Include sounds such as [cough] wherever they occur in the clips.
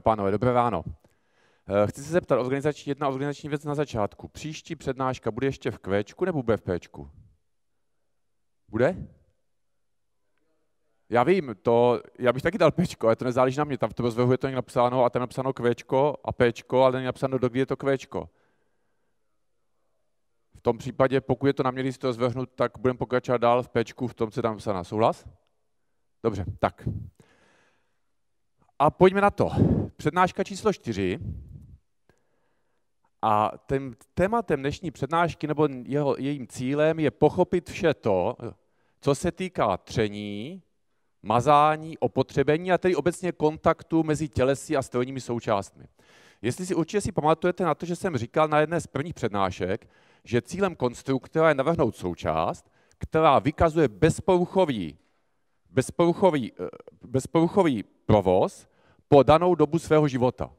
Pánové, dobré ráno. Eh, chci se zeptat, organizační, jedna organizační věc na začátku. Příští přednáška bude ještě v kvěčku, nebo bude v Péčku? Bude? Já vím, to, já bych taky dal Pčko, ale to nezáleží na mě, tam v tom rozvrhu je to někde napsáno a tam je napsáno kvěčko a Pčko, ale není napsáno, do kdy je to kvěčko. V tom případě, pokud je to na mě, když to rozvrhnu, tak budeme pokračovat dál v Pčku, v tom, co tam napsáno. Souhlas? Dobře, tak. A pojďme na to. Přednáška číslo čtyři. A tím tématem dnešní přednášky nebo jeho, jejím cílem je pochopit vše to, co se týká tření, mazání, opotřebení a tedy obecně kontaktu mezi tělesy a stelními součástmi. Jestli si určitě si pamatujete na to, že jsem říkal na jedné z prvních přednášek, že cílem konstruktora je navrhnout součást, která vykazuje bezporuchový, bezporuchový, eh, bezporuchový provoz, po danou dobu svého života.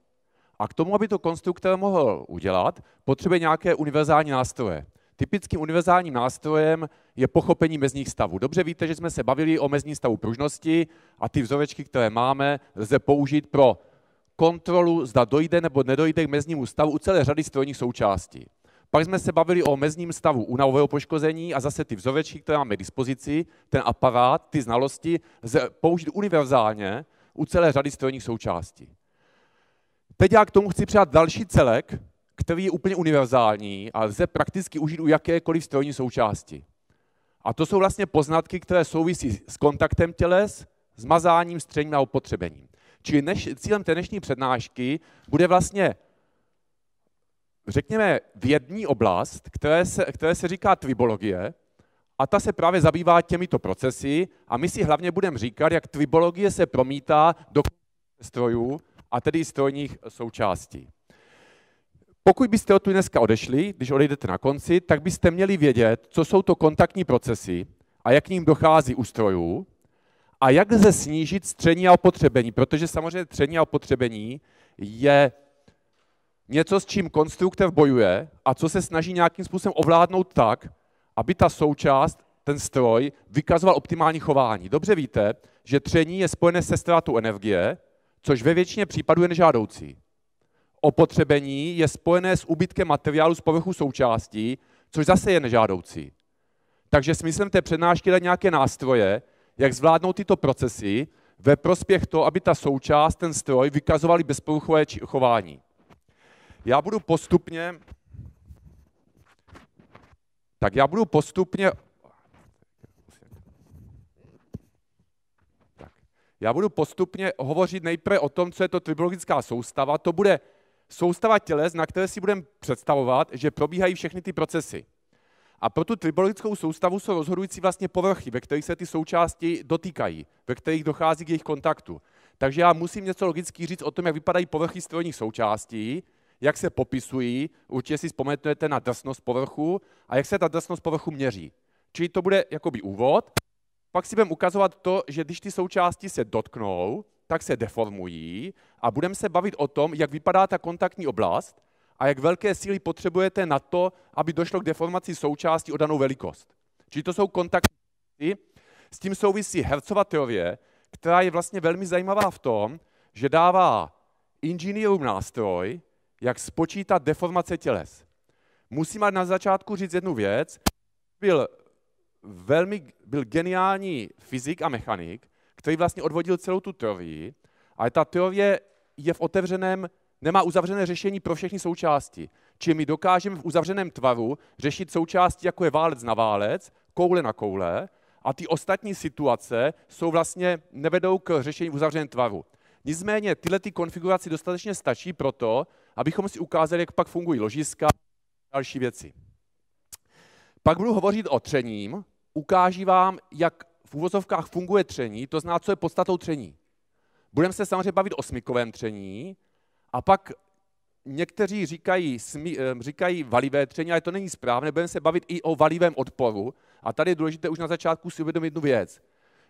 A k tomu, aby to konstruktor mohl udělat, potřebuje nějaké univerzální nástroje. Typickým univerzálním nástrojem je pochopení mezních stavů. Dobře víte, že jsme se bavili o mezní stavu pružnosti a ty vzorečky, které máme, lze použít pro kontrolu, zda dojde nebo nedojde k meznímu stavu u celé řady strojních součástí. Pak jsme se bavili o mezním stavu únavového poškození a zase ty vzorečky, které máme k dispozici, ten aparát, ty znalosti, lze použít univerzálně u celé řady strojních součástí. Teď já k tomu chci přidat další celek, který je úplně univerzální a lze prakticky užít u jakékoliv strojní součásti. A to jsou vlastně poznatky, které souvisí s kontaktem těles, s mazáním, střením a opotřebením. Čili než, cílem té dnešní přednášky bude vlastně, řekněme, vědní oblast, které se, které se říká tribologie, a ta se právě zabývá těmito procesy a my si hlavně budeme říkat, jak tribologie se promítá do strojů a tedy strojních součástí. Pokud byste od tu dneska odešli, když odejdete na konci, tak byste měli vědět, co jsou to kontaktní procesy a jak k ním dochází u strojů a jak lze snížit tření a opotřebení, protože samozřejmě tření a opotřebení je něco, s čím konstruktor bojuje a co se snaží nějakým způsobem ovládnout tak, aby ta součást, ten stroj, vykazoval optimální chování. Dobře víte, že tření je spojené se ztrátou energie, což ve většině případů je nežádoucí. Opotřebení je spojené s úbytkem materiálu z povrchu součástí, což zase je nežádoucí. Takže smyslem té přednášky je nějaké nástroje, jak zvládnout tyto procesy ve prospěch toho, aby ta součást, ten stroj, vykazovali bezporuchové chování. Já budu postupně tak já budu postupně... Tak. Já budu postupně hovořit nejprve o tom, co je to tribologická soustava. To bude soustava těles, na které si budeme představovat, že probíhají všechny ty procesy. A pro tu tribologickou soustavu jsou rozhodující vlastně povrchy, ve kterých se ty součásti dotýkají, ve kterých dochází k jejich kontaktu. Takže já musím něco logicky říct o tom, jak vypadají povrchy strojních součástí, jak se popisují. Určitě si vzpomenete na drsnost povrchu a jak se ta drsnost povrchu měří. Čili to bude jakoby úvod. Pak si budeme ukazovat to, že když ty součásti se dotknou, tak se deformují a budeme se bavit o tom, jak vypadá ta kontaktní oblast a jak velké síly potřebujete na to, aby došlo k deformaci součástí o danou velikost. Čili to jsou kontakty. S tím souvisí Hercova teorie, která je vlastně velmi zajímavá v tom, že dává inženýrům nástroj, jak spočítat deformace těles. Musím na začátku říct jednu věc. Byl velmi byl geniální fyzik a mechanik, který vlastně odvodil celou tu teorii, ale ta teorie je v otevřeném, nemá uzavřené řešení pro všechny součásti. Čili my dokážeme v uzavřeném tvaru řešit součásti, jako je válec na válec, koule na koule, a ty ostatní situace jsou vlastně, nevedou k řešení v uzavřeném tvaru. Nicméně tyhle ty konfigurace dostatečně stačí proto, abychom si ukázali, jak pak fungují ložiska a další věci. Pak budu hovořit o třením, ukáží vám, jak v úvozovkách funguje tření, to zná, co je podstatou tření. Budeme se samozřejmě bavit o smykovém tření a pak někteří říkají, smy, eh, říkají valivé tření, ale to není správné, budeme se bavit i o valivém odporu. A tady je důležité už na začátku si uvědomit jednu věc,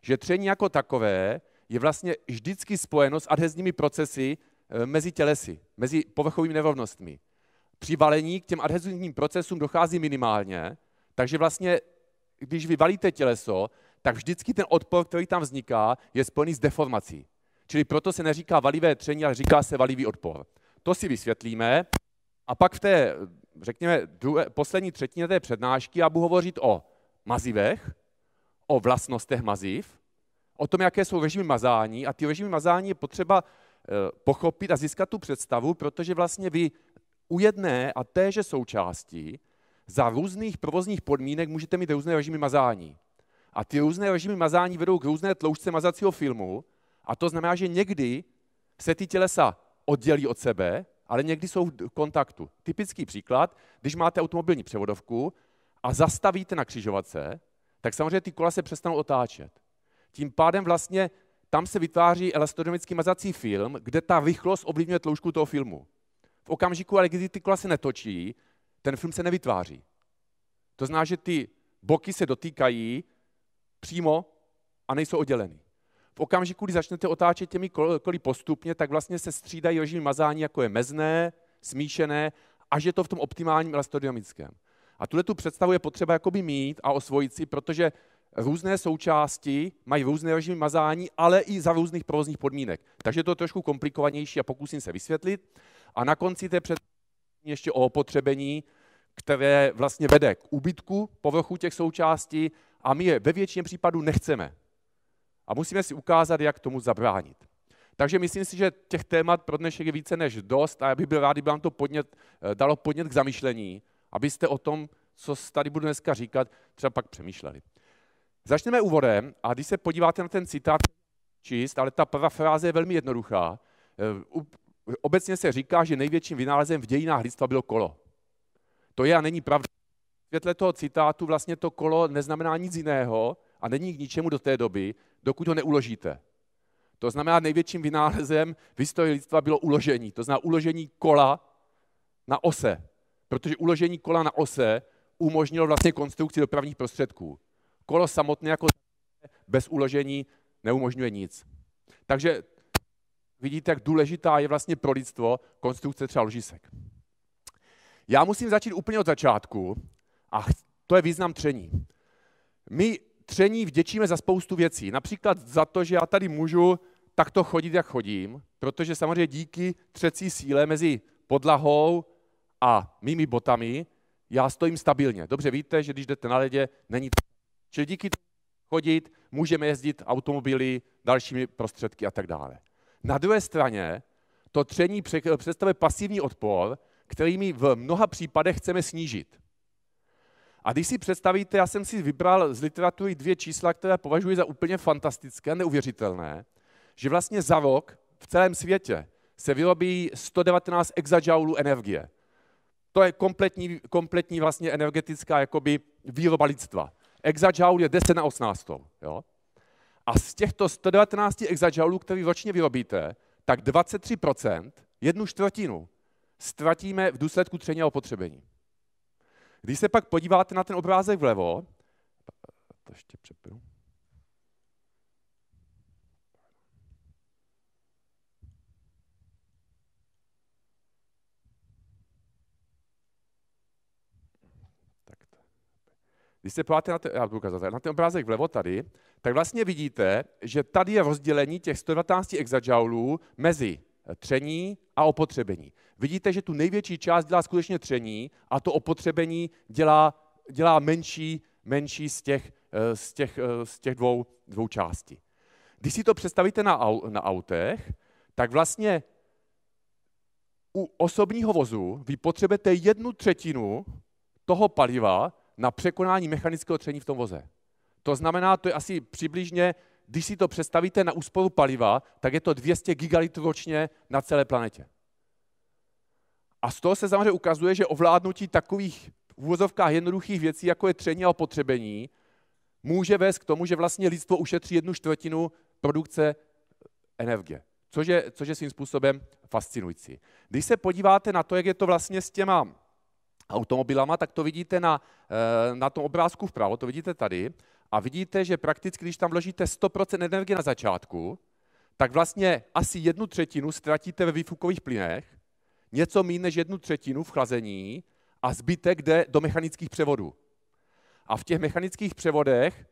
že tření jako takové je vlastně vždycky spojeno s adhezními procesy, Eh, mezi tělesy, mezi povrchovými nerovnostmi. Při valení k těm adhezivním procesům dochází minimálně, takže vlastně, když vy valíte těleso, tak vždycky ten odpor, který tam vzniká, je spojený s deformací. Čili proto se neříká valivé tření, ale říká se valivý odpor. To si vysvětlíme. A pak v té, řekněme, druhé, poslední třetině té přednášky já budu hovořit o mazivech, o vlastnostech maziv, o tom, jaké jsou režimy mazání. A ty režimy mazání je potřeba Eh, pochopit a získat tu představu, protože vlastně vy u jedné a téže součásti za různých provozních podmínek můžete mít různé režimy mazání. A ty různé režimy mazání vedou k různé tloušce mazacího filmu a to znamená, že někdy se ty tělesa oddělí od sebe, ale někdy jsou v kontaktu. Typický příklad, když máte automobilní převodovku a zastavíte na křižovatce, tak samozřejmě ty kola se přestanou otáčet. Tím pádem vlastně tam se vytváří elastodynamický mazací film, kde ta rychlost ovlivňuje tloušku toho filmu. V okamžiku, ale kdy ty kola se netočí, ten film se nevytváří. To znamená, že ty boky se dotýkají přímo a nejsou odděleny. V okamžiku, kdy začnete otáčet těmi koly postupně, tak vlastně se střídají režimy mazání, jako je mezné, smíšené, a že to v tom optimálním elastodynamickém. A tuhle tu představu je potřeba jakoby mít a osvojit si, protože různé součásti mají různé režimy mazání, ale i za různých provozních podmínek. Takže to je trošku komplikovanější a pokusím se vysvětlit. A na konci té před ještě o opotřebení, které vlastně vede k úbytku povrchu těch součástí a my je ve většině případů nechceme. A musíme si ukázat, jak tomu zabránit. Takže myslím si, že těch témat pro dnešek je více než dost a já bych byl rád, kdyby vám to podnět, eh, dalo podnět k zamyšlení, abyste o tom, co tady budu dneska říkat, třeba pak přemýšleli. Začneme úvodem a když se podíváte na ten citát, číst, ale ta parafráze je velmi jednoduchá. Eh, obecně se říká, že největším vynálezem v dějinách lidstva bylo kolo. To je a není pravda. Světle toho citátu vlastně to kolo neznamená nic jiného a není k ničemu do té doby, dokud ho neuložíte. To znamená, největším vynálezem v historii lidstva bylo uložení. To znamená uložení kola na ose. Protože uložení kola na ose umožnilo vlastně konstrukci dopravních prostředků kolo samotné jako bez uložení neumožňuje nic. Takže vidíte, jak důležitá je vlastně pro lidstvo konstrukce třeba ložisek. Já musím začít úplně od začátku a to je význam tření. My tření vděčíme za spoustu věcí. Například za to, že já tady můžu takto chodit, jak chodím, protože samozřejmě díky třecí síle mezi podlahou a mými botami já stojím stabilně. Dobře víte, že když jdete na ledě, není to Čili díky tomu chodit, můžeme jezdit automobily, dalšími prostředky a tak dále. Na druhé straně to tření představuje pasivní odpor, který my v mnoha případech chceme snížit. A když si představíte, já jsem si vybral z literatury dvě čísla, které považuji za úplně fantastické a neuvěřitelné, že vlastně za rok v celém světě se vyrobí 119 exajoulů energie. To je kompletní, kompletní vlastně energetická jakoby výroba lidstva exajoul je 10 na 18. Jo? A z těchto 119 exajoulů, které ročně vyrobíte, tak 23%, jednu čtvrtinu, ztratíme v důsledku tření a opotřebení. Když se pak podíváte na ten obrázek vlevo, to ještě přepnu, Když se podíváte na ten, já ukázat, na ten obrázek vlevo tady, tak vlastně vidíte, že tady je rozdělení těch 112 exajoulů mezi tření a opotřebení. Vidíte, že tu největší část dělá skutečně tření a to opotřebení dělá, dělá menší, menší z těch, eh, z těch, eh, z těch dvou, dvou částí. Když si to představíte na, au, na autech, tak vlastně u osobního vozu vy potřebujete jednu třetinu toho paliva, na překonání mechanického tření v tom voze. To znamená, to je asi přibližně, když si to představíte na úsporu paliva, tak je to 200 gigalitrů ročně na celé planetě. A z toho se samozřejmě ukazuje, že ovládnutí takových v úvozovkách jednoduchých věcí, jako je tření a opotřebení, může vést k tomu, že vlastně lidstvo ušetří jednu čtvrtinu produkce energie, což je, což je svým způsobem fascinující. Když se podíváte na to, jak je to vlastně s těma automobilama, tak to vidíte na, eh, na tom obrázku vpravo, to vidíte tady, a vidíte, že prakticky, když tam vložíte 100% energie na začátku, tak vlastně asi jednu třetinu ztratíte ve výfukových plynech, něco méně než jednu třetinu v chlazení a zbytek jde do mechanických převodů. A v těch mechanických převodech,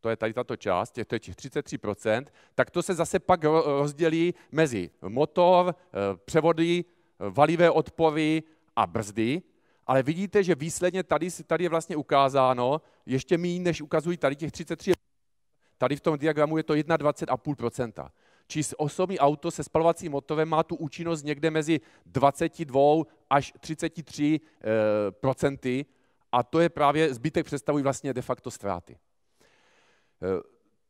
to je tady tato část, těch, to je těch 33%, tak to se zase pak rozdělí mezi motor, eh, převody, eh, valivé odpory a brzdy, ale vidíte, že výsledně tady, tady je vlastně ukázáno, ještě méně, než ukazují tady těch 33, tady v tom diagramu je to 21,5%. Či osobní auto se spalovacím motorem má tu účinnost někde mezi 22 až 33 e, eh, a to je právě zbytek představují vlastně de facto ztráty. E,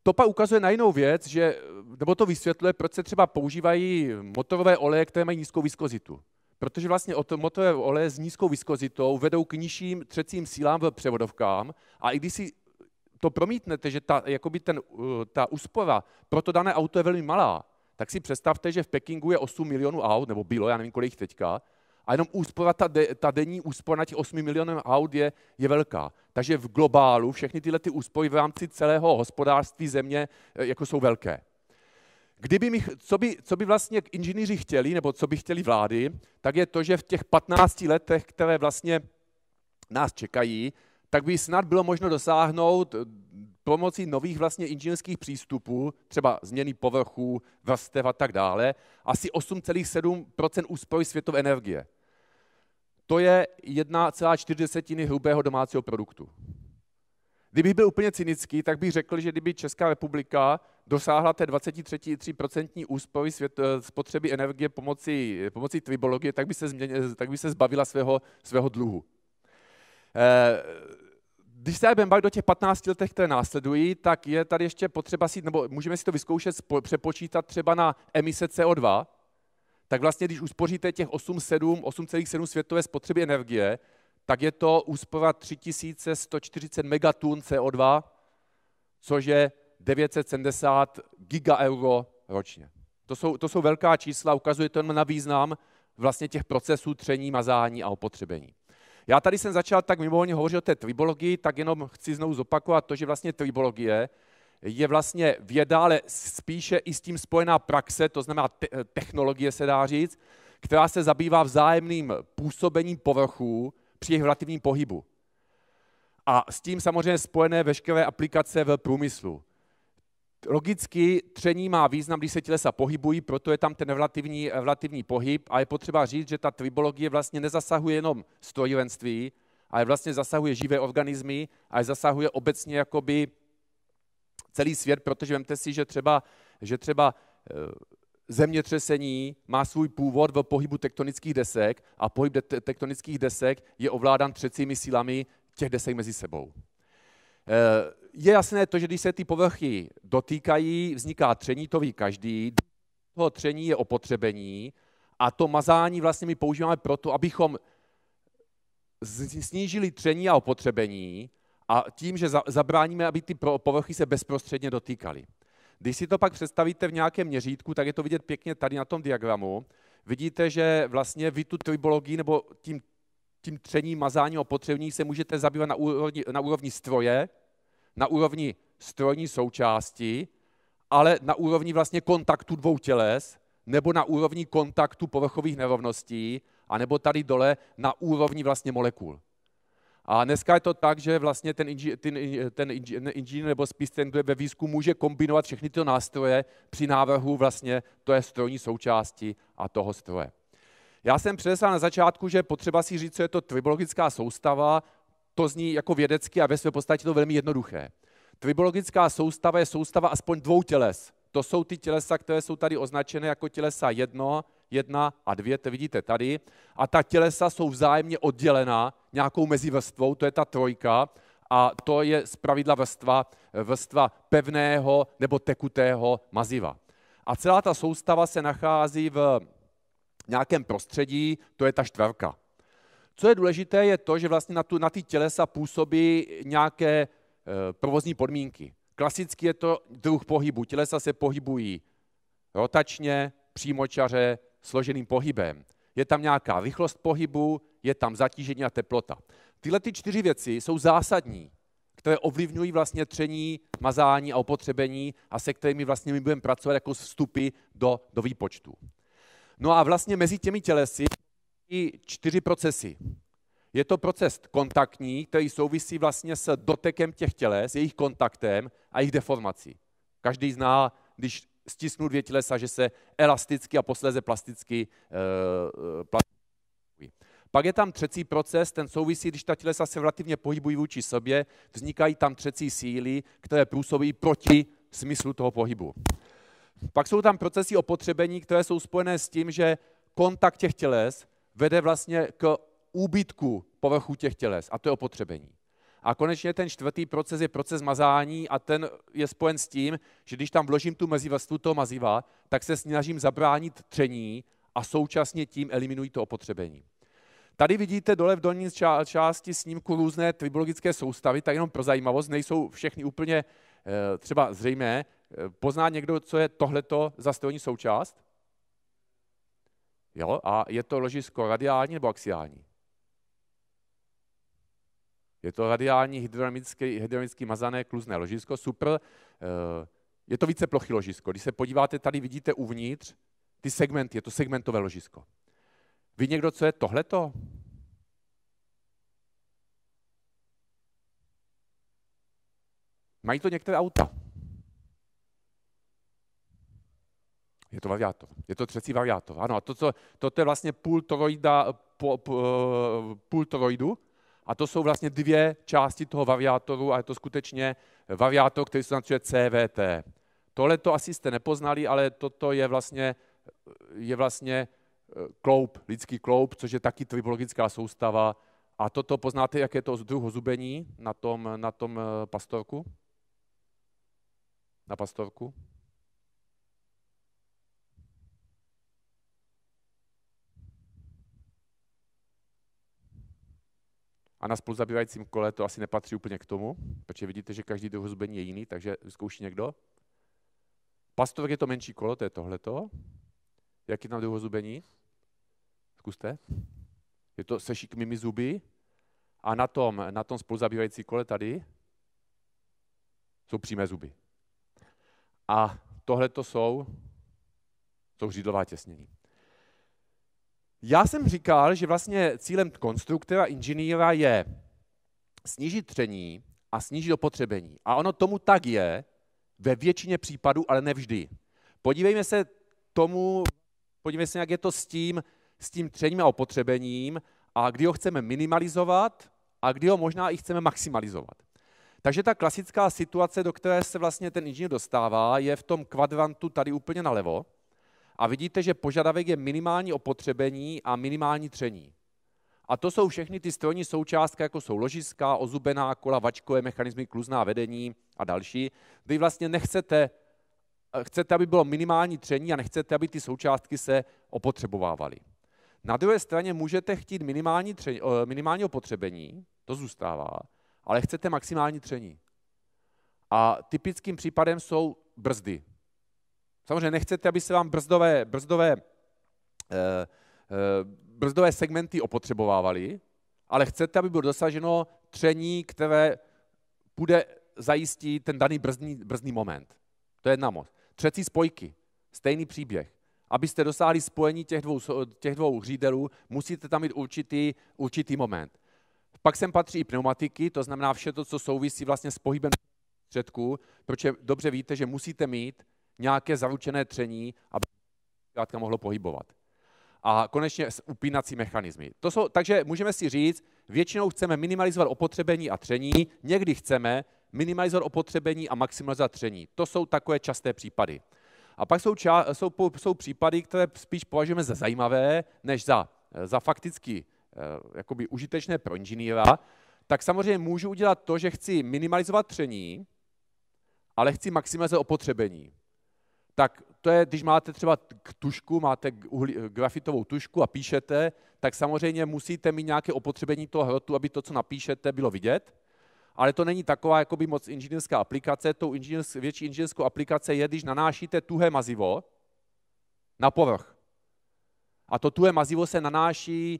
to pak ukazuje na jinou věc, že, nebo to vysvětluje, proč se třeba používají motorové oleje, které mají nízkou viskozitu protože vlastně motové oleje s nízkou viskozitou vedou k nižším třecím sílám v převodovkám a i když si to promítnete, že ta, jakoby ten, uh, ta úspora pro to dané auto je velmi malá, tak si představte, že v Pekingu je 8 milionů aut, nebo bylo, já nevím, kolik teďka, a jenom úspora, ta, de, ta denní úspora na těch 8 milionů aut je, je velká. Takže v globálu všechny tyhle ty úspory v rámci celého hospodářství země eh, jako jsou velké. Kdyby mi, co, by, co by vlastně inženýři chtěli, nebo co by chtěli vlády, tak je to, že v těch 15 letech, které vlastně nás čekají, tak by snad bylo možno dosáhnout eh, pomocí nových vlastně inženýrských přístupů, třeba změny povrchů, vrstev a tak dále, asi 8,7 úspory světové energie. To je 1,4 hrubého domácího produktu. Kdybych byl úplně cynický, tak bych řekl, že kdyby Česká republika dosáhla té 23,3% úspory svět, eh, spotřeby energie pomocí, pomocí tribologie, tak by se, změnil, tak by se zbavila svého, svého dluhu. Eh, když se budeme do těch 15 letech, které následují, tak je tady ještě potřeba si, nebo můžeme si to vyzkoušet, přepočítat třeba na emise CO2, tak vlastně, když uspoříte těch 8,7, 8,7 světové spotřeby energie, tak je to úspora 3140 megatun CO2, což je 970 gigaeuro ročně. To jsou, to jsou velká čísla, ukazuje to jenom na význam vlastně těch procesů tření, mazání a opotřebení. Já tady jsem začal tak mimovolně hovořit o té tribologii, tak jenom chci znovu zopakovat to, že vlastně tribologie je vlastně věda, ale spíše i s tím spojená praxe, to znamená te- technologie se dá říct, která se zabývá vzájemným působením povrchů, při jejich relativním pohybu. A s tím samozřejmě spojené veškeré aplikace v průmyslu. Logicky tření má význam, když se tělesa pohybují, proto je tam ten relativní, relativní pohyb a je potřeba říct, že ta tribologie vlastně nezasahuje jenom strojírenství, ale vlastně zasahuje živé organismy a zasahuje obecně jakoby celý svět, protože vemte si, že třeba, že třeba eh, zemětřesení má svůj původ v pohybu tektonických desek a pohyb tektonických desek je ovládán třecími sílami těch desek mezi sebou. Eh, je jasné to, že když se ty povrchy dotýkají, vzniká tření, to ví každý. Toho tření je opotřebení a to mazání vlastně my používáme proto, abychom snížili tření a opotřebení a tím, že zabráníme, aby ty povrchy se bezprostředně dotýkaly. Když si to pak představíte v nějakém měřítku, tak je to vidět pěkně tady na tom diagramu. Vidíte, že vlastně vy tu tribologii nebo tím, tím třením mazáním opotřební se můžete zabývat na úrovni, na úrovni stroje, na úrovni strojní součásti, ale na úrovni vlastně kontaktu dvou těles, nebo na úrovni kontaktu povrchových nerovností, anebo tady dole na úrovni vlastně molekul. A dneska je to tak, že vlastně ten, ten, ten inženýr nebo spíš ten, kdo je ve výzkumu, může kombinovat všechny ty nástroje při návrhu vlastně to je strojní součásti a toho stroje. Já jsem přinesl na začátku, že potřeba si říct, co je to tribologická soustava, to zní jako vědecky a ve své podstatě to velmi jednoduché. Tribologická soustava je soustava aspoň dvou těles. To jsou ty tělesa, které jsou tady označené jako tělesa jedno 1 a 2, to vidíte tady. A ta tělesa jsou vzájemně oddělená nějakou mezivrstvou, to je ta trojka, a to je z pravidla vrstva, vrstva pevného nebo tekutého maziva. A celá ta soustava se nachází v nějakém prostředí, to je ta čtverka. Co je důležité, je to, že vlastně na, tu, na ty tělesa působí nějaké e, provozní podmínky. Klasicky je to druh pohybu. Tělesa se pohybují rotačně, přímočaře, složeným pohybem. Je tam nějaká rychlost pohybu, je tam zatížení a teplota. Tyhle ty čtyři věci jsou zásadní, které ovlivňují vlastně tření, mazání a opotřebení a se kterými vlastně my budeme pracovat jako vstupy do, do výpočtu. No a vlastně mezi těmi tělesy i čtyři procesy. Je to proces kontaktní, který souvisí vlastně s dotekem těch těles, jejich kontaktem a jejich deformací. Každý zná, když stisknu dvě tělesa, že se elasticky a posléze plasticky, eh, eh, plasticky. Pak je tam třecí proces, ten souvisí, když ta tělesa se relativně pohybují vůči sobě, vznikají tam třecí síly, které působí proti smyslu toho pohybu. Pak jsou tam procesy opotřebení, které jsou spojené s tím, že kontakt těch těles vede vlastně k úbytku povrchu těch těles, a to je opotřebení. A konečně ten čtvrtý proces je proces mazání a ten je spojen s tím, že když tam vložím tu mezivrstvu to maziva, tak se snažím zabránit tření a současně tím eliminují to opotřebení. Tady vidíte dole v dolní části snímku různé tribologické soustavy, tak jenom pro zajímavost, nejsou všechny úplně eh, třeba zřejmé. Eh, pozná někdo, co je tohleto za strojní součást? Jo, a je to ložisko radiální nebo axiální? Je to radiální hydrodynamický, hydrodynamicky mazané kluzné ložisko, super. Eh, je to více plochy ložisko. Když se podíváte, tady vidíte uvnitř ty segmenty, je to segmentové ložisko. Ví někdo, co je tohleto? Mají to některé auta. Je to variátor. Je to třecí variátor. Ano, a to, co, toto je vlastně půl toroida, půl eh, toroidu, a to jsou vlastně dvě části toho variátoru a je to skutečně variátor, který se nazývá CVT. Tohle to asi jste nepoznali, ale toto je vlastně, je vlastně e, kloup, lidský kloup, což je taky tribologická soustava. A toto poznáte, jak je to druho zubení na tom, na tom e, pastorku? Na pastorku? A na spoluzabývajícím kole to asi nepatří úplně k tomu, protože vidíte, že každý dohozbení je jiný, takže zkouší někdo. Pastovek je to menší kolo, to je tohleto. Jak je tam dohozubení? Zkuste. Je to se mimi zuby. A na tom, na tom spoluzabývající kole tady jsou přímé zuby. A tohle to jsou, jsou řídlová těsnění. Já jsem říkal, že vlastně cílem konstruktora, inženýra je snížit tření a snížit opotřebení. A ono tomu tak je ve většině případů, ale nevždy. Podívejme se tomu, podívejme se, jak je to s tím, s tím třením a opotřebením a kdy ho chceme minimalizovat a kdy ho možná i chceme maximalizovat. Takže ta klasická situace, do které se vlastně ten inženýr dostává, je v tom kvadrantu tady úplně nalevo a vidíte, že požadavek je minimální opotřebení a minimální tření. A to jsou všechny ty strojní součástky, jako jsou ložiska, ozubená kola, vačkové mechanismy, kluzná vedení a další. Vy vlastně nechcete, chcete, aby bylo minimální tření a nechcete, aby ty součástky se opotřebovávaly. Na druhé straně můžete chtít minimální, tření, eh, minimální opotřebení, to zůstává, ale chcete maximální tření. A typickým případem jsou brzdy, Samozřejmě nechcete, aby se vám brzdové, brzdové, eh, eh, brzdové segmenty opotřebovávaly, ale chcete, aby bylo dosaženo tření, které bude zajistit ten daný brzdný, brzdný moment. To je jedna moc. Třecí spojky. Stejný příběh. Abyste dosáhli spojení těch dvou, těch dvou řídelů, musíte tam mít určitý, určitý moment. Pak sem patří i pneumatiky, to znamená vše to, co souvisí vlastně s pohybem středku, protože dobře víte, že musíte mít nějaké zaručené tření, aby zkrátka mohlo pohybovat. A konečně upínací mechanismy. To jsou, takže můžeme si říct, většinou chceme minimalizovat opotřebení a tření, někdy chceme minimalizovat opotřebení a maximalizovat tření. To jsou takové časté případy. A pak jsou, ča, jsou, jsou případy, které spíš považujeme za zajímavé, než za, za fakticky eh, jakoby užitečné pro inženýra, tak samozřejmě můžu udělat to, že chci minimalizovat tření, ale chci maximalizovat opotřebení tak to je, když máte třeba k tušku, máte uhli, grafitovou tušku a píšete, tak samozřejmě musíte mít nějaké opotřebení toho hrotu, aby to, co napíšete, bylo vidět. Ale to není taková jakoby moc inženýrská aplikace. Tou inženýrsk, větší inženýrskou aplikace je, když nanášíte tuhé mazivo na povrch. A to tuhé mazivo se nanáší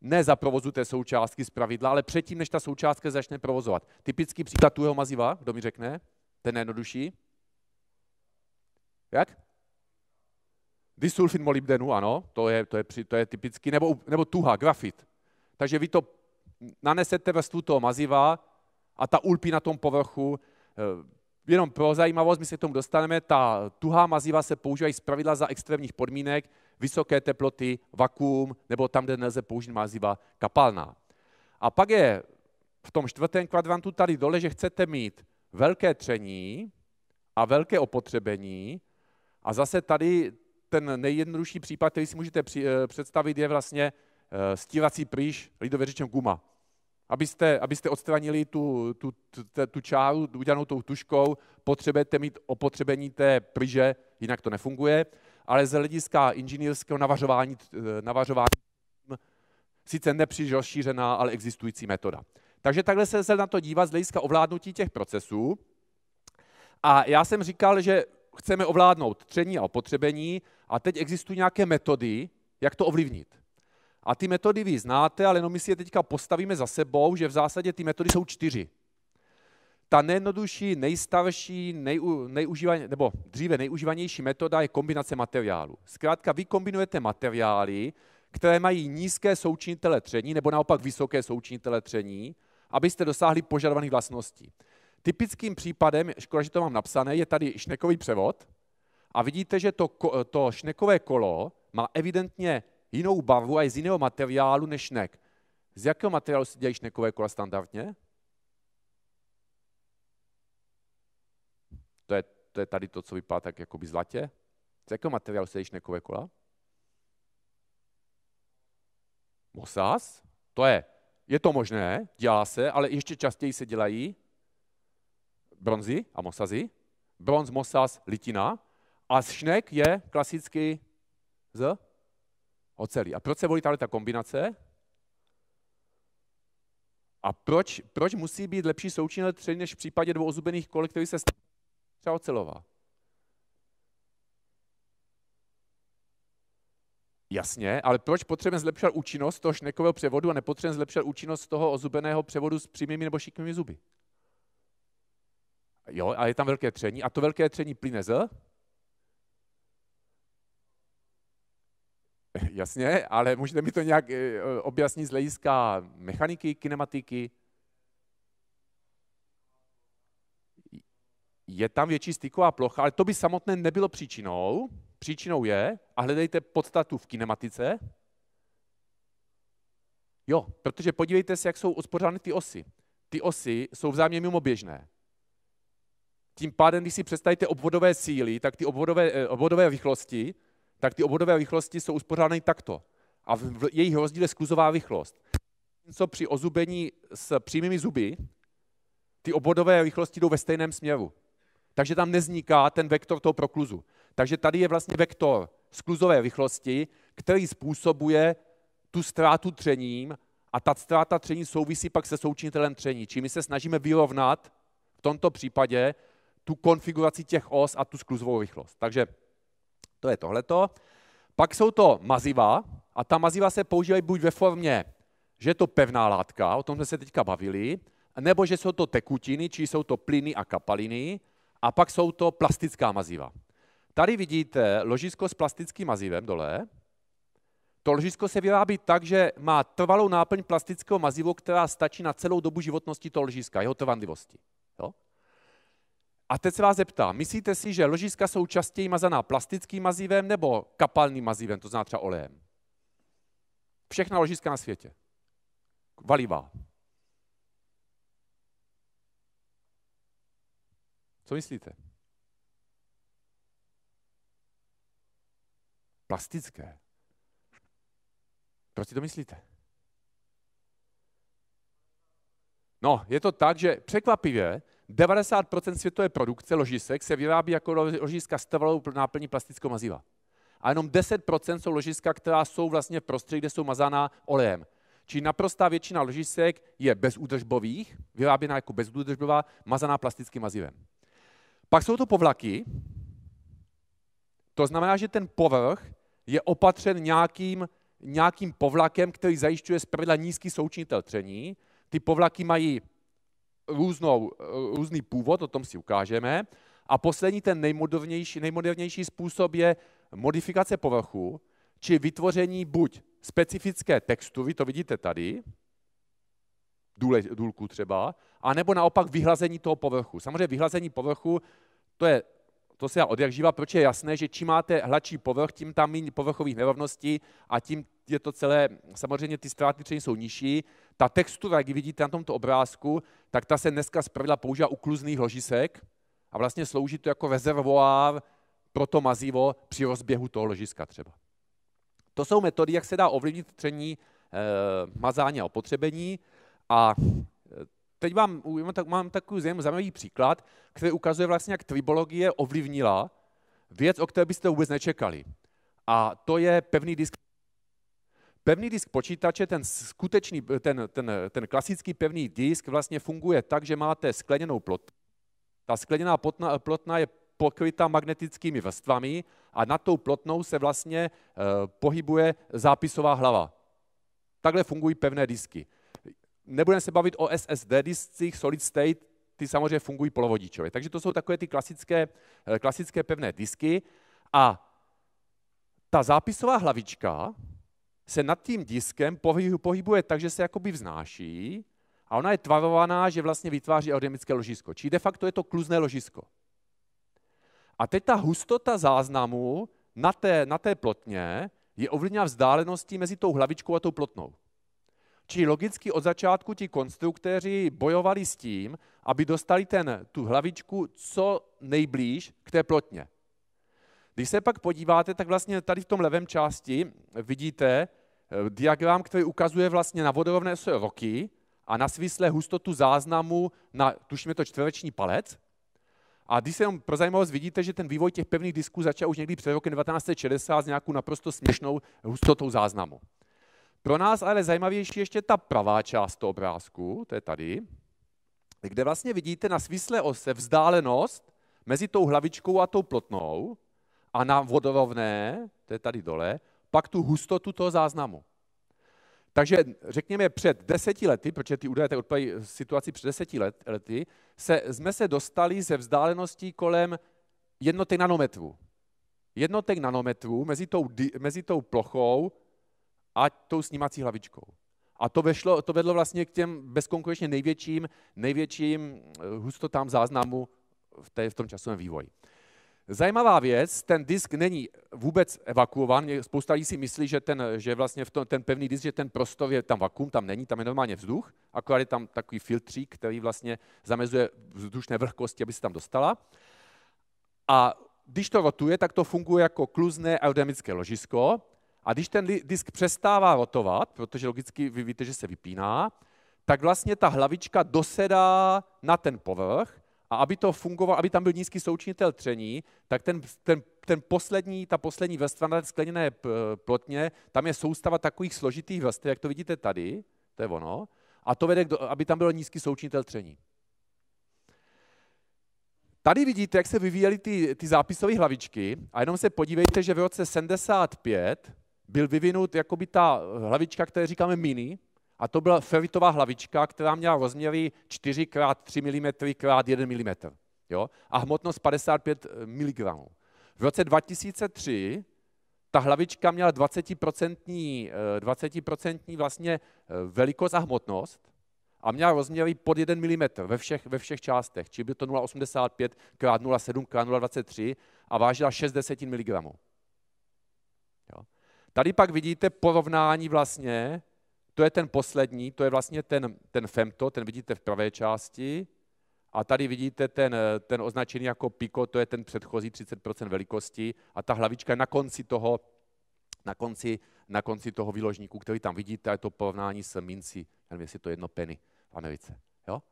ne za provozu té součástky z pravidla, ale předtím, než ta součástka začne provozovat. Typický příklad tuhého maziva, kdo mi řekne, ten nejjednodušší, jak? Disulfin molybdenu, ano, to je, to je, to je typický, nebo, nebo tuha, grafit. Takže vy to nanesete vrstvu toho maziva a ta ulpí na tom povrchu. Eh, jenom pro zajímavost, my se k tomu dostaneme, ta tuhá maziva se používají pravidla za extrémních podmínek, vysoké teploty, vakuum, nebo tam, kde nelze použít maziva kapalná. A pak je v tom čtvrtém kvadrantu tady dole, že chcete mít velké tření a velké opotřebení a zase tady ten nejjednodušší případ, který si můžete při, eh, představit, je vlastně eh, stívací pryš, lidově řečeno guma. Abyste, abyste odstranili tu, tu, tu, tu čáru udělanou tou tuškou, potřebujete mít opotřebení té pryže, jinak to nefunguje, ale z hlediska inženýrského navařování, eh, navařování sice nepříliš rozšířená, ale existující metoda. Takže takhle se na to dívat z hlediska ovládnutí těch procesů. A já jsem říkal, že chceme ovládnout tření a opotřebení a teď existují nějaké metody, jak to ovlivnit. A ty metody vy znáte, ale no my si je teďka postavíme za sebou, že v zásadě ty metody jsou čtyři. Ta nejjednodušší, nejstarší, nejú, nebo dříve nejužívanější metoda je kombinace materiálu. Zkrátka vy kombinujete materiály, které mají nízké součinitele tření nebo naopak vysoké součinitele tření, abyste dosáhli požadovaných vlastností. Typickým případem, škoda, že to mám napsané, je tady šnekový převod a vidíte, že to, to šnekové kolo má evidentně jinou barvu a je z jiného materiálu než šnek. Z jakého materiálu se dělají šnekové kola standardně? To je, to je tady to, co vypadá tak jakoby zlatě. Z jakého materiálu se dělají šnekové kola? Mosas? To je. Je to možné, dělá se, ale ještě častěji se dělají bronzy a mosazy. Bronz, mosaz, litina. A šnek je klasicky z oceli. A proč se volí tato kombinace? A proč, proč musí být lepší součinné tři než v případě dvou ozubených kolek, který se staví třeba ocelová? Jasně, ale proč potřebujeme zlepšovat účinnost toho šnekového převodu a nepotřebujeme zlepšovat účinnost toho ozubeného převodu s přímými nebo šikmými zuby? Jo, a je tam velké tření. A to velké tření plyne z? [laughs] Jasně, ale můžete mi to nějak eh, objasnit z hlediska mechaniky, kinematiky? Je tam větší styková plocha, ale to by samotné nebylo příčinou. Příčinou je, a hledejte podstatu v kinematice, Jo, protože podívejte se, jak jsou uspořádány ty osy. Ty osy jsou vzájemně mimoběžné. Tím pádem, když si představíte obvodové síly, tak ty obvodové, eh, obvodové rychlosti, tak ty obvodové rychlosti jsou uspořádány takto. A v jejich rozdíl je skluzová rychlost. Co při ozubení s přímými zuby, ty obvodové rychlosti jdou ve stejném směru. Takže tam nezniká ten vektor toho prokluzu. Takže tady je vlastně vektor skluzové rychlosti, který způsobuje tu ztrátu třením a ta ztráta tření souvisí pak se součinitelem tření. Čím my se snažíme vyrovnat v tomto případě tu konfiguraci těch os a tu skluzovou rychlost. Takže to je tohleto. Pak jsou to maziva a ta maziva se používají buď ve formě, že je to pevná látka, o tom jsme se teďka bavili, nebo že jsou to tekutiny, či jsou to plyny a kapaliny, a pak jsou to plastická maziva. Tady vidíte ložisko s plastickým mazivem dole. To ložisko se vyrábí tak, že má trvalou náplň plastického mazivu, která stačí na celou dobu životnosti toho ložiska, jeho trvanlivosti. Jo? A teď se vás zeptá, myslíte si, že ložiska jsou častěji mazaná plastickým mazivem nebo kapalným mazivem, to znamená třeba olejem? Všechna ložiska na světě. Valivá. Co myslíte? Plastické. Proč si to myslíte? No, je to tak, že překvapivě 90% světové produkce ložisek se vyrábí jako ložiska s trvalou náplní plastického maziva. A jenom 10% jsou ložiska, která jsou vlastně v prostředí, kde jsou mazána olejem. Či naprostá většina ložisek je bezúdržbových, vyráběná jako bezúdržbová, mazaná plastickým mazivem. Pak jsou to povlaky, to znamená, že ten povrch je opatřen nějakým, nějakým povlakem, který zajišťuje zpravidla nízký součinitel tření. Ty povlaky mají různou, různý původ, o tom si ukážeme. A poslední, ten nejmodernější, nejmodernější způsob je modifikace povrchu, či vytvoření buď specifické textury, to vidíte tady, důle, důlku třeba, anebo naopak vyhlazení toho povrchu. Samozřejmě vyhlazení povrchu, to je to se já odjakživa, proč je jasné, že čím máte hladší povrch, tím tam méně povrchových nerovností a tím je to celé, samozřejmě ty ztráty jsou nižší, ta textura, jak ji vidíte na tomto obrázku, tak ta se dneska zpravidla používá u kluzných ložisek a vlastně slouží to jako rezervoár pro to mazivo při rozběhu toho ložiska třeba. To jsou metody, jak se dá ovlivnit tření, e, mazání a opotřebení. A eh, teď vám, mám takový zajímavý příklad, který ukazuje vlastně, jak tribologie ovlivnila věc, o které byste vůbec nečekali. A to je pevný disk Pevný disk počítače, ten, skutečný, ten, ten, ten klasický pevný disk vlastně funguje tak, že máte skleněnou plot. Ta skleněná plotna, plotna je pokryta magnetickými vrstvami a nad tou plotnou se vlastně e, pohybuje zápisová hlava. Takhle fungují pevné disky. Nebudeme se bavit o SSD discích, solid state, ty samozřejmě fungují polovodičově. Takže to jsou takové ty klasické, eh, klasické pevné disky a ta zápisová hlavička, se nad tím diskem pohybuje tak, že se jakoby vznáší a ona je tvarovaná, že vlastně vytváří aerodynamické ložisko. Či de facto je to kluzné ložisko. A teď ta hustota záznamu na té, na té plotně je ovlivněna vzdáleností mezi tou hlavičkou a tou plotnou. Či logicky od začátku ti konstruktéři bojovali s tím, aby dostali ten, tu hlavičku co nejblíž k té plotně. Když se pak podíváte, tak vlastně tady v tom levém části vidíte, Eh, diagram, který ukazuje vlastně na vodorovné roky a na svislé hustotu záznamu na, tušíme to, čtvereční palec. A když se jenom pro zajímavost vidíte, že ten vývoj těch pevných disků začal už někdy před rokem 1960 s nějakou naprosto směšnou hustotou záznamu. Pro nás ale zajímavější ještě ta pravá část toho obrázku, to je tady, kde vlastně vidíte na svislé ose vzdálenost mezi tou hlavičkou a tou plotnou a na vodorovné, to je tady dole, pak tu hustotu toho záznamu. Takže řekněme před deseti lety, protože ty údaje odpovědí situaci před deseti lety, se, jsme se dostali ze vzdáleností kolem jednotek nanometrů. Jednotek nanometrů mezi tou, mezi tou plochou a tou snímací hlavičkou. A to, vešlo, to vedlo vlastně k těm bezkonkurenčně největším, největším eh, hustotám záznamu v, té, v tom časovém vývoji. Zajímavá věc, ten disk není vůbec evakuovan. Spousta lidí si myslí, že, ten, že vlastně v tom, ten pevný disk, že ten prostor je tam vakuum, tam není, tam je normálně vzduch, akorát je tam takový filtřík, který vlastně zamezuje vzdušné vlhkosti, aby se tam dostala. A když to rotuje, tak to funguje jako kluzné aerodynamické ložisko. A když ten disk přestává rotovat, protože logicky vy víte, že se vypíná, tak vlastně ta hlavička dosedá na ten povrch a aby to fungovalo, aby tam byl nízký součinitel tření, tak ten, ten, ten poslední, ta poslední vrstva na skleněné eh, plotně, tam je soustava takových složitých vrstev, jak to vidíte tady, to je ono, a to vede, aby tam byl nízký součinitel tření. Tady vidíte, jak se vyvíjely ty, ty zápisové hlavičky a jenom se podívejte, že v roce 75 byl vyvinut jakoby ta hlavička, které říkáme mini, a to byla ferritová hlavička, která měla rozměry 4 x 3 mm x 1 mm jo? a hmotnost 55 eh, mg. V roce 2003 ta hlavička měla 20%, 20% eh, vlastně eh, velikost a hmotnost a měla rozměry pod 1 mm ve všech, ve všech částech, čili by to 0,85 x 0,7 x 0,23 a vážila 6 desetin mg. Jo? Tady pak vidíte porovnání vlastně to je ten poslední, to je vlastně ten, ten femto, ten vidíte v pravé části. A tady vidíte ten, ten označený jako piko, to je ten předchozí 30% velikosti. A ta hlavička na konci toho, na konci, na konci toho výložníku, který tam vidíte, je to porovnání s minci, já nevím, jestli to jedno penny v Americe. Jo?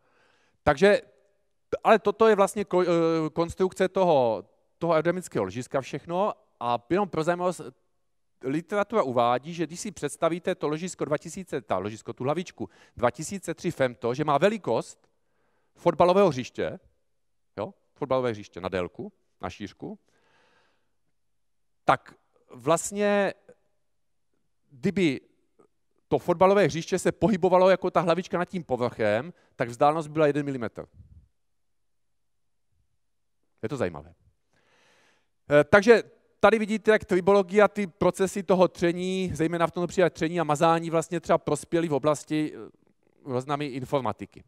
Takže, ale toto je vlastně eh, konstrukce toho, toho aerodynamického ložiska všechno a jenom pro zajímavost, literatura uvádí, že když si představíte to ložisko 2000, ta ložisko, tu hlavičku 2003 femto, že má velikost fotbalového hřiště, jo, fotbalové hřiště na délku, na šířku, tak vlastně, kdyby to fotbalové hřiště se pohybovalo jako ta hlavička nad tím povrchem, tak vzdálenost byla 1 mm. Je to zajímavé. E, takže tady vidíte, jak tribologie a ty procesy toho tření, zejména v tom případě tření a mazání, vlastně třeba prospěly v oblasti eh, roznamy informatiky.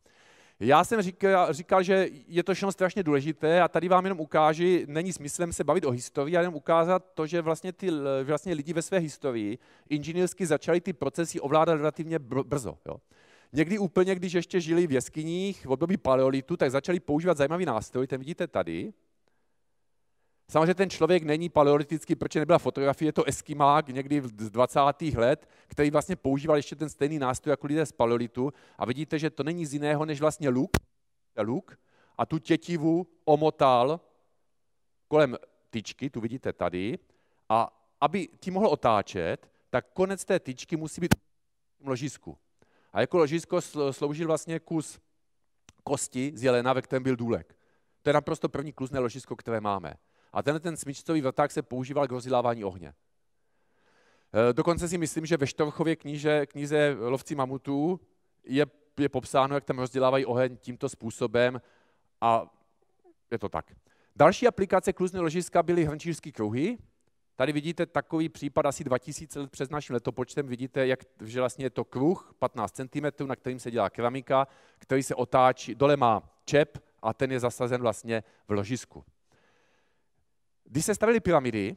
Já jsem říkal, říkal, že je to všechno strašně důležité a tady vám jenom ukážu, není smyslem se bavit o historii, ale jenom ukázat to, že vlastně, ty, eh, vlastně lidi ve své historii inženýrsky začali ty procesy ovládat relativně brzo. Jo. Někdy úplně, když ještě žili v jeskyních v období paleolitu, tak začali používat zajímavý nástroj, ten vidíte tady, Samozřejmě ten člověk není paleolitický, protože nebyla fotografie, je to eskimák někdy z 20. let, který vlastně používal ještě ten stejný nástroj jako lidé z paleolitu a vidíte, že to není z jiného než vlastně luk, luk a tu tětivu omotal kolem tyčky, tu vidíte tady, a aby ti mohl otáčet, tak konec té tyčky musí být v ložisku. A jako ložisko sloužil vlastně kus kosti z jelena, ve kterém byl důlek. To je naprosto první kluzné ložisko, které máme. A tenhle ten smyčcový vrták se používal k rozdělávání ohně. E, dokonce si myslím, že ve Štorchově knize, knize Lovci mamutů je, je popsáno, jak tam rozdělávají oheň tímto způsobem a je to tak. Další aplikace kluzny ložiska byly hrnčířské kruhy. Tady vidíte takový případ asi 2000 let před naším letopočtem. Vidíte, jak, že vlastně je to kruh 15 cm, na kterým se dělá keramika, který se otáčí, dole má čep a ten je zasazen vlastně v ložisku. Když se stavili pyramidy,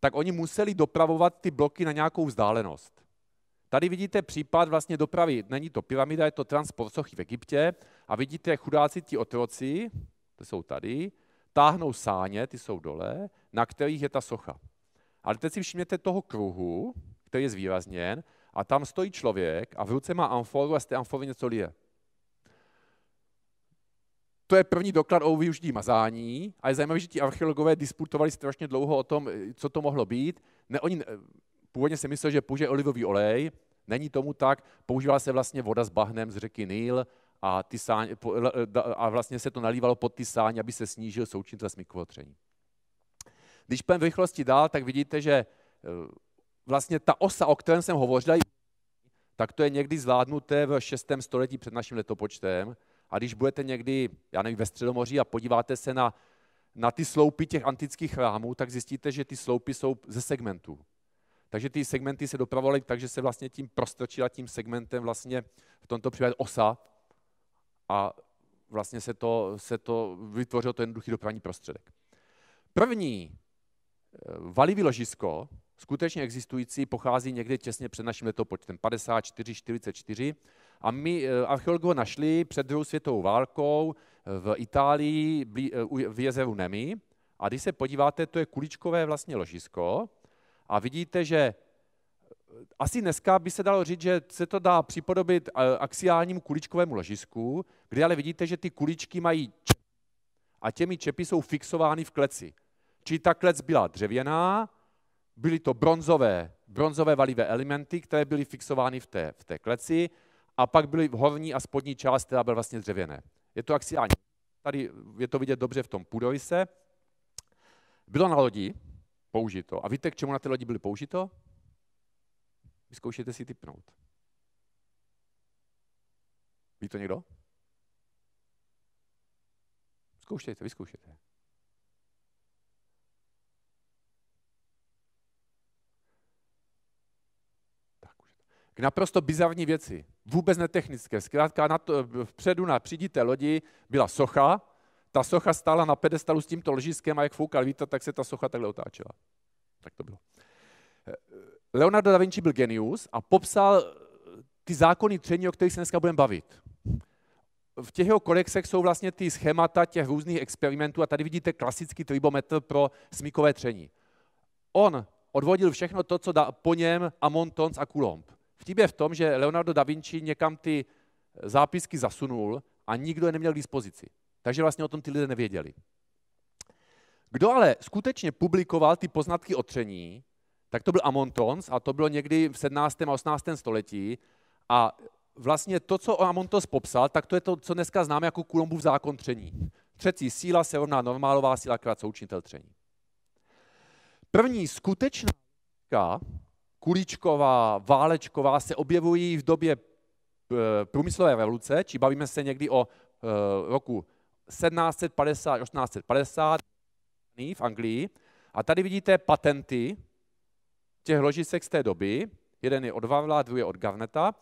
tak oni museli dopravovat ty bloky na nějakou vzdálenost. Tady vidíte případ vlastně dopravy, není to pyramida, je to transport sochy v Egyptě a vidíte chudáci ti otroci, to jsou tady, táhnou sáně, ty jsou dole, na kterých je ta socha. Ale teď si všimněte toho kruhu, který je zvýrazněn, a tam stojí člověk a v ruce má amforu a z té amfory něco lije to je první doklad o využití mazání a je zajímavé, že ti archeologové disputovali strašně dlouho o tom, co to mohlo být. Ne, oni eh, původně si mysleli, že použije olivový olej, není tomu tak, používala se vlastně voda s bahnem z řeky Nil a, sáň, eh, eh, a vlastně se to nalívalo pod sáň, aby se snížil součin s mikotření. Když půjdeme v rychlosti dál, tak vidíte, že vlastně ta osa, o kterém jsem hovořil, tak to je někdy zvládnuté v 6. století před naším letopočtem, a když budete někdy, já nevím, ve Středomoří a podíváte se na, na ty sloupy těch antických chrámů, tak zjistíte, že ty sloupy jsou ze segmentů. Takže ty segmenty se dopravovaly takže se vlastně tím prostrčila tím segmentem vlastně v tomto případě osa a vlastně se to, se to vytvořilo to jednoduchý dopravní prostředek. První eh, valivý ložisko skutečně existující pochází někde těsně před naším letopočtem, 54, 44. A my eh, archeologové našli před druhou světovou válkou eh, v Itálii eh, v jezeru Nemi. A když se podíváte, to je kuličkové vlastně ložisko. A vidíte, že asi dneska by se dalo říct, že se to dá připodobit axiálnímu kuličkovému ložisku, kde ale vidíte, že ty kuličky mají a těmi čepy jsou fixovány v kleci. Či ta klec byla dřevěná, byly to bronzové, bronzové valivé elementy, které byly fixovány v té, v té kleci a pak byly v horní a spodní část, která byla vlastně dřevěné. Je to axiální. Tady je to vidět dobře v tom půdoryse. Bylo na lodi použito. A víte, k čemu na té lodi byly použito? Vyzkoušejte si typnout. Ví to někdo? Vyzkoušejte, vyzkoušejte. k naprosto bizarní věci, vůbec netechnické. Zkrátka na to, vpředu na přídité lodi byla socha, ta socha stála na pedestalu s tímto ložiskem a jak foukal vítr, tak se ta socha takhle otáčela. Tak to bylo. Eh, Leonardo da Vinci byl genius a popsal eh, ty zákony tření, o kterých se dneska budeme bavit. V těch jeho kodexech jsou vlastně ty schémata těch různých experimentů a tady vidíte klasický tribometr pro smíkové tření. On odvodil všechno to, co dá po něm Amontons a Coulomb. Vtip je v tom, že Leonardo da Vinci někam ty zápisky zasunul a nikdo je neměl k dispozici. Takže vlastně o tom ty lidé nevěděli. Kdo ale skutečně publikoval ty poznatky o tření, tak to byl Amontons a to bylo někdy v 17. a 18. století a vlastně to, co Amontons popsal, tak to je to, co dneska známe jako Coulombův zákon tření. Třecí síla se rovná normálová síla krát součinitel tření. První skutečná Kuličková Válečková se objevují v době eh, průmyslové revoluce, či bavíme se někdy o eh, roku 1750, 1850 v Anglii. A tady vidíte patenty těch ložisek z té doby. Jeden je od Vavla, druhý je od Garneta.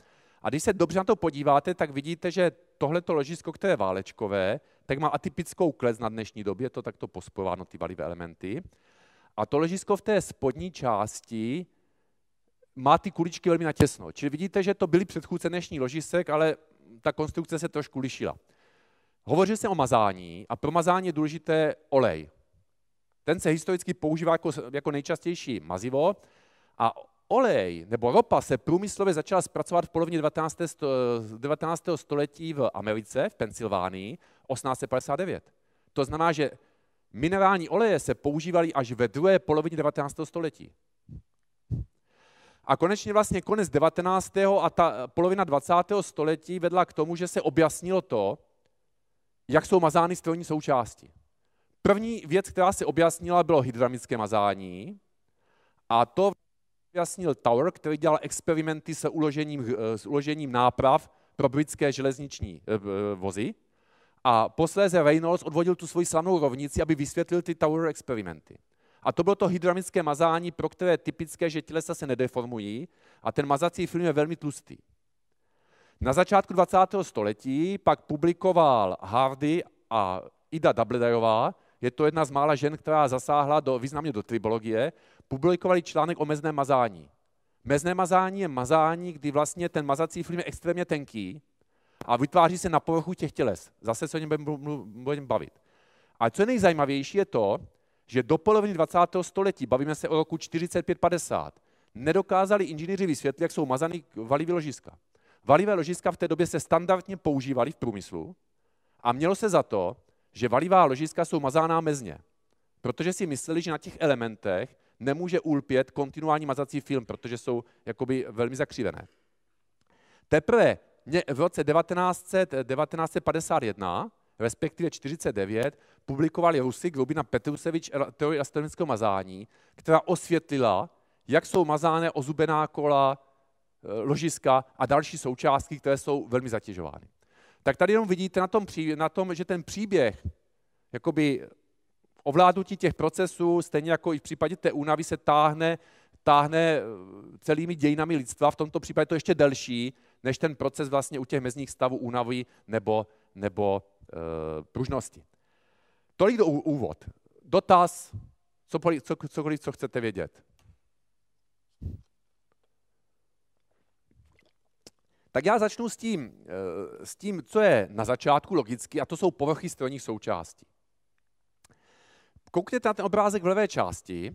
A když se dobře na to podíváte, tak vidíte, že tohleto ložisko, které je válečkové, tak má atypickou klec na dnešní době, je to takto pospováno ty valivé elementy. A to ložisko v té spodní části má ty kuličky velmi natěsno. Čili vidíte, že to byly předchůdce dnešní ložisek, ale ta konstrukce se trošku lišila. Hovořil jsem o mazání a pro mazání je důležité olej. Ten se historicky používá jako, jako nejčastější mazivo a olej nebo ropa se průmyslově začala zpracovat v polovině 19. 19. století v Americe, v Pensylvánii, 1859. To znamená, že minerální oleje se používaly až ve druhé polovině 19. století. A konečně vlastně konec 19. a ta polovina 20. století vedla k tomu, že se objasnilo to, jak jsou mazány strojní součásti. První věc, která se objasnila, bylo hydramické mazání. A to objasnil Tower, který dělal experimenty s uložením, eh, s uložením náprav pro britské železniční eh, eh, vozy. A posléze Reynolds odvodil tu svoji slavnou rovnici, aby vysvětlil ty Tower experimenty. A to bylo to hydramické mazání, pro které je typické, že tělesa se nedeformují a ten mazací film je velmi tlustý. Na začátku 20. století pak publikoval Hardy a Ida Dabledajová, je to jedna z mála žen, která zasáhla do, významně do tribologie, publikovali článek o mezném mazání. Mezné mazání je mazání, kdy vlastně ten mazací film je extrémně tenký a vytváří se na povrchu těch těles. Zase se o něm budeme bavit. A co je nejzajímavější, je to, že do poloviny 20. století, bavíme se o roku 45-50, nedokázali inženýři vysvětlit, jak jsou mazaný valivy ložiska. Valivé ložiska v té době se standardně používaly v průmyslu a mělo se za to, že valivá ložiska jsou mazáná mezně, protože si mysleli, že na těch elementech nemůže ulpět kontinuální mazací film, protože jsou jakoby velmi zakřivené. Teprve v roce 1951, respektive 49, publikoval Rusik globina Petrusevič teorie astronomického mazání, která osvětlila, jak jsou mazáné ozubená kola, e, ložiska a další součástky, které jsou velmi zatěžovány. Tak tady jenom vidíte na tom, na tom že ten příběh jakoby ovládnutí těch procesů, stejně jako i v případě té únavy, se táhne, táhne e, celými dějinami lidstva. V tomto případě to ještě delší, než ten proces vlastně u těch mezních stavů únavy nebo, nebo e, pružnosti. Tolik do úvod. Dotaz, cokoliv, cokoliv, co chcete vědět. Tak já začnu s tím, eh, s tím, co je na začátku logicky, a to jsou povrchy strojních součástí. Koukněte na ten obrázek v levé části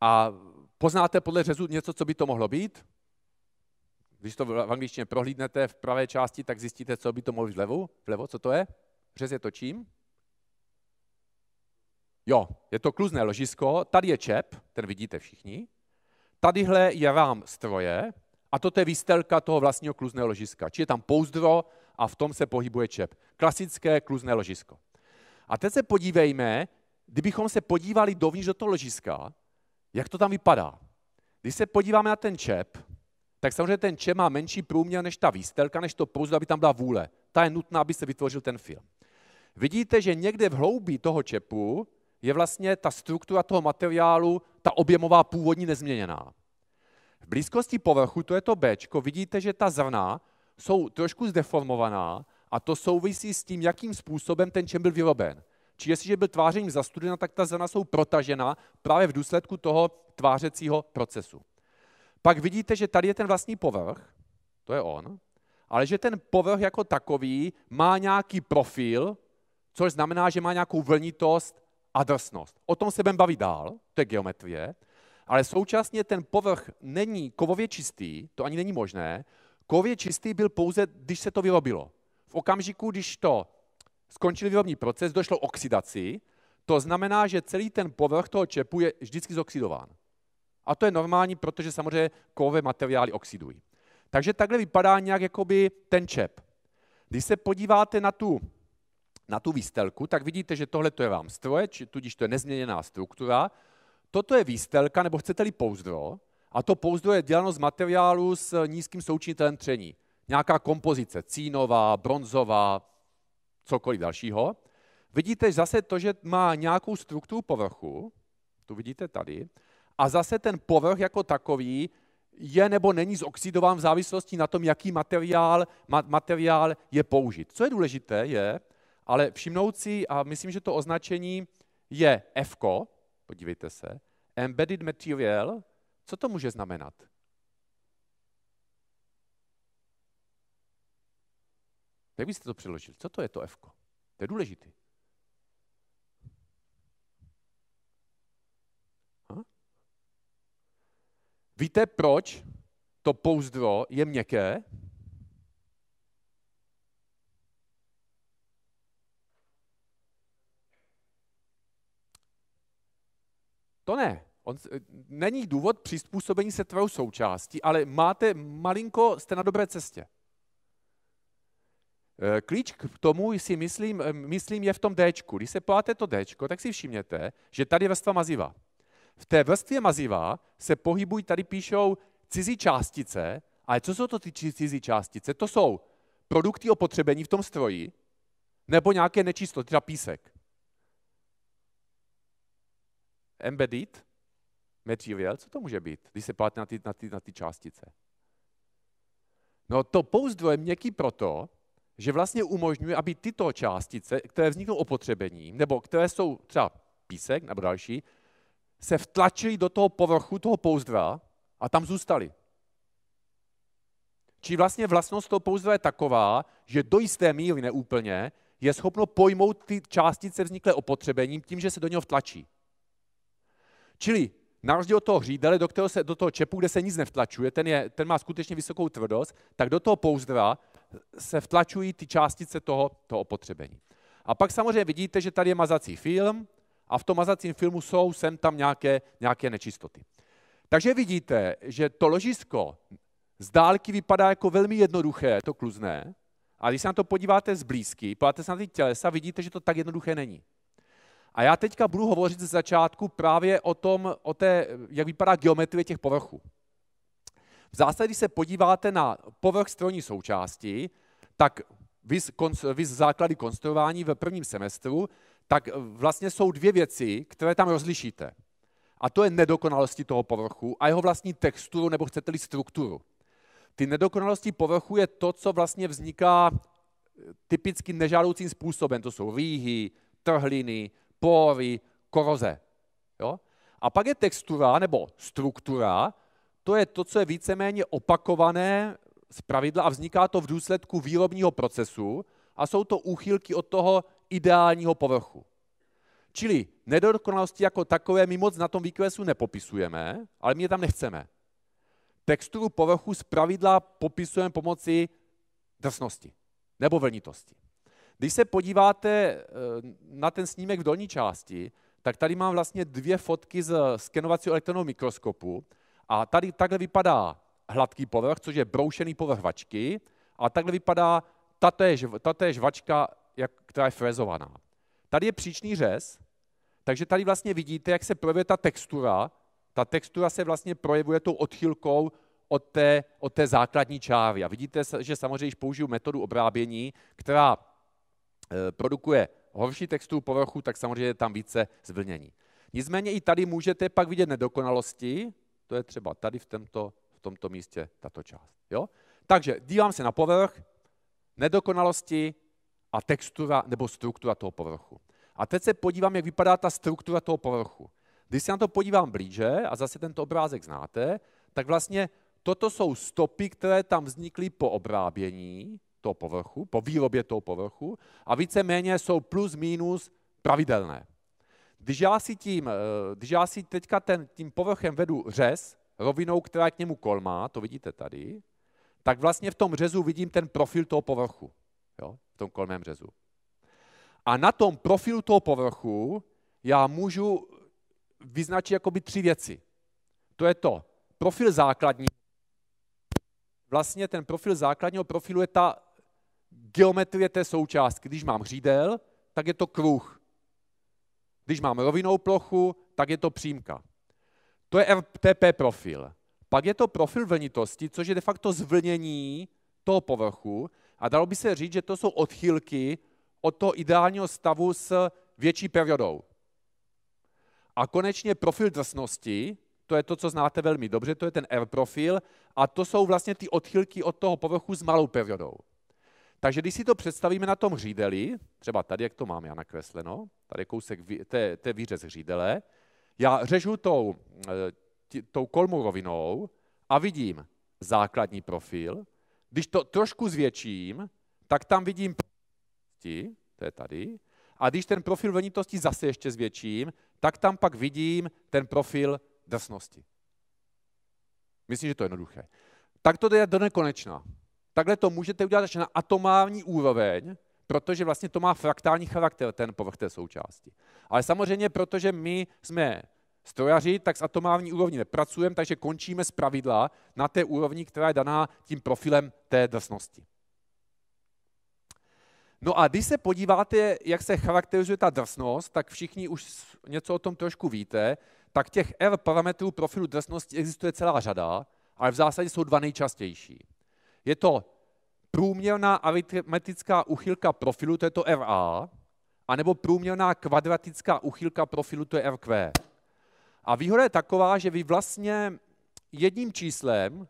a poznáte podle řezu něco, co by to mohlo být? Když to v angličtině prohlídnete v pravé části, tak zjistíte, co by to mohlo být vlevo, vlevo co to je? Řez je to čím? Jo, je to kluzné ložisko, tady je čep, ten vidíte všichni, tadyhle je vám stroje a toto je výstelka toho vlastního kluzného ložiska. Či je tam pouzdro a v tom se pohybuje čep. Klasické kluzné ložisko. A teď se podívejme, kdybychom se podívali dovnitř do toho ložiska, jak to tam vypadá. Když se podíváme na ten čep, tak samozřejmě ten čep má menší průměr než ta výstelka, než to pouzdro, aby tam byla vůle. Ta je nutná, aby se vytvořil ten film. Vidíte, že někde v hloubi toho čepu je vlastně ta struktura toho materiálu, ta objemová původní nezměněná. V blízkosti povrchu, to je to B, vidíte, že ta zrna jsou trošku zdeformovaná a to souvisí s tím, jakým způsobem ten čem byl vyroben. Či jestliže byl tvářením zastudena, tak ta zrna jsou protažena právě v důsledku toho tvářecího procesu. Pak vidíte, že tady je ten vlastní povrch, to je on, ale že ten povrch jako takový má nějaký profil, což znamená, že má nějakou vlnitost, adresnost. O tom se budeme bavit dál, to je geometrie, ale současně ten povrch není kovově čistý, to ani není možné. Kovově čistý byl pouze, když se to vyrobilo. V okamžiku, když to skončil výrobní proces, došlo oxidaci, to znamená, že celý ten povrch toho čepu je vždycky zoxidován. A to je normální, protože samozřejmě kovové materiály oxidují. Takže takhle vypadá nějak jakoby ten čep. Když se podíváte na tu na tu výstelku, tak vidíte, že tohle je vám stroje, či, tudíž to je nezměněná struktura. Toto je výstelka, nebo chcete-li pouzdro, a to pouzdro je děláno z materiálu s nízkým součinitelem tření. Nějaká kompozice, cínová, bronzová, cokoliv dalšího. Vidíte zase to, že má nějakou strukturu povrchu, tu vidíte tady, a zase ten povrch jako takový je nebo není zoxidován v závislosti na tom, jaký materiál, ma, materiál je použit. Co je důležité, je, ale všimnout si, a myslím, že to označení je F, podívejte se, Embedded Material, co to může znamenat? Jak byste to přeložil? Co to je to F? -ko? To je důležité. Víte, proč to pouzdro je měkké? To ne. On, eh, není důvod přizpůsobení se tvou součástí, ale máte malinko, jste na dobré cestě. Eh, klíč k tomu si myslím, eh, myslím je v tom D. Když se pláte to D, tak si všimněte, že tady vrstva maziva. V té vrstvě maziva se pohybují, tady píšou cizí částice, ale co jsou to ty cizí částice? To jsou produkty opotřebení v tom stroji nebo nějaké nečistoty, třeba písek. Embedded material, co to může být, když se páte na ty, na ty, na ty částice? No to pouzdro je měkký proto, že vlastně umožňuje, aby tyto částice, které vzniknou opotřebením, nebo které jsou třeba písek nebo další, se vtlačily do toho povrchu toho pouzdra a tam zůstaly. Či vlastně vlastnost toho pouzdra je taková, že do jisté míry neúplně je schopno pojmout ty částice vzniklé opotřebením tím, že se do něho vtlačí. Čili na rozdíl od toho hřídele, do, kterého se, do toho čepu, kde se nic nevtlačuje, ten, je, ten má skutečně vysokou tvrdost, tak do toho pouzdra se vtlačují ty částice toho, toho opotřebení. A pak samozřejmě vidíte, že tady je mazací film a v tom mazacím filmu jsou sem tam nějaké, nějaké nečistoty. Takže vidíte, že to ložisko z dálky vypadá jako velmi jednoduché, to kluzné, a když se na to podíváte zblízky, podíváte se na ty tělesa, vidíte, že to tak jednoduché není. A já teďka budu hovořit ze začátku právě o tom, o té, jak vypadá geometrie těch povrchů. V zásadě, když se podíváte na povrch strojní součásti, tak vys, konc, vys základy konstruování ve prvním semestru, tak vlastně jsou dvě věci, které tam rozlišíte. A to je nedokonalosti toho povrchu a jeho vlastní texturu, nebo chcete-li strukturu. Ty nedokonalosti povrchu je to, co vlastně vzniká typicky nežádoucím způsobem. To jsou výhy, trhliny, pory, koroze. Jo? A pak je textura nebo struktura, to je to, co je víceméně opakované z pravidla a vzniká to v důsledku výrobního procesu a jsou to úchylky od toho ideálního povrchu. Čili nedokonalosti jako takové my moc na tom výkresu nepopisujeme, ale my je tam nechceme. Texturu povrchu z pravidla popisujeme pomocí drsnosti nebo vlnitosti. Když se podíváte eh, na ten snímek v dolní části, tak tady mám vlastně dvě fotky z skenovacího elektronového mikroskopu a tady takhle vypadá hladký povrch, což je broušený povrch vačky a takhle vypadá tatéž, tatéž vačka, jak, která je frezovaná. Tady je příčný řez, takže tady vlastně vidíte, jak se projevuje ta textura. Ta textura se vlastně projevuje tou odchylkou od té, od té základní čávy. A vidíte, že samozřejmě, když použiju metodu obrábění, která Eh, produkuje horší texturu povrchu, tak samozřejmě je tam více zvlnění. Nicméně i tady můžete pak vidět nedokonalosti, to je třeba tady v tomto, v tomto místě tato část. Jo? Takže dívám se na povrch, nedokonalosti a textura nebo struktura toho povrchu. A teď se podívám, jak vypadá ta struktura toho povrchu. Když se na to podívám blíže, a zase tento obrázek znáte, tak vlastně toto jsou stopy, které tam vznikly po obrábění, toho povrchu, po výrobě toho povrchu a víceméně jsou plus minus pravidelné. Když já si, tím, eh, když já si teďka ten, tím povrchem vedu řez, rovinou, která k němu kolmá, to vidíte tady, tak vlastně v tom řezu vidím ten profil toho povrchu, jo, v tom kolmém řezu. A na tom profilu toho povrchu já můžu vyznačit jakoby tři věci. To je to, profil základní, vlastně ten profil základního profilu je ta geometrie té součástky. Když mám hřídel, tak je to kruh. Když mám rovinou plochu, tak je to přímka. To je RTP profil. Pak je to profil vlnitosti, což je de facto zvlnění toho povrchu a dalo by se říct, že to jsou odchylky od toho ideálního stavu s větší periodou. A konečně profil drsnosti, to je to, co znáte velmi dobře, to je ten R profil a to jsou vlastně ty odchylky od toho povrchu s malou periodou. Takže když si to představíme na tom řídeli, třeba tady, jak to mám já nakresleno, tady je kousek, to je výřez hřídele, já řežu tou, eh, tě, tou kolmou rovinou a vidím základní profil. Když to trošku zvětším, tak tam vidím plenitosti, to je tady, a když ten profil vlnitosti zase ještě zvětším, tak tam pak vidím ten profil drsnosti. Myslím, že to je jednoduché. Tak to jde do nekonečna. Takhle to můžete udělat až na atomální úroveň, protože vlastně to má fraktální charakter, ten povrch té součásti. Ale samozřejmě, protože my jsme strojaři, tak s atomální úrovní nepracujeme, takže končíme z pravidla na té úrovni, která je daná tím profilem té drsnosti. No a když se podíváte, jak se charakterizuje ta drsnost, tak všichni už něco o tom trošku víte, tak těch R parametrů profilu drsnosti existuje celá řada, ale v zásadě jsou dva nejčastější. Je to průměrná aritmetická uchylka profilu, to je to RA, anebo průměrná kvadratická uchylka profilu, to je RQ. A výhoda je taková, že vy vlastně jedním číslem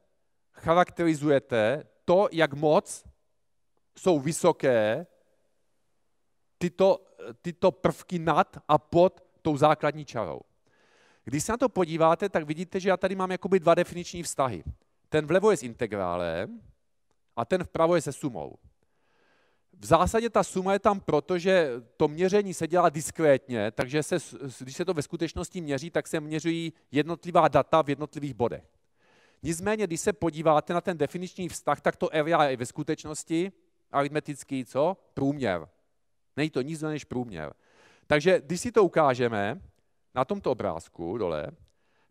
charakterizujete to, jak moc jsou vysoké tyto, tyto prvky nad a pod tou základní čarou. Když se na to podíváte, tak vidíte, že já tady mám jakoby dva definiční vztahy. Ten vlevo je s integrálem, a ten vpravo je se sumou. V zásadě ta suma je tam proto, že to měření se dělá diskrétně, takže se, když se to ve skutečnosti měří, tak se měřují jednotlivá data v jednotlivých bodech. Nicméně, když se podíváte na ten definiční vztah, tak to area je ve skutečnosti aritmetický co? Průměr. Není to nic než průměr. Takže když si to ukážeme na tomto obrázku dole,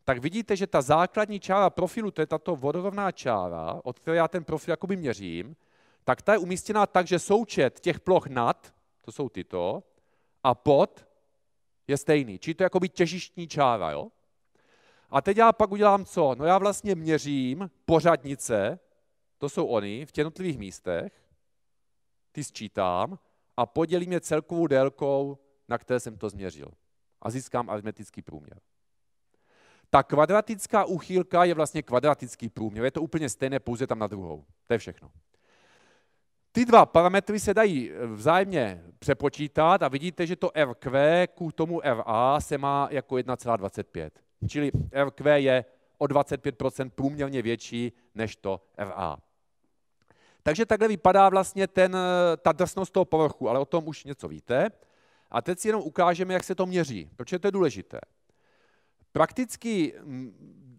tak vidíte, že ta základní čára profilu, to je tato vodorovná čára, od které já ten profil jakoby měřím, tak ta je umístěná tak, že součet těch ploch nad, to jsou tyto, a pod je stejný. Či to je jakoby těžištní čára. Jo? A teď já pak udělám co? No já vlastně měřím pořadnice, to jsou oni, v těch jednotlivých místech, ty sčítám a podělím je celkovou délkou, na které jsem to změřil. A získám aritmetický průměr ta kvadratická uchýlka je vlastně kvadratický průměr. Je to úplně stejné, pouze tam na druhou. To je všechno. Ty dva parametry se dají eh, vzájemně přepočítat a vidíte, že to RQ ku tomu RA se má jako 1,25. Čili RQ je o 25% průměrně větší než to RA. Takže takhle vypadá vlastně ten, eh, ta drsnost toho povrchu, ale o tom už něco víte. A teď si jenom ukážeme, jak se to měří, protože to je důležité. Prakticky,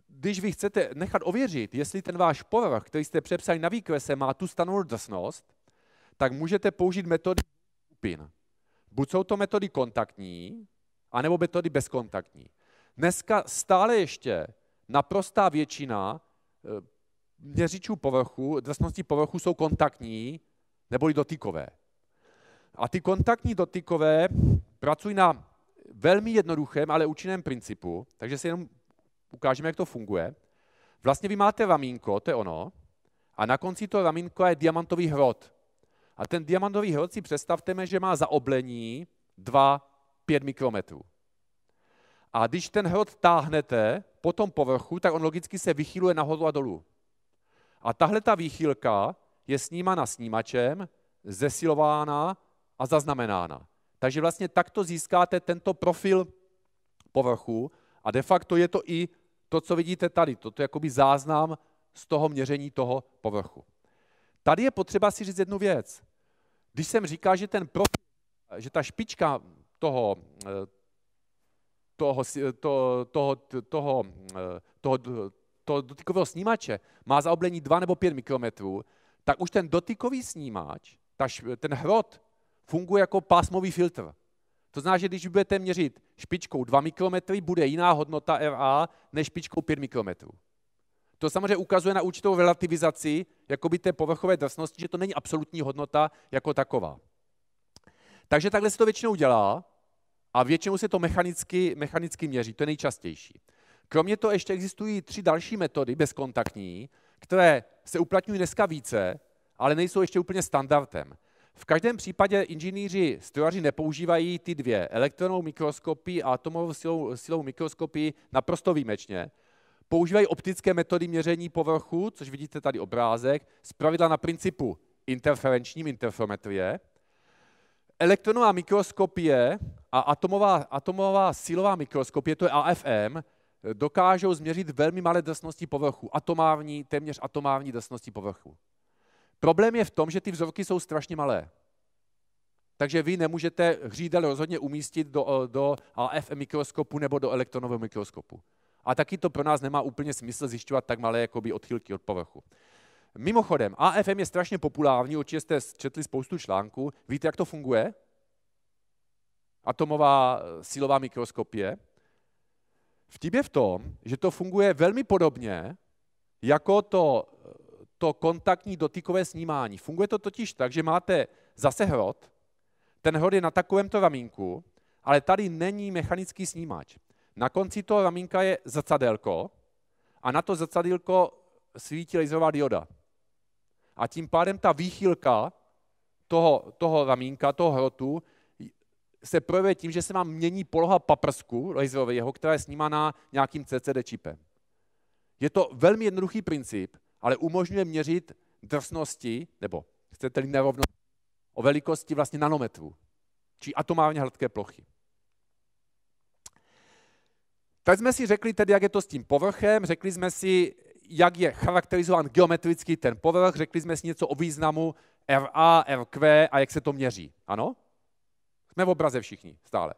když vy chcete nechat ověřit, jestli ten váš povrch, který jste přepsali na výkvese, má tu stanovou drsnost, tak můžete použít metody skupin. Buď jsou to metody kontaktní, anebo metody bezkontaktní. Dneska stále ještě naprostá většina e, měřičů povrchu, drsnosti povrchu jsou kontaktní neboli dotykové. A ty kontaktní dotykové pracují na velmi jednoduchém, ale účinném principu, takže si jenom ukážeme, jak to funguje. Vlastně vy máte ramínko, to je ono, a na konci toho ramínka je diamantový hrot. A ten diamantový hrot si představte, že má zaoblení 2-5 mikrometrů. A když ten hrot táhnete po tom povrchu, tak on logicky se vychýluje nahoru a dolů. A tahle ta výchylka je snímána snímačem, zesilována a zaznamenána. Takže vlastně takto získáte tento profil povrchu a de facto je to i to, co vidíte tady. Toto je jakoby záznam z toho měření toho povrchu. Tady je potřeba si říct jednu věc. Když jsem říkal, že, ten profil, že ta špička toho, eh, toho, to, toho, toho, eh, toho, toho dotykového snímače má zaoblení 2 nebo 5 mikrometrů, tak už ten dotykový snímač, ta, ten hrot funguje jako pásmový filtr. To znamená, že když budete měřit špičkou 2 mikrometry, bude jiná hodnota RA než špičkou 5 mikrometrů. To samozřejmě ukazuje na určitou relativizaci jakoby té povrchové drsnosti, že to není absolutní hodnota jako taková. Takže takhle se to většinou dělá a většinou se to mechanicky, mechanicky měří, to je nejčastější. Kromě toho ještě existují tři další metody bezkontaktní, které se uplatňují dneska více, ale nejsou ještě úplně standardem. V každém případě inženýři strojaři nepoužívají ty dvě, elektronovou mikroskopii a atomovou silou, silou mikroskopii naprosto výjimečně. Používají optické metody měření povrchu, což vidíte tady obrázek, pravidla na principu interferenčním interferometrie. Elektronová mikroskopie a atomová, atomová silová mikroskopie, to je AFM, dokážou změřit velmi malé drsnosti povrchu, atomární, téměř atomární drsnosti povrchu. Problém je v tom, že ty vzorky jsou strašně malé. Takže vy nemůžete hřídel rozhodně umístit do, eh, do AF mikroskopu nebo do elektronového mikroskopu. A taky to pro nás nemá úplně smysl zjišťovat tak malé jakoby odchylky od povrchu. Mimochodem, AFM je strašně populární, určitě jste četli spoustu článků. Víte, jak to funguje? Atomová eh, silová mikroskopie. Vtip je v tom, že to funguje velmi podobně jako to to kontaktní dotykové snímání. Funguje to totiž tak, že máte zase hrot, ten hrot je na takovémto ramínku, ale tady není mechanický snímač. Na konci toho ramínka je zrcadelko a na to zrcadílko svítí laserová dioda. A tím pádem ta výchylka toho, toho ramínka, toho hrotu, se projevuje tím, že se vám mění poloha paprsku laserového, která je snímaná nějakým CCD čipem. Je to velmi jednoduchý princip, ale umožňuje měřit drsnosti, nebo chcete-li nerovnost, o velikosti vlastně nanometrů, či atomárně hladké plochy. Tak jsme si řekli tedy, jak je to s tím povrchem, řekli jsme si, jak je charakterizován geometrický ten povrch, řekli jsme si něco o významu RA, RQ a jak se to měří. Ano? Jsme v obraze všichni stále.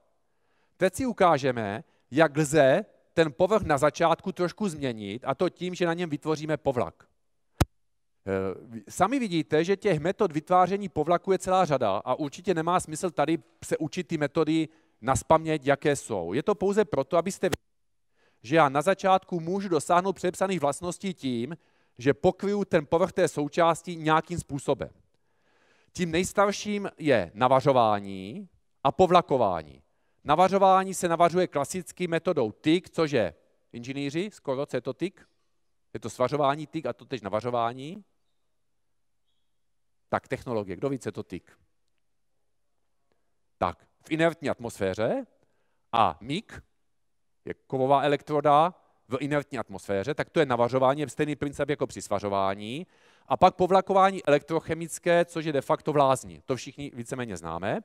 Teď si ukážeme, jak lze ten povrch na začátku trošku změnit a to tím, že na něm vytvoříme povlak. Eh, sami vidíte, že těch metod vytváření povlaku je celá řada a určitě nemá smysl tady se učit ty metody naspamět, jaké jsou. Je to pouze proto, abyste věděli, že já na začátku můžu dosáhnout přepsaných vlastností tím, že pokryju ten povrch té součásti nějakým způsobem. Tím nejstarším je navařování a povlakování. Navařování se navařuje klasický metodou TIC, což je inženýři, skoro, co je to TIC, Je to svařování TIC a to tež navařování tak technologie, kdo více to tyk. Tak, v inertní atmosféře a MIG je kovová elektroda v inertní atmosféře, tak to je navařování, je stejný princip jako při svařování. A pak povlakování elektrochemické, což je de facto v lázni. To všichni víceméně známe.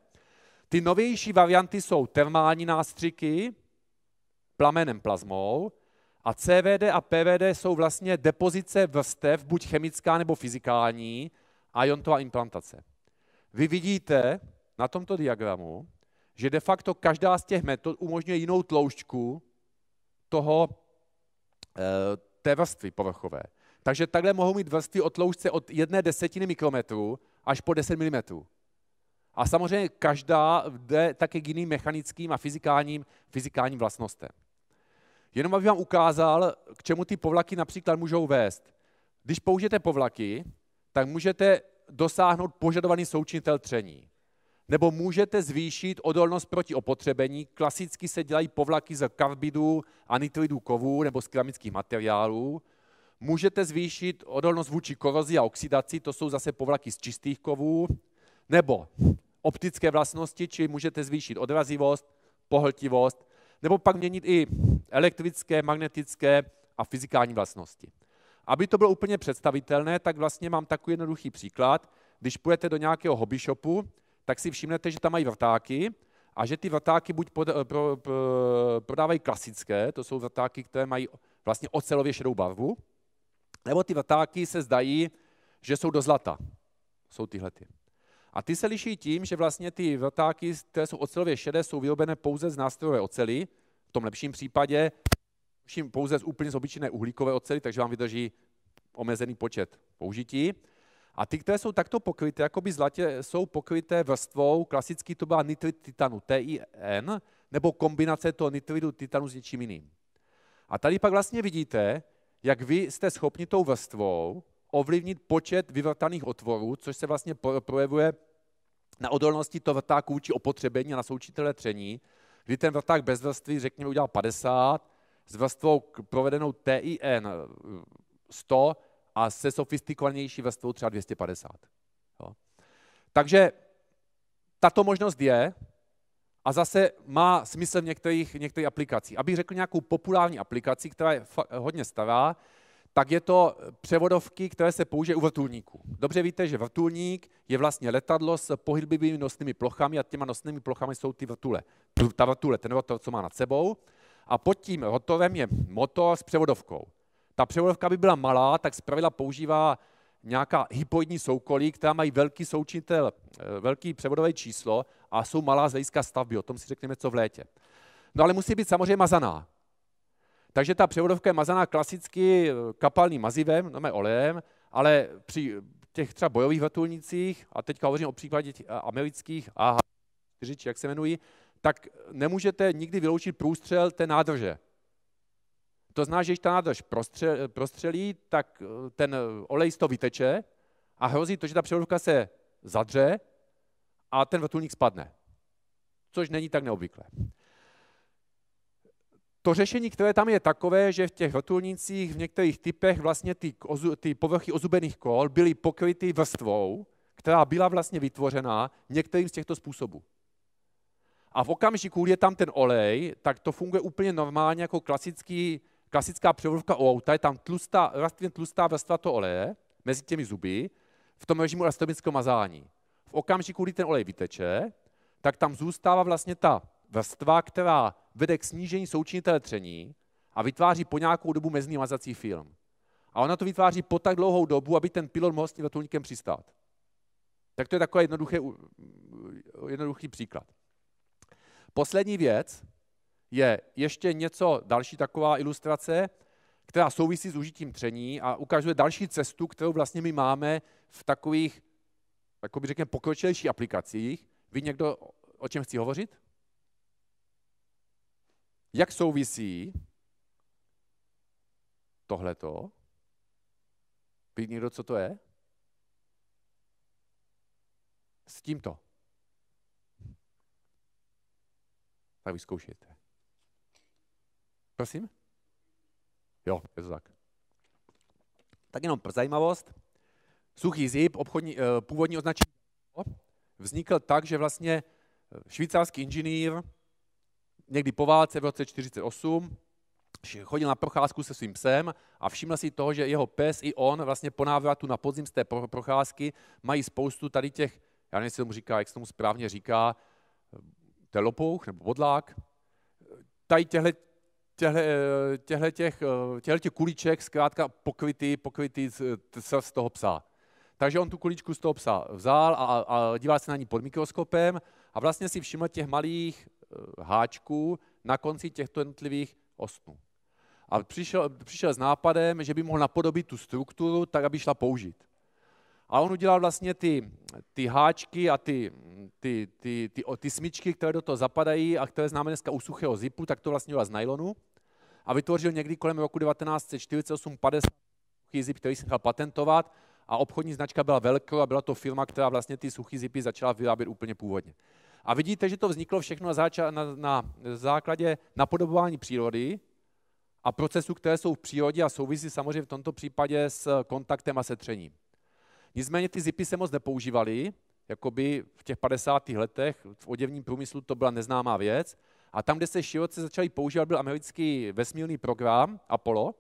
Ty novější varianty jsou termální nástřiky, plamenem plazmou, a CVD a PVD jsou vlastně depozice vrstev, buď chemická nebo fyzikální, a jontová implantace. Vy vidíte na tomto diagramu, že de facto každá z těch metod umožňuje jinou tloušťku toho, eh, té vrstvy povrchové. Takže takhle mohou mít vrstvy o tloušťce od jedné desetiny mikrometru až po 10 mm. A samozřejmě každá jde také k jiným mechanickým a fyzikálním, fyzikálním vlastnostem. Jenom abych vám ukázal, k čemu ty povlaky například můžou vést. Když použijete povlaky, tak můžete dosáhnout požadovaný součinitel tření. Nebo můžete zvýšit odolnost proti opotřebení. Klasicky se dělají povlaky z karbidů, nitridů kovů nebo z keramických materiálů. Můžete zvýšit odolnost vůči korozi a oxidaci, to jsou zase povlaky z čistých kovů. Nebo optické vlastnosti, či můžete zvýšit odrazivost, pohltivost, nebo pak měnit i elektrické, magnetické a fyzikální vlastnosti. Aby to bylo úplně představitelné, tak vlastně mám takový jednoduchý příklad. Když půjdete do nějakého hobby shopu, tak si všimnete, že tam mají vrtáky a že ty vrtáky buď pod, pro, pro, prodávají klasické, to jsou vrtáky, které mají vlastně ocelově šedou barvu, nebo ty vrtáky se zdají, že jsou do zlata. Jsou tyhle ty. A ty se liší tím, že vlastně ty vrtáky, které jsou ocelově šedé, jsou vyrobené pouze z nástrojové ocely, v tom lepším případě čím pouze z úplně z obyčejné uhlíkové ocely, takže vám vydrží omezený počet použití. A ty, které jsou takto pokryté, jako by zlatě, jsou pokryté vrstvou, klasicky to byla nitrit titanu, TIN, nebo kombinace toho nitridu titanu s něčím jiným. A tady pak vlastně vidíte, jak vy jste schopni tou vrstvou ovlivnit počet vyvrtaných otvorů, což se vlastně projevuje na odolnosti toho vrtáku vůči opotřebení a na součitele tření, kdy ten vrták bez vrstvy, řekněme, udělal 50, s vrstvou provedenou TIN 100 a se sofistikovanější vrstvou třeba 250. Jo. Takže tato možnost je a zase má smysl v některých, některých aplikacích. Abych řekl nějakou populární aplikaci, která je hodně stará, tak je to převodovky, které se použije u vrtulníků. Dobře víte, že vrtulník je vlastně letadlo s pohyblivými nosnými plochami a těma nosnými plochami jsou ty vrtule. Ta vrtule, ten rotor, co má nad sebou a pod tím rotorem je motor s převodovkou. Ta převodovka by byla malá, tak zpravidla používá nějaká hypoidní soukolí, která mají velký součitel, eh, velký převodové číslo a jsou malá z hlediska stavby, o tom si řekneme co v létě. No ale musí být samozřejmě mazaná. Takže ta převodovka je mazaná klasicky eh, kapalným mazivem, no olejem, ale při těch třeba bojových vrtulnicích, a teďka hovořím o případě eh, amerických aha, jak se jmenují, tak nemůžete nikdy vyloučit průstřel té nádrže. To znamená, že když ta nádrž prostřelí, tak eh, ten eh, olej z toho vyteče a hrozí to, že ta převodovka se zadře a ten vrtulník spadne. Což není tak neobvyklé. To řešení, které tam je takové, že v těch vrtulnících v některých typech vlastně ty, ty povrchy ozubených kol byly pokryty vrstvou, která byla vlastně vytvořena některým z těchto způsobů a v okamžiku, kdy je tam ten olej, tak to funguje úplně normálně jako klasický, klasická převodovka u auta. Je tam tlustá, vlastně tlustá vrstva toho oleje mezi těmi zuby v tom režimu elastomického mazání. V okamžiku, kdy ten olej vyteče, tak tam zůstává vlastně ta vrstva, která vede k snížení součinitele tření a vytváří po nějakou dobu mezní mazací film. A ona to vytváří po tak dlouhou dobu, aby ten pilot mohl s tím vrtulníkem přistát. Tak to je takový jednoduchý, jednoduchý příklad. Poslední věc je ještě něco, další taková ilustrace, která souvisí s užitím tření a ukazuje další cestu, kterou vlastně my máme v takových, takový řekněme, pokročilejších aplikacích. Ví někdo, o čem chci hovořit? Jak souvisí tohleto? Ví někdo, co to je? S tímto. tak vyzkoušejte. Prosím? Jo, je to tak. Tak jenom pro zajímavost. Suchý zip, obchodní, eh, původní označení, vznikl tak, že vlastně eh, švýcarský inženýr někdy po válce v roce 48 chodil na procházku se svým psem a všiml si toho, že jeho pes i on vlastně po návratu na podzim z té procházky mají spoustu tady těch, já nevím, jestli tomu říká, jak se tomu správně říká, to je lopouch nebo bodlák, tady těhle, těhle, těhle, těch, těhle těch kuliček, zkrátka pokvity pokvity z, z toho psa. Takže on tu kuličku z toho psa vzal a, a díval se na ní pod mikroskopem a vlastně si všiml těch malých eh, háčků na konci těchto jednotlivých osnů. A přišel, přišel s nápadem, že by mohl napodobit tu strukturu tak, aby šla použít a on udělal vlastně ty, ty háčky a ty, ty, ty, ty, ty smyčky, které do toho zapadají a které známe dneska u suchého zipu, tak to vlastně udělal z nylonu a vytvořil někdy kolem roku 1948-50 suchý zip, který se nechal patentovat a obchodní značka byla velká, a byla to firma, která vlastně ty suchý zipy začala vyrábět úplně původně. A vidíte, že to vzniklo všechno na, zača- na, na základě napodobování přírody a procesů, které jsou v přírodě a souvisí samozřejmě v tomto případě s kontaktem a setřením. Nicméně ty zipy se moc nepoužívaly, jakoby v těch 50. letech v oděvním průmyslu to byla neznámá věc. A tam, kde se široce začali používat, byl americký vesmírný program Apollo,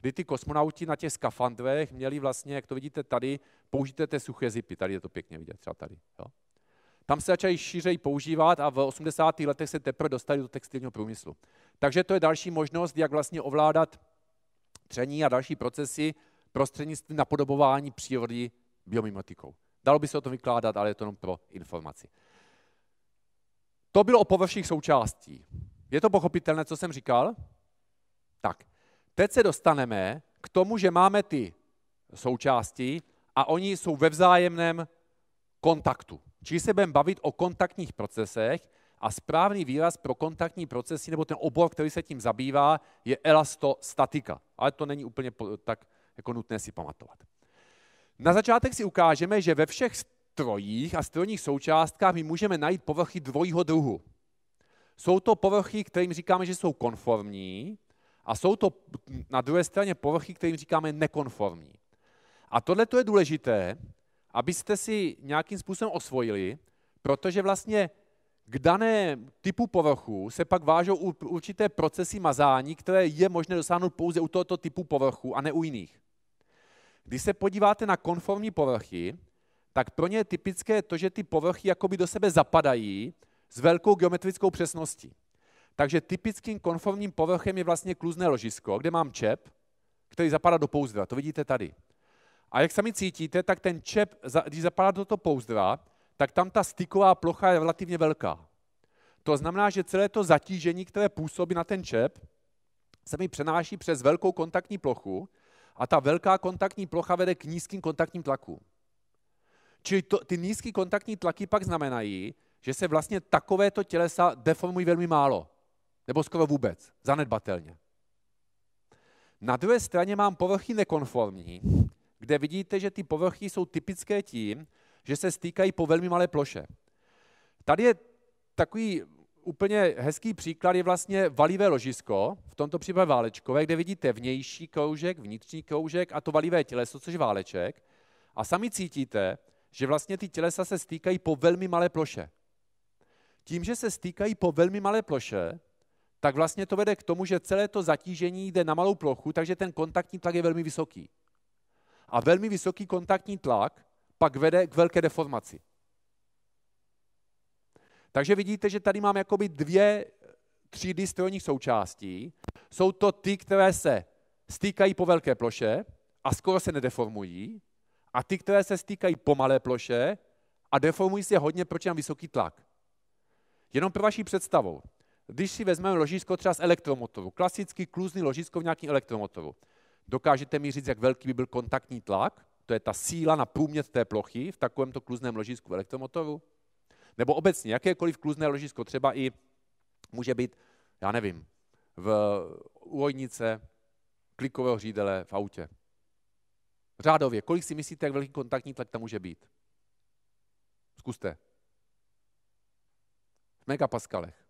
kdy ty kosmonauti na těch skafandrech měli vlastně, jak to vidíte tady, použité té suché zipy. Tady je to pěkně vidět, třeba tady. Jo? Tam se začaly šířej používat a v 80. letech se teprve dostali do textilního průmyslu. Takže to je další možnost, jak vlastně ovládat tření a další procesy prostřednictvím napodobování přírody biomimetikou. Dalo by se o tom vykládat, ale je to jenom pro informaci. To bylo o površních součástí. Je to pochopitelné, co jsem říkal? Tak, teď se dostaneme k tomu, že máme ty součásti a oni jsou ve vzájemném kontaktu. Čili se budeme bavit o kontaktních procesech a správný výraz pro kontaktní procesy nebo ten obor, který se tím zabývá, je elastostatika. Ale to není úplně tak jako nutné si pamatovat. Na začátek si ukážeme, že ve všech strojích a strojních součástkách my můžeme najít povrchy dvojího druhu. Jsou to povrchy, kterým říkáme, že jsou konformní, a jsou to na druhé straně povrchy, kterým říkáme nekonformní. A tohle je důležité, abyste si nějakým způsobem osvojili, protože vlastně k dané typu povrchu se pak vážou určité procesy mazání, které je možné dosáhnout pouze u tohoto typu povrchu a ne u jiných. Když se podíváte na konformní povrchy, tak pro ně je typické to, že ty povrchy jakoby do sebe zapadají s velkou geometrickou přesností. Takže typickým konformním povrchem je vlastně kluzné ložisko, kde mám čep, který zapadá do pouzdra. To vidíte tady. A jak sami cítíte, tak ten čep, když zapadá do toho pouzdra, tak tam ta styková plocha je relativně velká. To znamená, že celé to zatížení, které působí na ten čep, se mi přenáší přes velkou kontaktní plochu, a ta velká kontaktní plocha vede k nízkým kontaktním tlakům. Čili to, ty nízké kontaktní tlaky pak znamenají, že se vlastně takovéto tělesa deformují velmi málo, nebo skoro vůbec, zanedbatelně. Na druhé straně mám povrchy nekonformní, kde vidíte, že ty povrchy jsou typické tím, že se stýkají po velmi malé ploše. Tady je takový úplně hezký příklad je vlastně valivé ložisko, v tomto případě válečkové, kde vidíte vnější koužek, vnitřní koužek a to valivé těleso, což je váleček. A sami cítíte, že vlastně ty tělesa se stýkají po velmi malé ploše. Tím, že se stýkají po velmi malé ploše, tak vlastně to vede k tomu, že celé to zatížení jde na malou plochu, takže ten kontaktní tlak je velmi vysoký. A velmi vysoký kontaktní tlak pak vede k velké deformaci. Takže vidíte, že tady mám jakoby dvě třídy strojních součástí. Jsou to ty, které se stýkají po velké ploše a skoro se nedeformují, a ty, které se stýkají po malé ploše a deformují se hodně, proč je tam vysoký tlak. Jenom pro vaši představu, když si vezmeme ložisko třeba z elektromotoru, klasický kluzný ložisko v nějakém elektromotoru, dokážete mi říct, jak velký by byl kontaktní tlak, to je ta síla na průměr té plochy v takovémto kluzném ložisku v elektromotoru? nebo obecně jakékoliv kluzné ložisko, třeba i může být, já nevím, v uvojnice klikového řídele v autě. Řádově, kolik si myslíte, jak velký kontaktní tlak tam může být? Zkuste. V megapaskalech.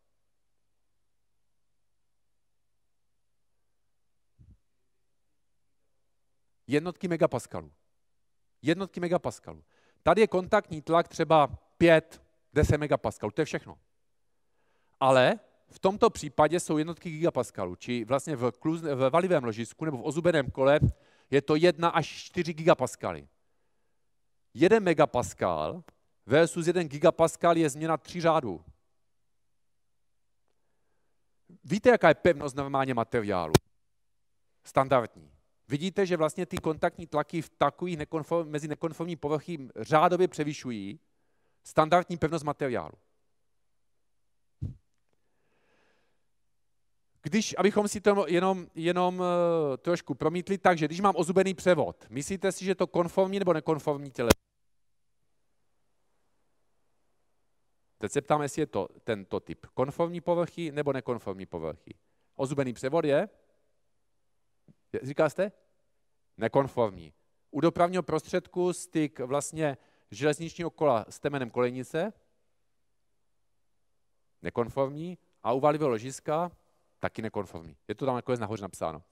Jednotky megapaskalů. Jednotky megapaskalů. Tady je kontaktní tlak třeba 5 10 megapaskalů, to je všechno. Ale v tomto případě jsou jednotky gigapaskalů, či vlastně v, kluz, v valivém ložisku nebo v ozubeném kole je to 1 až 4 gigapaskaly. 1 megapaskal versus 1 gigapaskal je změna tří řádů. Víte, jaká je pevnost normálně materiálu? Standardní. Vidíte, že vlastně ty kontaktní tlaky v takových nekonform, mezi nekonformní povrchy řádově převyšují standardní pevnost materiálu. Když, abychom si to jenom, jenom eh, trošku promítli, takže když mám ozubený převod, myslíte si, že to konformní nebo nekonformní těle? Teď se ptám, jestli je to tento typ. Konformní povrchy nebo nekonformní povrchy. Ozubený převod je? Říkal Nekonformní. U dopravního prostředku styk vlastně železničního kola s temenem kolejnice, nekonformní, a u valivého ložiska, taky nekonformní. Je to tam nakonec nahoře napsáno.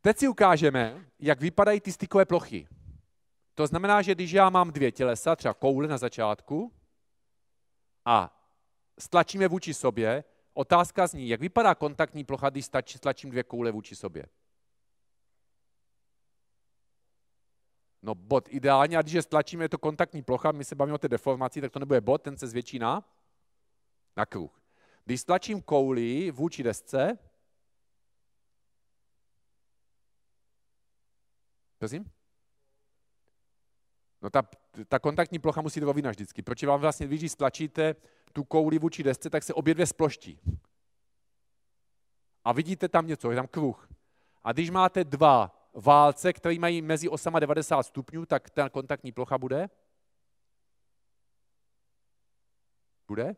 Teď si ukážeme, jak vypadají ty stykové plochy. To znamená, že když já mám dvě tělesa, třeba koule na začátku, a stlačíme vůči sobě, otázka zní, jak vypadá kontaktní plocha, když stlačím dvě koule vůči sobě. No bod ideálně, a když je stlačíme, je to kontaktní plocha, my se bavíme o té deformaci, tak to nebude bod, ten se zvětší na, na kruh. Když stlačím kouli vůči desce, prosím? No ta, ta kontaktní plocha musí rovina vždycky. Proč vám vlastně, když stlačíte tu kouli vůči desce, tak se obě dvě sploští. A vidíte tam něco, je tam kruh. A když máte dva válce, které mají mezi 8 a 90 stupňů, tak ta kontaktní plocha bude? Bude?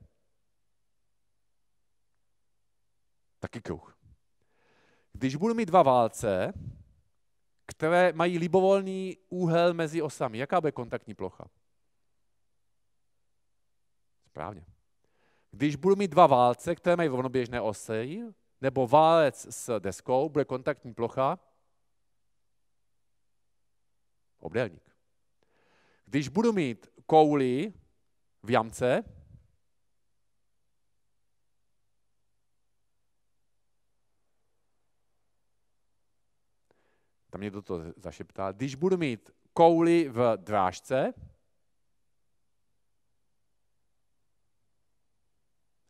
Taky kruh. Když budu mít dva válce, které mají libovolný úhel mezi osami, jaká bude kontaktní plocha? Správně. Když budu mít dva válce, které mají rovnoběžné osy, nebo válec s deskou, bude kontaktní plocha obdélník. Když budu mít kouli v jamce, tam mě toto zašeptá, když budu mít kouli v drážce,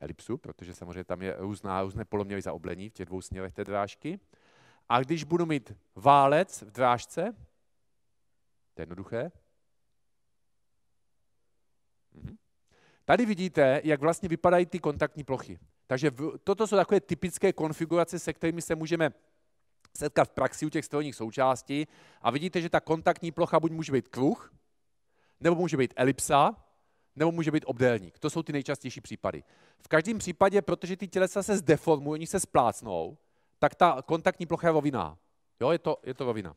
elipsu, protože samozřejmě tam je různá, různé poloměry oblení v těch dvou směrech té drážky. A když budu mít válec v drážce, to je jednoduché. Mhm. Tady vidíte, jak vlastně vypadají ty kontaktní plochy. Takže v, toto jsou takové typické konfigurace, se kterými se můžeme setkat v praxi u těch strojních součástí. A vidíte, že ta kontaktní plocha buď může být kruh, nebo může být elipsa, nebo může být obdélník. To jsou ty nejčastější případy. V každém případě, protože ty tělesa se zdeformují, oni se splácnou, tak ta kontaktní plocha je roviná. Jo, je to, je to rovina.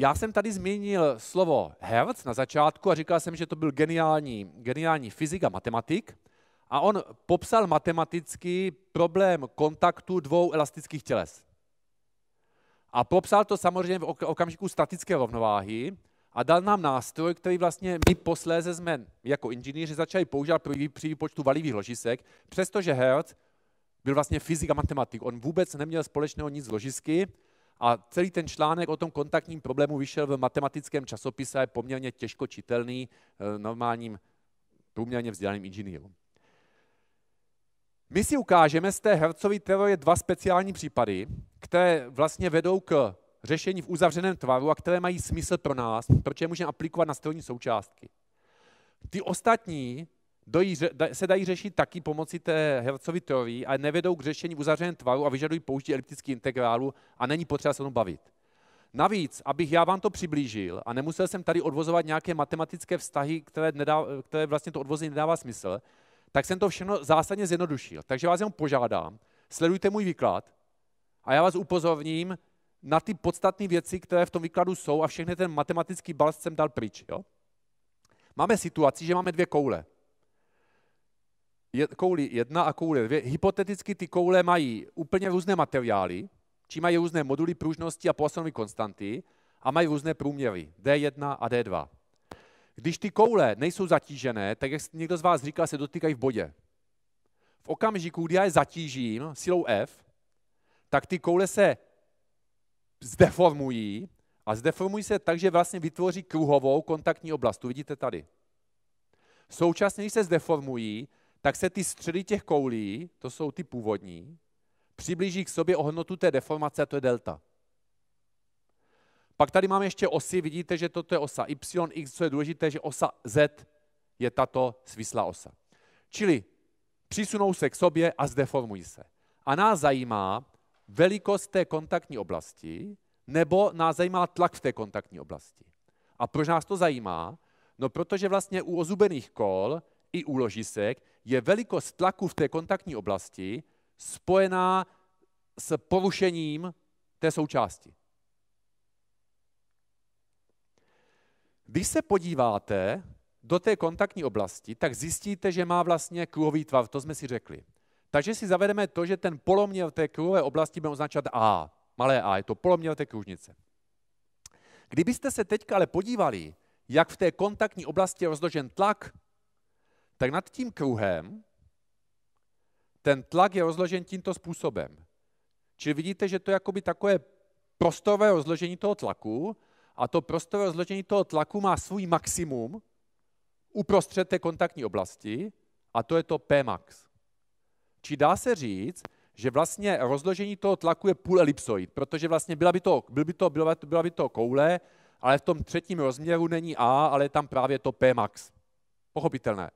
Já jsem tady změnil slovo hertz na začátku a říkal jsem, že to byl geniální, geniální fyzik a matematik. A on popsal matematicky problém kontaktu dvou elastických těles. A popsal to samozřejmě v okamžiku statické rovnováhy a dal nám nástroj, který vlastně my posléze jsme jako inženýři začali používat při výpočtu valivých ložisek, přestože Hertz byl vlastně fyzik a matematik. On vůbec neměl společného nic s ložisky, a celý ten článek o tom kontaktním problému vyšel v matematickém časopise, je poměrně těžko čitelný eh, normálním průměrně vzdělaným inženýrům. My si ukážeme z té hercové teorie dva speciální případy, které vlastně vedou k řešení v uzavřeném tvaru a které mají smysl pro nás, proč je můžeme aplikovat na strojní součástky. Ty ostatní dojí, se dají řešit taky pomocí té Hercovy teorii, ale nevedou k řešení uzavřené tvaru a vyžadují použití eliptických integrálů a není potřeba se o tom bavit. Navíc, abych já vám to přiblížil a nemusel jsem tady odvozovat nějaké matematické vztahy, které, nedá, které vlastně to odvození nedává smysl, tak jsem to všechno zásadně zjednodušil. Takže vás jenom požádám, sledujte můj výklad a já vás upozorním na ty podstatné věci, které v tom výkladu jsou a všechny ten matematický balst jsem dal pryč. Jo? Máme situaci, že máme dvě koule kouli 1 a koule 2, hypoteticky ty koule mají úplně různé materiály, či mají různé moduly pružnosti a Poissonové konstanty a mají různé průměry, D1 a D2. Když ty koule nejsou zatížené, tak jak někdo z vás říkal, se dotýkají v bodě. V okamžiku, kdy já je zatížím silou F, tak ty koule se zdeformují a zdeformují se tak, že vlastně vytvoří kruhovou kontaktní oblast. Tu vidíte tady. Současně, když se zdeformují, tak se ty středy těch koulí, to jsou ty původní, přiblíží k sobě o hodnotu té deformace, a to je delta. Pak tady máme ještě osy, vidíte, že toto je osa y, x, co je důležité, že osa z je tato svislá osa. Čili přisunou se k sobě a zdeformují se. A nás zajímá velikost té kontaktní oblasti, nebo nás zajímá tlak v té kontaktní oblasti. A proč nás to zajímá? No protože vlastně u ozubených kol i u ložisek je velikost tlaku v té kontaktní oblasti spojená s porušením té součásti. Když se podíváte do té kontaktní oblasti, tak zjistíte, že má vlastně kruhový tvar, to jsme si řekli. Takže si zavedeme to, že ten poloměr té kruhové oblasti bude označovat A. Malé A, je to poloměr té kružnice. Kdybyste se teď ale podívali, jak v té kontaktní oblasti je rozložen tlak, tak nad tím kruhem ten tlak je rozložen tímto způsobem. Čili vidíte, že to je jakoby takové prostorové rozložení toho tlaku a to prostorové rozložení toho tlaku má svůj maximum uprostřed té kontaktní oblasti a to je to Pmax. Či dá se říct, že vlastně rozložení toho tlaku je půl elipsoid, protože vlastně byla by to, byl by to, byla, by to, byla by to koule, ale v tom třetím rozměru není A, ale je tam právě to Pmax. Pochopitelné.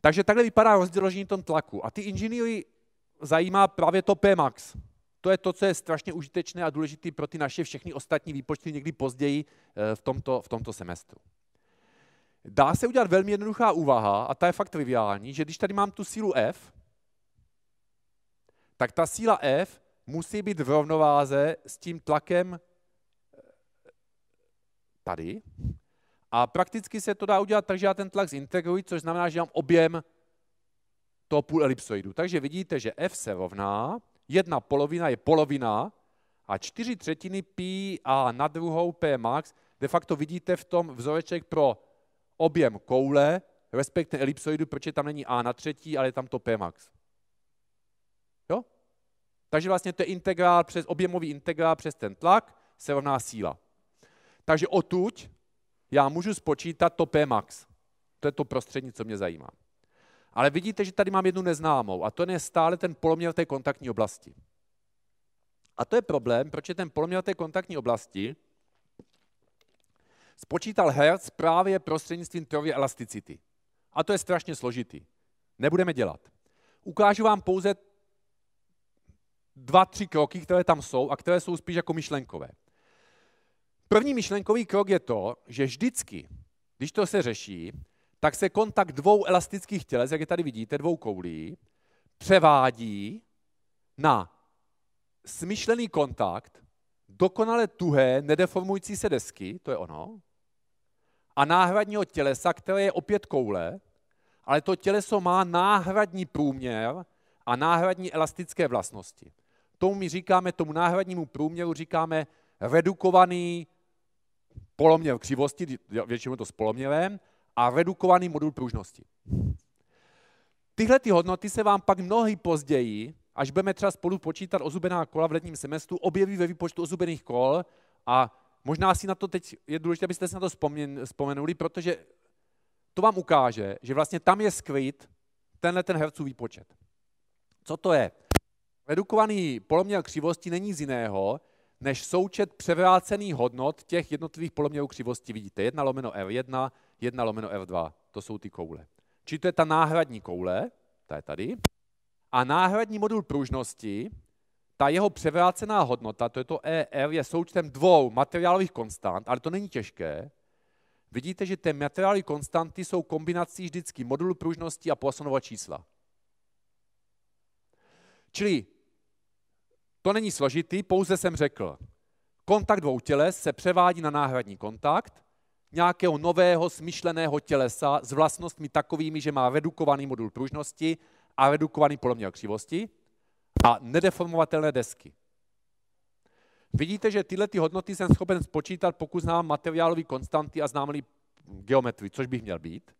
Takže takhle vypadá rozdělení tom tlaku. A ty inženýry zajímá právě to Pmax. To je to, co je strašně užitečné a důležité pro ty naše všechny ostatní výpočty někdy později eh, v tomto, v tomto semestru. Dá se udělat velmi jednoduchá úvaha, a ta je fakt triviální, že když tady mám tu sílu F, tak ta síla F musí být v rovnováze s tím tlakem eh, tady, a prakticky se to dá udělat tak, že já ten tlak zintegruji, což znamená, že mám objem toho půl elipsoidu. Takže vidíte, že F se rovná, jedna polovina je polovina a čtyři třetiny pi a na druhou p max de facto vidíte v tom vzoreček pro objem koule, respektive elipsoidu, protože tam není a na třetí, ale je tam to p max. Jo? Takže vlastně to je integrál přes objemový integrál přes ten tlak se rovná síla. Takže otuď já můžu spočítat to Pmax. To je to prostřední, co mě zajímá. Ale vidíte, že tady mám jednu neznámou a to je stále ten poloměr té kontaktní oblasti. A to je problém, proč je ten poloměr té kontaktní oblasti spočítal Hertz právě prostřednictvím teorie elasticity. A to je strašně složitý. Nebudeme dělat. Ukážu vám pouze dva, tři kroky, které tam jsou a které jsou spíš jako myšlenkové. První myšlenkový krok je to, že vždycky, když to se řeší, tak se kontakt dvou elastických těles, jak je tady vidíte, dvou koulí, převádí na smyšlený kontakt dokonale tuhé, nedeformující se desky, to je ono, a náhradního tělesa, které je opět koule, ale to těleso má náhradní průměr a náhradní elastické vlastnosti. Tomu my říkáme, tomu náhradnímu průměru říkáme redukovaný poloměr křivosti, většinou to s a redukovaný modul pružnosti. Tyhle ty hodnoty se vám pak mnohý později, až budeme třeba spolu počítat ozubená kola v letním semestru, objeví ve výpočtu ozubených kol a možná si na to teď je důležité, abyste si na to vzpomenuli, protože to vám ukáže, že vlastně tam je skryt tenhle ten hercův výpočet. Co to je? Redukovaný poloměr křivosti není z jiného, než součet převrácených hodnot těch jednotlivých poloměrů křivosti. Vidíte, 1 lomeno R1, 1 lomeno R2, to jsou ty koule. Či to je ta náhradní koule, ta je tady, a náhradní modul pružnosti, ta jeho převrácená hodnota, to je to ER, je součtem dvou materiálových konstant, ale to není těžké. Vidíte, že ty materiály konstanty jsou kombinací vždycky modulu pružnosti a Poissonova čísla. Čili to není složitý, pouze jsem řekl. Kontakt dvou těles se převádí na náhradní kontakt nějakého nového smyšleného tělesa s vlastnostmi takovými, že má redukovaný modul pružnosti a redukovaný poloměr křivosti a nedeformovatelné desky. Vidíte, že tyhle ty hodnoty jsem schopen spočítat, pokud znám materiálové konstanty a znám geometrii, což bych měl být.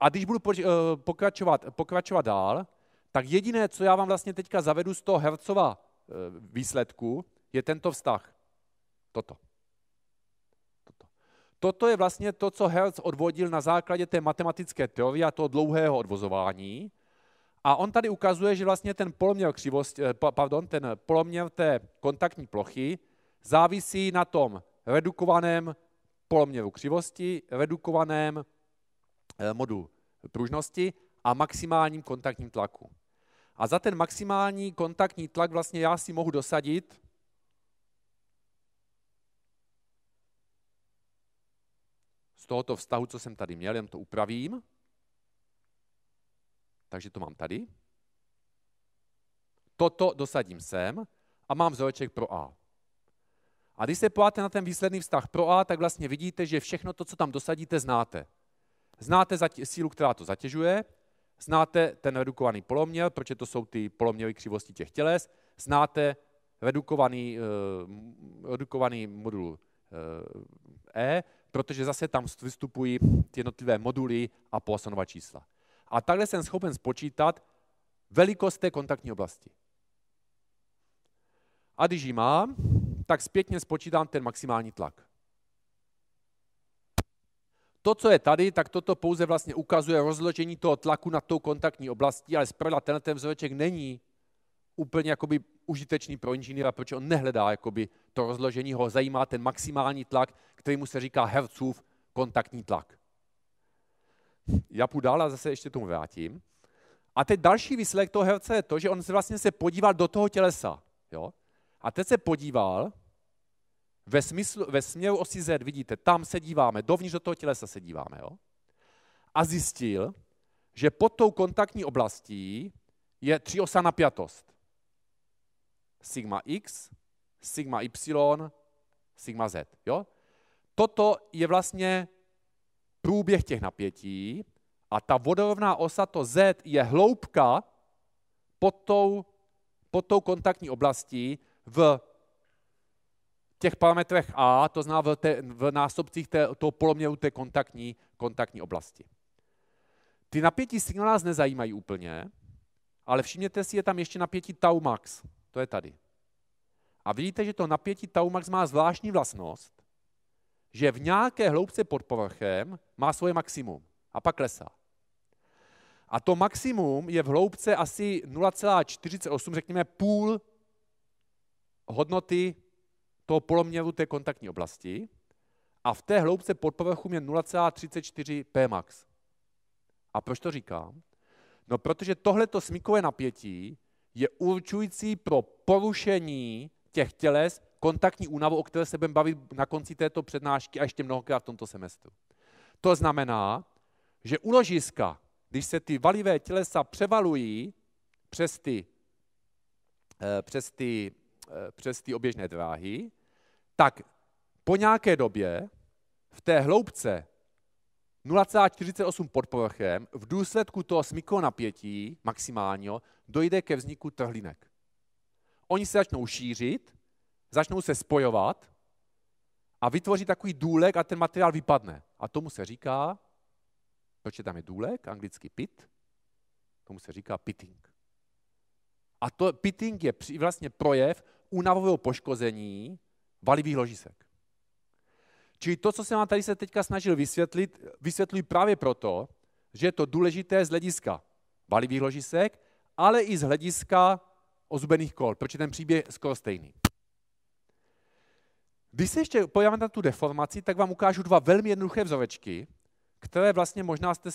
A když budu eh, pokračovat, pokračovat dál, tak jediné, co já vám vlastně teďka zavedu z toho hercova Eh, výsledků, je tento vztah. Toto. Toto, Toto je vlastně to, co Hertz odvodil na základě té matematické teorie a toho dlouhého odvozování. A on tady ukazuje, že vlastně ten poloměr křivost, eh, pardon, ten poloměr té kontaktní plochy závisí na tom redukovaném poloměru křivosti, redukovaném eh, modu pružnosti a maximálním kontaktním tlaku. A za ten maximální kontaktní tlak vlastně já si mohu dosadit z tohoto vztahu, co jsem tady měl, jen to upravím. Takže to mám tady. Toto dosadím sem a mám vzoreček pro A. A když se pojáte na ten výsledný vztah pro A, tak vlastně vidíte, že všechno to, co tam dosadíte, znáte. Znáte sílu, která to zatěžuje, Znáte ten redukovaný poloměr, protože to jsou ty poloměry křivosti těch těles. Znáte redukovaný, uh, redukovaný modul uh, E, protože zase tam vystupují ty jednotlivé moduly a Poissonova čísla. A takhle jsem schopen spočítat velikost té kontaktní oblasti. A když ji mám, tak zpětně spočítám ten maximální tlak. To, co je tady, tak toto pouze vlastně ukazuje rozložení toho tlaku nad tou kontaktní oblastí, ale zpravidla tenhle ten vzoreček není úplně jakoby užitečný pro inženýra, protože on nehledá jakoby to rozložení, ho zajímá ten maximální tlak, který mu se říká hercův kontaktní tlak. Já půjdu dál a zase ještě tomu vrátím. A teď další výsledek toho herce je to, že on se vlastně se podíval do toho tělesa. Jo? A teď se podíval, ve, smyslu, ve směru osi Z, vidíte, tam se díváme, dovnitř do toho tělesa se díváme. Jo? A zjistil, že pod tou kontaktní oblastí je tři osa napjatost. Sigma X, sigma Y, sigma Z. Jo? Toto je vlastně průběh těch napětí a ta vodorovná osa, to Z, je hloubka pod tou, pod tou kontaktní oblastí v těch parametrech A, to zná v, té, v násobcích té, toho poloměru té kontaktní, kontaktní oblasti. Ty napětí signál nás nezajímají úplně, ale všimněte si, je tam ještě napětí tau max. To je tady. A vidíte, že to napětí tau max má zvláštní vlastnost, že v nějaké hloubce pod povrchem má svoje maximum a pak klesá. A to maximum je v hloubce asi 0,48, řekněme půl hodnoty toho poloměru té kontaktní oblasti a v té hloubce pod povrchu je 0,34 Pmax. A proč to říkám? No protože tohleto smykové napětí je určující pro porušení těch těles kontaktní únavu, o které se budeme bavit na konci této přednášky a ještě mnohokrát v tomto semestru. To znamená, že u ložiska, když se ty valivé tělesa převalují přes ty, eh, přes ty, eh, přes ty oběžné dráhy, tak po nějaké době v té hloubce 0,48 pod povrchem v důsledku toho napětí maximálního dojde ke vzniku trhlinek. Oni se začnou šířit, začnou se spojovat a vytvoří takový důlek a ten materiál vypadne. A tomu se říká, proč tam je důlek, anglicky pit, tomu se říká pitting. A to pitting je vlastně projev únavového poškození valivých ložisek. Čili to, co jsem vám tady se teďka snažil vysvětlit, vysvětluji právě proto, že je to důležité z hlediska valivých ložisek, ale i z hlediska ozubených kol, protože ten příběh je skoro stejný. Když se ještě pojďme na tu deformaci, tak vám ukážu dva velmi jednoduché vzorečky, které vlastně možná, jste,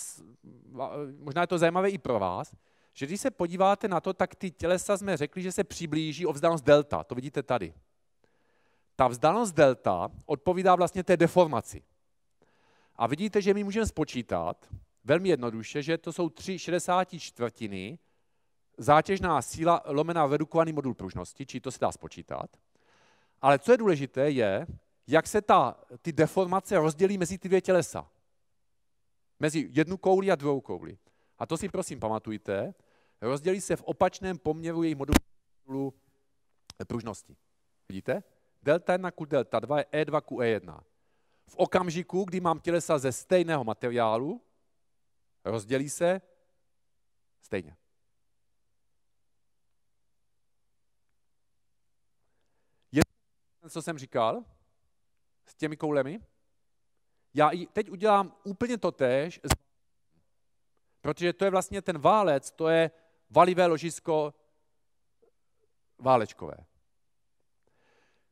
možná je to zajímavé i pro vás, že když se podíváte na to, tak ty tělesa jsme řekli, že se přiblíží o vzdálenost delta, to vidíte tady ta vzdálenost delta odpovídá vlastně té deformaci. A vidíte, že my můžeme spočítat velmi jednoduše, že to jsou 3 60 čtvrtiny zátěžná síla lomená redukovaný modul pružnosti, či to se dá spočítat. Ale co je důležité, je, jak se ta, ty deformace rozdělí mezi ty dvě tělesa. Mezi jednu kouli a druhou kouli. A to si prosím pamatujte, rozdělí se v opačném poměru jejich modulu pružnosti. Vidíte? delta 1 ku delta 2 je E2 ku E1. V okamžiku, kdy mám tělesa ze stejného materiálu, rozdělí se stejně. Je to, co jsem říkal s těmi koulemi? Já i teď udělám úplně to tež, protože to je vlastně ten válec, to je valivé ložisko válečkové.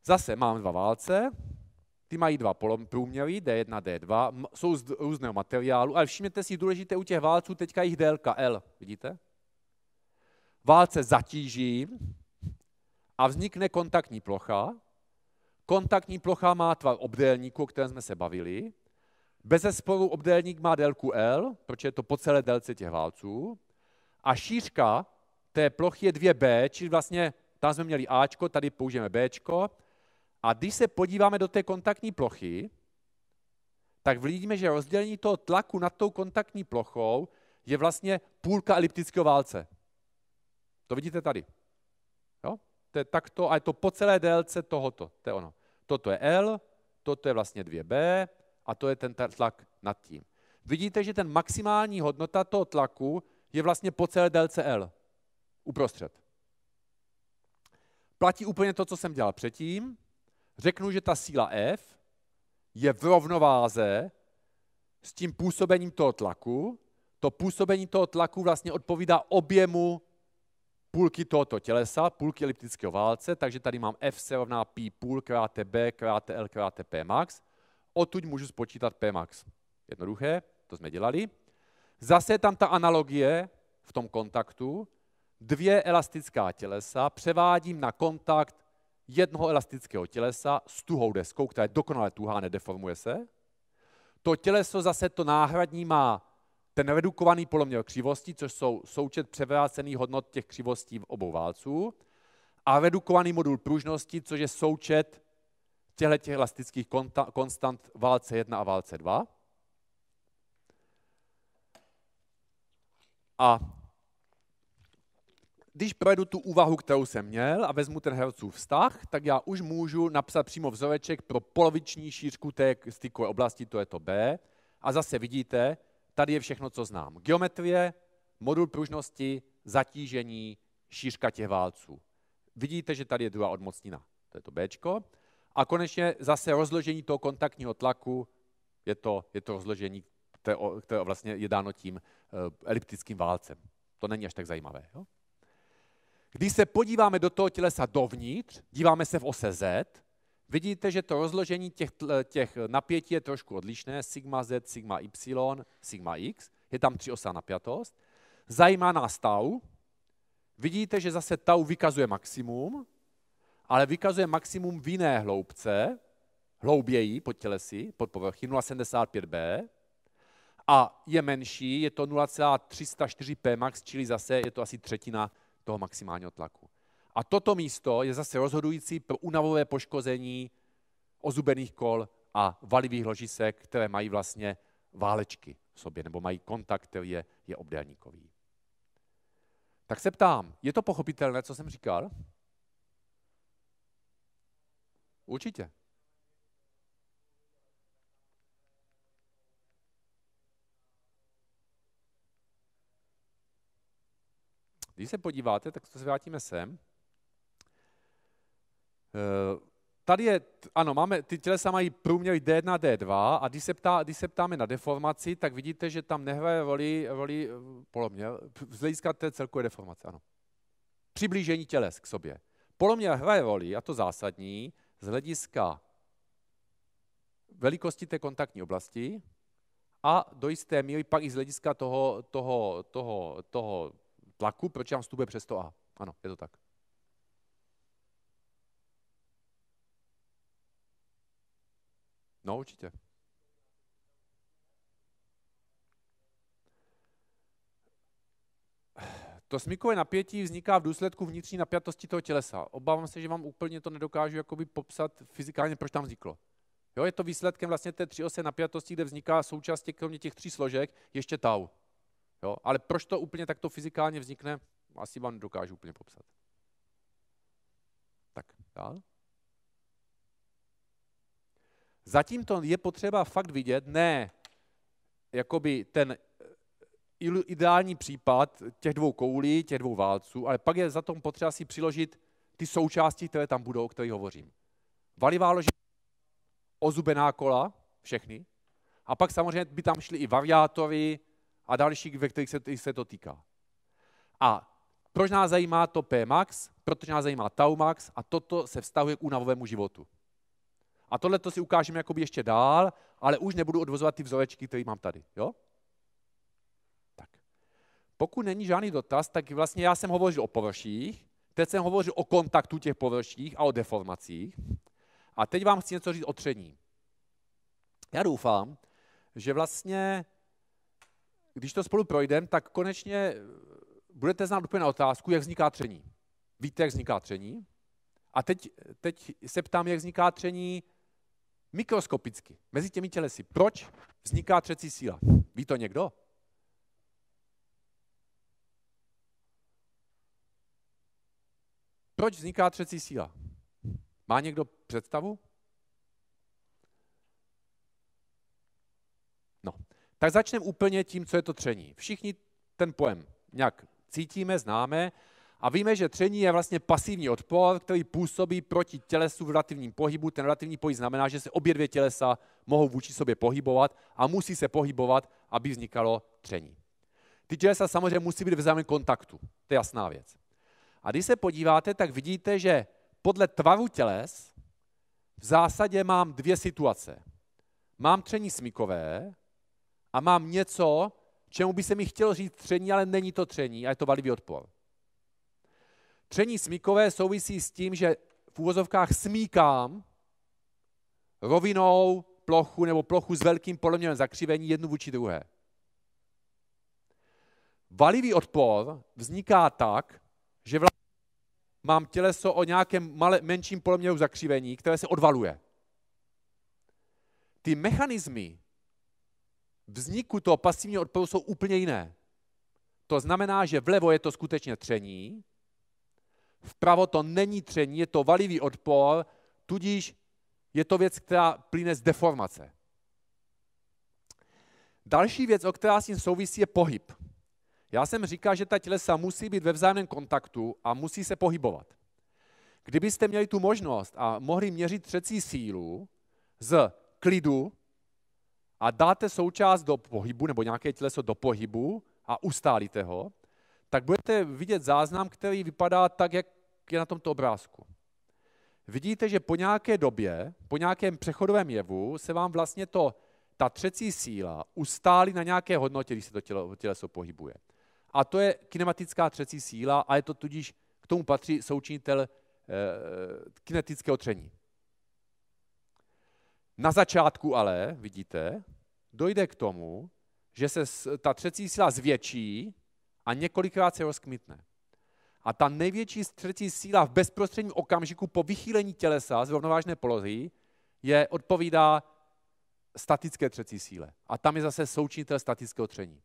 Zase mám dva válce, ty mají dva průměry, D1, D2, jsou z různého materiálu, ale všimněte si, důležité u těch válců teďka jich délka L, vidíte? Válce zatížím a vznikne kontaktní plocha. Kontaktní plocha má tvar obdélníku, o kterém jsme se bavili. Bez sporu obdélník má délku L, protože je to po celé délce těch válců. A šířka té plochy je 2B, čili vlastně tam jsme měli Ačko, tady použijeme Bčko. A když se podíváme do té kontaktní plochy, tak vidíme, že rozdělení toho tlaku nad tou kontaktní plochou je vlastně půlka eliptického válce. To vidíte tady. Jo? To je takto a je to po celé délce tohoto. To je ono. Toto je L, toto je vlastně 2B a to je ten tlak nad tím. Vidíte, že ten maximální hodnota toho tlaku je vlastně po celé délce L. Uprostřed. Platí úplně to, co jsem dělal předtím řeknu, že ta síla F je v rovnováze s tím působením toho tlaku. To působení toho tlaku vlastně odpovídá objemu půlky tohoto tělesa, půlky eliptického válce, takže tady mám F se rovná P půl krát B krát L krát P max. Odtud můžu spočítat P max. Jednoduché, to jsme dělali. Zase je tam ta analogie v tom kontaktu. Dvě elastická tělesa převádím na kontakt jednoho elastického tělesa s tuhou deskou, která je dokonale tuhá, nedeformuje se. To těleso zase to náhradní má ten redukovaný poloměr křivostí, což jsou součet převrácených hodnot těch křivostí v obou válců, a redukovaný modul pružnosti, což je součet těchto elastických konstant válce 1 a válce 2. A když provedu tu úvahu, kterou jsem měl a vezmu ten hercův vztah, tak já už můžu napsat přímo vzoreček pro poloviční šířku té stykové oblasti, to je to B. A zase vidíte, tady je všechno, co znám. Geometrie, modul pružnosti, zatížení, šířka těch válců. Vidíte, že tady je druhá odmocnina, to je to B. A konečně zase rozložení toho kontaktního tlaku, je to, je to rozložení, které, které vlastně je dáno tím eliptickým eh, válcem. To není až tak zajímavé. Jo? Když se podíváme do toho tělesa dovnitř, díváme se v ose Z, vidíte, že to rozložení těch, těch napětí je trošku odlišné, sigma Z, sigma Y, sigma X, je tam tři osa napjatost. Zajímá nás tau, vidíte, že zase tau vykazuje maximum, ale vykazuje maximum v jiné hloubce, hlouběji pod tělesy, pod povrchy 0,75b a je menší, je to 0,304 p max, čili zase je to asi třetina toho maximálního tlaku. A toto místo je zase rozhodující pro unavové poškození ozubených kol a valivých ložisek, které mají vlastně válečky v sobě, nebo mají kontakt, který je, je obdélníkový. Tak se ptám, je to pochopitelné, co jsem říkal? Určitě. Když se podíváte, tak to se vrátíme sem. Eh, tady je, ano, máme, ty tělesa mají průměr D1, D2 a když se, ptá, když se ptáme na deformaci, tak vidíte, že tam nehraje roli, roli eh, poloměr, z hlediska té celkové deformace, ano. Přiblížení těles k sobě. Poloměr hraje roli, a to zásadní, z hlediska velikosti té kontaktní oblasti a do jisté míry pak i z hlediska toho, toho, toho, toho tlaku, proč vám vstupuje přes to A. Ano, je to tak. No, určitě. To smykové napětí vzniká v důsledku vnitřní napjatosti toho tělesa. Obávám se, že vám úplně to nedokážu jakoby popsat fyzikálně, proč tam vzniklo. Jo, je to výsledkem vlastně té ose napjatosti, kde vzniká součástí kromě těch tří složek ještě tau. Jo? Ale proč to úplně takto fyzikálně vznikne, asi vám dokážu úplně popsat. Tak, dál. Zatím to je potřeba fakt vidět, ne jakoby ten eh, ideální případ těch dvou koulí, těch dvou válců, ale pak je za tom potřeba si přiložit ty součásti, které tam budou, o kterých hovořím. Valivá loží ozubená kola, všechny, a pak samozřejmě by tam šly i variátory, a dalších, ve kterých se, se to týká. A proč nás zajímá to Pmax? Protože nás zajímá Taumax a toto se vztahuje k únavovému životu. A tohle to si ukážeme jakoby ještě dál, ale už nebudu odvozovat ty vzorečky, které mám tady. Jo? Tak. Pokud není žádný dotaz, tak vlastně já jsem hovořil o površích, teď jsem hovořil o kontaktu těch površích a o deformacích. A teď vám chci něco říct o tření. Já doufám, že vlastně když to spolu projdeme, tak konečně eh, budete znát úplně na otázku, jak vzniká tření. Víte, jak vzniká tření? A teď, teď se ptám, jak vzniká tření mikroskopicky, mezi těmi tělesy. Proč vzniká třecí síla? Ví to někdo? Proč vzniká třecí síla? Má někdo představu? Tak začneme úplně tím, co je to tření. Všichni ten pojem nějak cítíme, známe a víme, že tření je vlastně pasivní odpor, který působí proti tělesu v relativním pohybu. Ten relativní pohyb znamená, že se obě dvě tělesa mohou vůči sobě pohybovat a musí se pohybovat, aby vznikalo tření. Ty tělesa samozřejmě musí být v vzájemném kontaktu, to je jasná věc. A když se podíváte, tak vidíte, že podle tvaru těles v zásadě mám dvě situace. Mám tření smykové, a mám něco, čemu by se mi chtěl říct tření, ale není to tření a je to valivý odpor. Tření smíkové souvisí s tím, že v úvozovkách smíkám rovinou plochu nebo plochu s velkým poloměrem zakřivení jednu vůči druhé. Valivý odpor vzniká tak, že vlastně mám těleso o nějakém malé, menším poloměru zakřivení, které se odvaluje. Ty mechanismy, vzniku toho pasivního odporu jsou úplně jiné. To znamená, že vlevo je to skutečně tření, vpravo to není tření, je to valivý odpor, tudíž je to věc, která plyne z deformace. Další věc, o která s tím souvisí, je pohyb. Já jsem říkal, že ta tělesa musí být ve vzájemném kontaktu a musí se pohybovat. Kdybyste měli tu možnost a mohli měřit třecí sílu z klidu, a dáte součást do pohybu nebo nějaké těleso do pohybu a ustálíte ho, tak budete vidět záznam, který vypadá tak, jak je na tomto obrázku. Vidíte, že po nějaké době, po nějakém přechodovém jevu, se vám vlastně to, ta třecí síla ustálí na nějaké hodnotě, když se to tělo, těleso pohybuje. A to je kinematická třecí síla a je to tudíž, k tomu patří součinitel e, eh, eh, kinetického tření. Na začátku ale, vidíte, dojde k tomu, že se ta třecí síla zvětší a několikrát se rozkmitne. A ta největší třetí síla v bezprostředním okamžiku po vychýlení tělesa z rovnovážné polohy je odpovídá statické třecí síle. A tam je zase součinitel statického tření.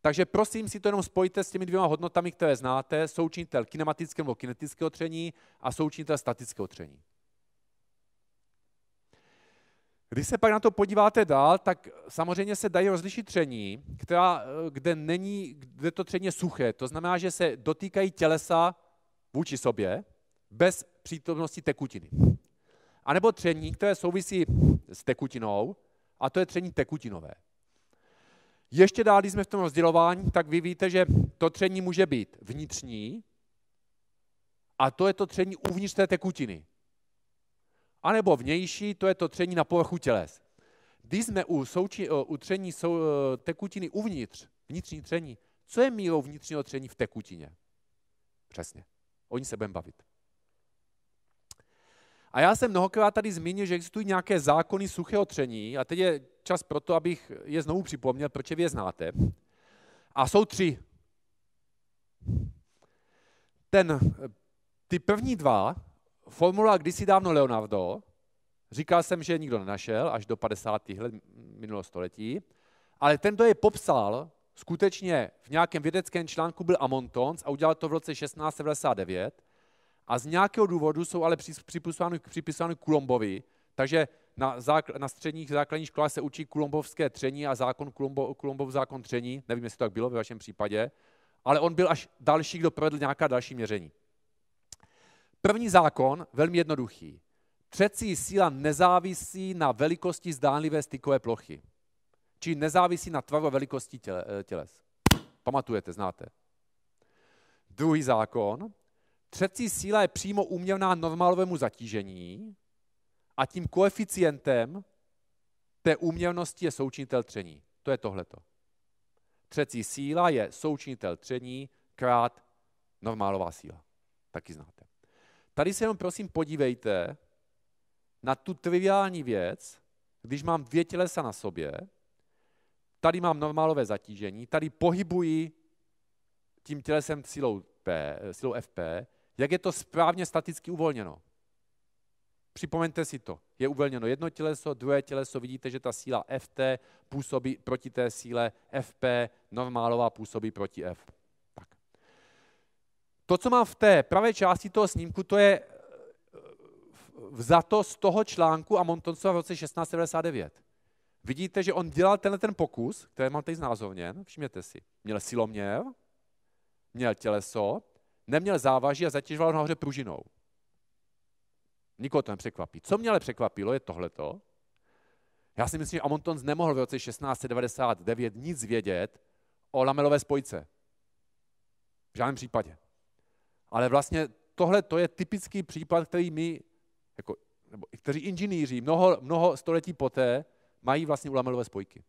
Takže prosím si to jenom spojte s těmi dvěma hodnotami, které znáte, součinitel kinematického nebo kinetického tření a součinitel statického tření. Když se pak na to podíváte dál, tak samozřejmě se dají rozlišit tření, která, eh, kde, není, kde to tření je suché. To znamená, že se dotýkají tělesa vůči sobě bez přítomnosti tekutiny. A nebo tření, které souvisí s tekutinou, a to je tření tekutinové. Ještě dál, když jsme v tom rozdělování, tak vy víte, že to tření může být vnitřní, a to je to tření uvnitř té tekutiny anebo vnější, to je to tření na povrchu těles. Když jsme u, souči, eh, u tření sou, eh, tekutiny uvnitř, vnitřní tření, co je mírou vnitřního tření v tekutině? Přesně. O ní se budeme bavit. A já jsem mnohokrát tady zmínil, že existují nějaké zákony suchého tření a teď je čas pro to, abych je znovu připomněl, proč je znáte. A jsou tři. Ten, eh, ty první dva formuloval kdysi dávno Leonardo, říkal jsem, že je nikdo nenašel až do 50. let minulého století, ale ten, kdo je popsal, skutečně v nějakém vědeckém článku byl Amontons a udělal to v roce 1699 a z nějakého důvodu jsou ale připisovány, připisovány Kulombovi, takže na, zákl, na středních základních školách se učí kulombovské tření a zákon Kulombo, Kulombov zákon tření, nevím, jestli to tak bylo ve vašem případě, ale on byl až další, kdo provedl nějaká další měření. První zákon, velmi jednoduchý. Třecí síla nezávisí na velikosti zdánlivé stykové plochy. Či nezávisí na tvaru a velikosti těle, eh, těles. Pamatujete, znáte. Druhý zákon. Třecí síla je přímo úměrná normálovému zatížení a tím koeficientem té úměrnosti je součinitel tření. To je tohleto. Třecí síla je součinitel tření krát normálová síla. Taky znáte. Tady se jenom prosím podívejte na tu triviální věc, když mám dvě tělesa na sobě, tady mám normálové zatížení, tady pohybuji tím tělesem silou, P, silou FP, jak je to správně staticky uvolněno. Připomeňte si to. Je uvolněno jedno těleso, druhé těleso, vidíte, že ta síla FT působí proti té síle FP, normálová působí proti F to, co mám v té pravé části toho snímku, to je eh, vzato z toho článku a Montoncova v roce 1699. Vidíte, že on dělal tenhle ten pokus, který mám tady znázovněn, všimněte si. Měl siloměr, měl těleso, neměl závaží a zatěžoval nahoře pružinou. Nikoho to nepřekvapí. Co mě ale překvapilo, je tohleto. Já si myslím, že Amontons nemohl v roce 1699 nic vědět o lamelové spojce. V žádném případě. Ale vlastně tohle to je typický případ, který my, jako, nebo kteří inženýři mnoho, mnoho století poté mají vlastně u lamelové spojky.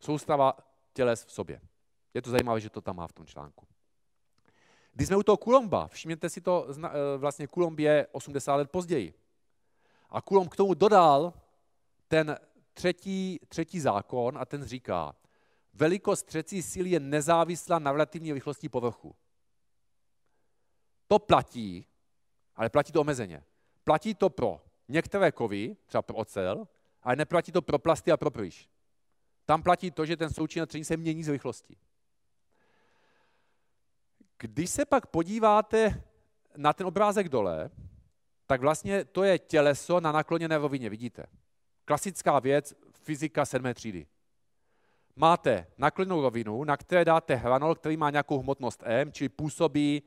Soustava těles v sobě. Je to zajímavé, že to tam má v tom článku. Když jsme u toho Kulomba, všimněte si to, eh, vlastně Kulomb je 80 let později. A Kulomb k tomu dodal ten třetí, třetí zákon a ten říká, velikost třecí síly je nezávislá na relativní rychlosti povrchu to platí, ale platí to omezeně. Platí to pro některé kovy, třeba pro ocel, ale neplatí to pro plasty a pro pryš. Tam platí to, že ten součin tření se mění z rychlosti. Když se pak podíváte na ten obrázek dole, tak vlastně to je těleso na nakloněné rovině, vidíte. Klasická věc, fyzika sedmé třídy. Máte nakloněnou rovinu, na které dáte hranol, který má nějakou hmotnost M, čili působí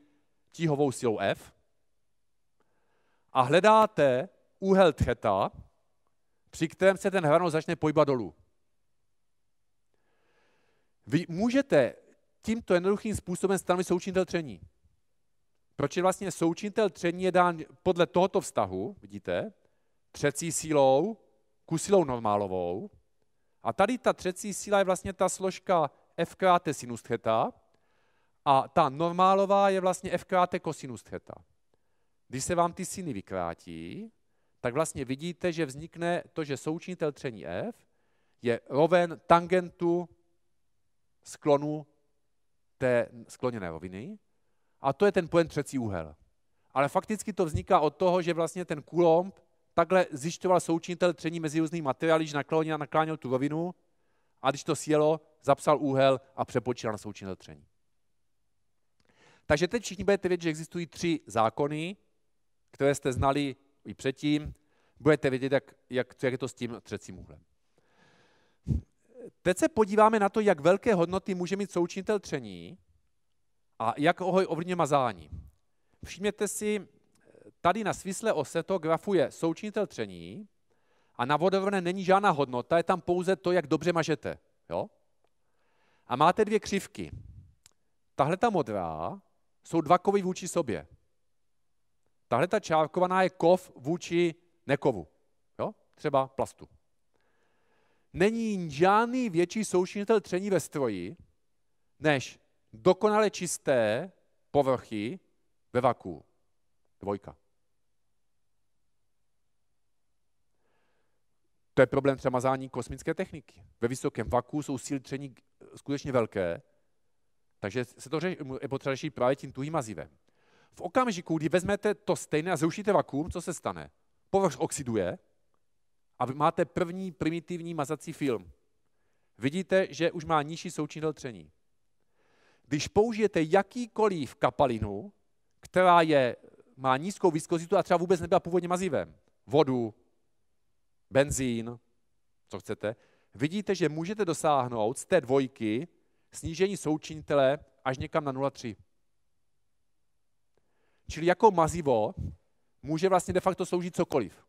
tíhovou silou F a hledáte úhel theta, při kterém se ten hranol začne pohybat dolů. Vy můžete tímto jednoduchým způsobem stanovit součinitel tření. Proč je vlastně součinitel tření je dán podle tohoto vztahu, vidíte, třecí sílou ku silou normálovou. A tady ta třecí síla je vlastně ta složka f krát sinus theta, a ta normálová je vlastně f krát kosinus theta. Když se vám ty siny vykrátí, tak vlastně vidíte, že vznikne to, že součinitel tření f je roven tangentu sklonu té skloněné roviny. A to je ten pojem třecí úhel. Ale fakticky to vzniká od toho, že vlastně ten Coulomb takhle zjišťoval součinitel tření mezi různými materiály, když nakláněl, nakláněl tu rovinu a když to sjelo, zapsal úhel a přepočítal na součinitel tření. Takže teď všichni budete vědět, že existují tři zákony, které jste znali i předtím. Budete vědět, jak, jak, jak je to s tím třecím úhlem. Teď se podíváme na to, jak velké hodnoty může mít součinitel tření a jak ho ovlivňuje mazání. Všimněte si, tady na svisle ose to grafuje součinitel tření a na vodovrné není žádná hodnota, je tam pouze to, jak dobře mažete. Jo? A máte dvě křivky. Tahle ta modrá jsou dva kovy vůči sobě. Tahle ta čárkovaná je kov vůči nekovu, jo? třeba plastu. Není žádný větší součinitel tření ve stroji, než dokonale čisté povrchy ve vaku. Dvojka. To je problém přemazání kosmické techniky. Ve vysokém vaku jsou síly tření skutečně velké takže se to je potřeba řešit právě tím tuhým mazivem. V okamžiku, kdy vezmete to stejné a zrušíte vakuum, co se stane? Povrch oxiduje a vy máte první primitivní mazací film. Vidíte, že už má nižší součin tření. Když použijete jakýkoliv kapalinu, která je, má nízkou viskozitu a třeba vůbec nebyla původně mazivem, vodu, benzín, co chcete, vidíte, že můžete dosáhnout z té dvojky snížení součinitele až někam na 0,3. Čili jako mazivo může vlastně de facto sloužit cokoliv.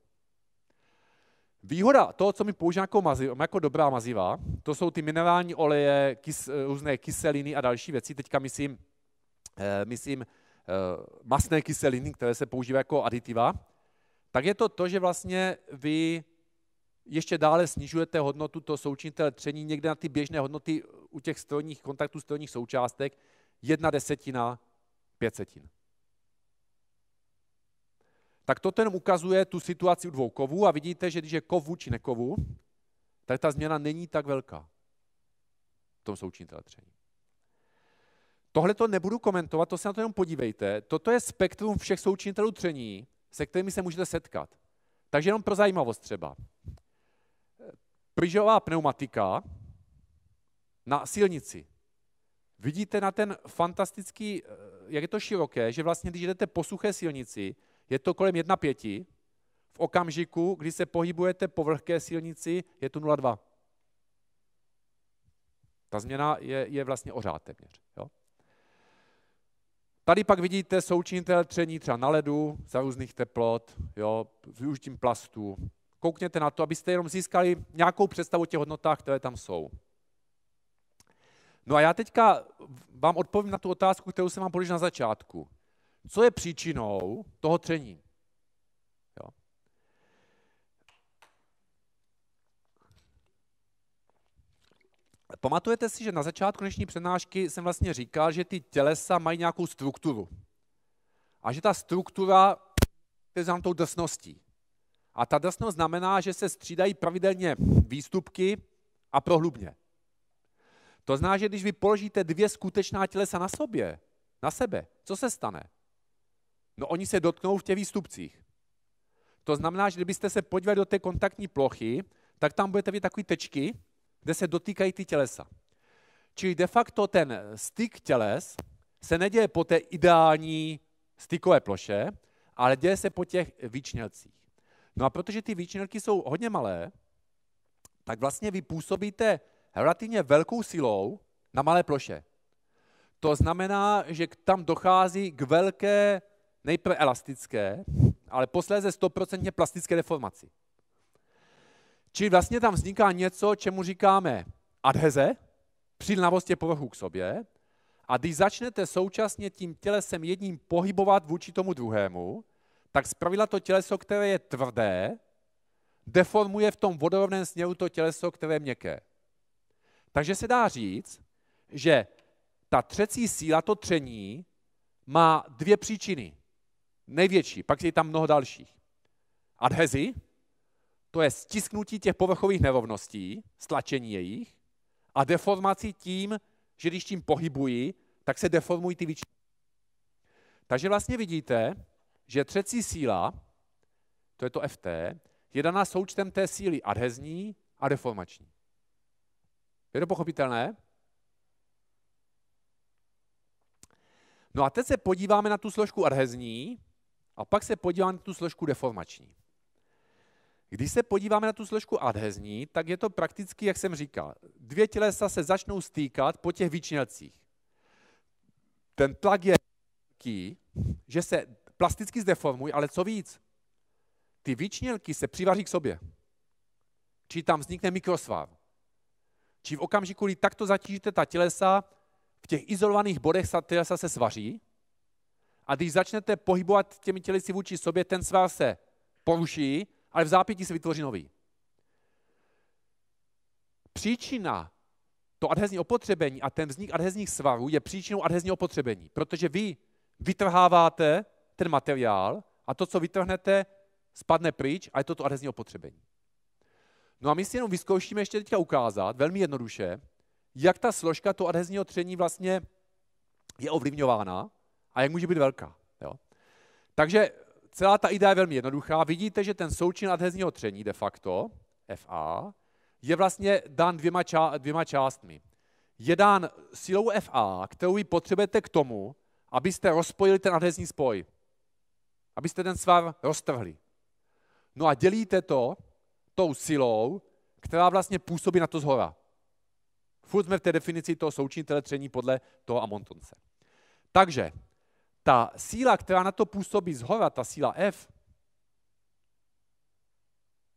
Výhoda toho, co my používáme jako, maziv, jako dobrá maziva, to jsou ty minerální oleje, kys, různé kyseliny a další věci. Teďka myslím, eh, myslím eh, masné kyseliny, které se používají jako aditiva. Tak je to to, že vlastně vy ještě dále snižujete hodnotu toho součinitele tření někde na ty běžné hodnoty u těch strojních kontaktů, strojních součástek, jedna desetina, pět setin. Tak to ten ukazuje tu situaci u dvou kovů a vidíte, že když je kov vůči nekovu, tak ta změna není tak velká v tom součinitele tření. Tohle to nebudu komentovat, to se na to jenom podívejte. Toto je spektrum všech součinitelů tření, se kterými se můžete setkat. Takže jenom pro zajímavost třeba pryžová pneumatika na silnici. Vidíte na ten fantastický, eh, jak je to široké, že vlastně, když jdete po suché silnici, je to kolem 1,5. V okamžiku, kdy se pohybujete po vlhké silnici, je to 0,2. Ta změna je, je vlastně ořád téměř. Jo? Tady pak vidíte součinitel tření třeba na ledu za různých teplot, jo, využitím plastů, koukněte na to, abyste jenom získali nějakou představu o těch hodnotách, které tam jsou. No a já teďka vám odpovím na tu otázku, kterou jsem vám položil na začátku. Co je příčinou toho tření? Jo. Pamatujete si, že na začátku dnešní přednášky jsem vlastně říkal, že ty tělesa mají nějakou strukturu. A že ta struktura je za tou drsností. A drsnost znamená, že se střídají pravidelně výstupky a prohlubně. To zná, že když vy položíte dvě skutečná tělesa na sobě, na sebe, co se stane? No oni se dotknou v těch výstupcích. To znamená, že kdybyste se podívali do té kontaktní plochy, tak tam budete vidět takové tečky, kde se dotýkají ty tělesa. Čili de facto ten styk těles se neděje po té ideální stykové ploše, ale děje se po těch výčnělcích. No a protože ty výčinorky jsou hodně malé, tak vlastně vy působíte relativně velkou silou na malé ploše. To znamená, že tam dochází k velké, nejprve elastické, ale posléze 100% plastické deformaci. Čili vlastně tam vzniká něco, čemu říkáme adheze, přilnavost je povrchu k sobě, a když začnete současně tím tělesem jedním pohybovat vůči tomu druhému, tak zpravidla to těleso, které je tvrdé, deformuje v tom vodorovném sněhu to těleso, které je měkké. Takže se dá říct, že ta třecí síla, to tření, má dvě příčiny. Největší, pak je tam mnoho dalších. Adhezi, to je stisknutí těch povrchových nerovností, stlačení jejich, a deformací tím, že když tím pohybuji, tak se deformují ty výčiny. Takže vlastně vidíte, že třecí síla, to je to FT, je daná součtem té síly adhezní a deformační. Je to pochopitelné? No a teď se podíváme na tu složku adhezní a pak se podíváme na tu složku deformační. Když se podíváme na tu složku adhezní, tak je to prakticky, jak jsem říkal, dvě tělesa se začnou stýkat po těch výčnělcích. Ten tlak je velký, že se plasticky zdeformují, ale co víc, ty výčnělky se přivaří k sobě. Či tam vznikne mikrosváv. Či v okamžiku, kdy takto zatížíte ta tělesa, v těch izolovaných bodech ta tělesa se svaří a když začnete pohybovat těmi tělesy vůči sobě, ten sváv se poruší, ale v zápětí se vytvoří nový. Příčina to adhezní opotřebení a ten vznik adhezních svarů je příčinou adhezního opotřebení, protože vy vytrháváte ten materiál a to, co vytrhnete, spadne pryč a je to to adhezní opotřebení. No a my si jenom vyzkoušíme ještě teďka ukázat, velmi jednoduše, jak ta složka toho adhezního tření vlastně je ovlivňována a jak může být velká. Jo? Takže celá ta idea je velmi jednoduchá. Vidíte, že ten součin adhezního tření de facto, FA, je vlastně dán dvěma, ča- dvěma částmi. Je dán silou FA, kterou vy potřebujete k tomu, abyste rozpojili ten adhezní spoj abyste ten svar roztrhli. No a dělíte to tou silou, která vlastně působí na to zhora. Furt jsme v té definici toho součinitele tření podle toho Amontonce. Takže ta síla, která na to působí zhora, ta síla F,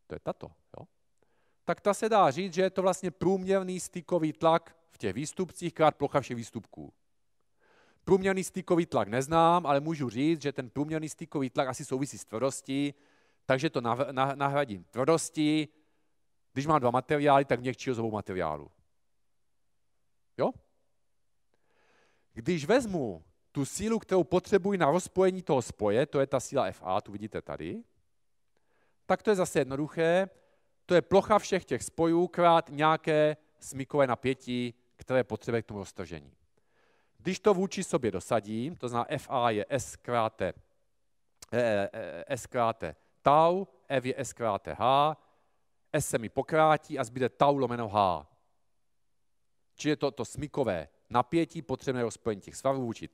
to je tato, jo? tak ta se dá říct, že je to vlastně průměrný stykový tlak v těch výstupcích krát plocha všech výstupků. Průměrný stykový tlak neznám, ale můžu říct, že ten průměrný stykový tlak asi souvisí s tvrdostí, takže to nahradím tvrdostí. Když mám dva materiály, tak měkčího z obou materiálu. Jo? Když vezmu tu sílu, kterou potřebuji na rozpojení toho spoje, to je ta síla FA, tu vidíte tady, tak to je zase jednoduché. To je plocha všech těch spojů krát nějaké smykové napětí, které potřebuje k tomu roztržení. Když to vůči sobě dosadím, to znamená FA je S krát, e, eh, eh, S krát tau, F je S krát H, S se mi pokrátí a zbyde tau lomeno H. Čili je to, to smykové napětí potřebné rozpojení těch svarů vůči,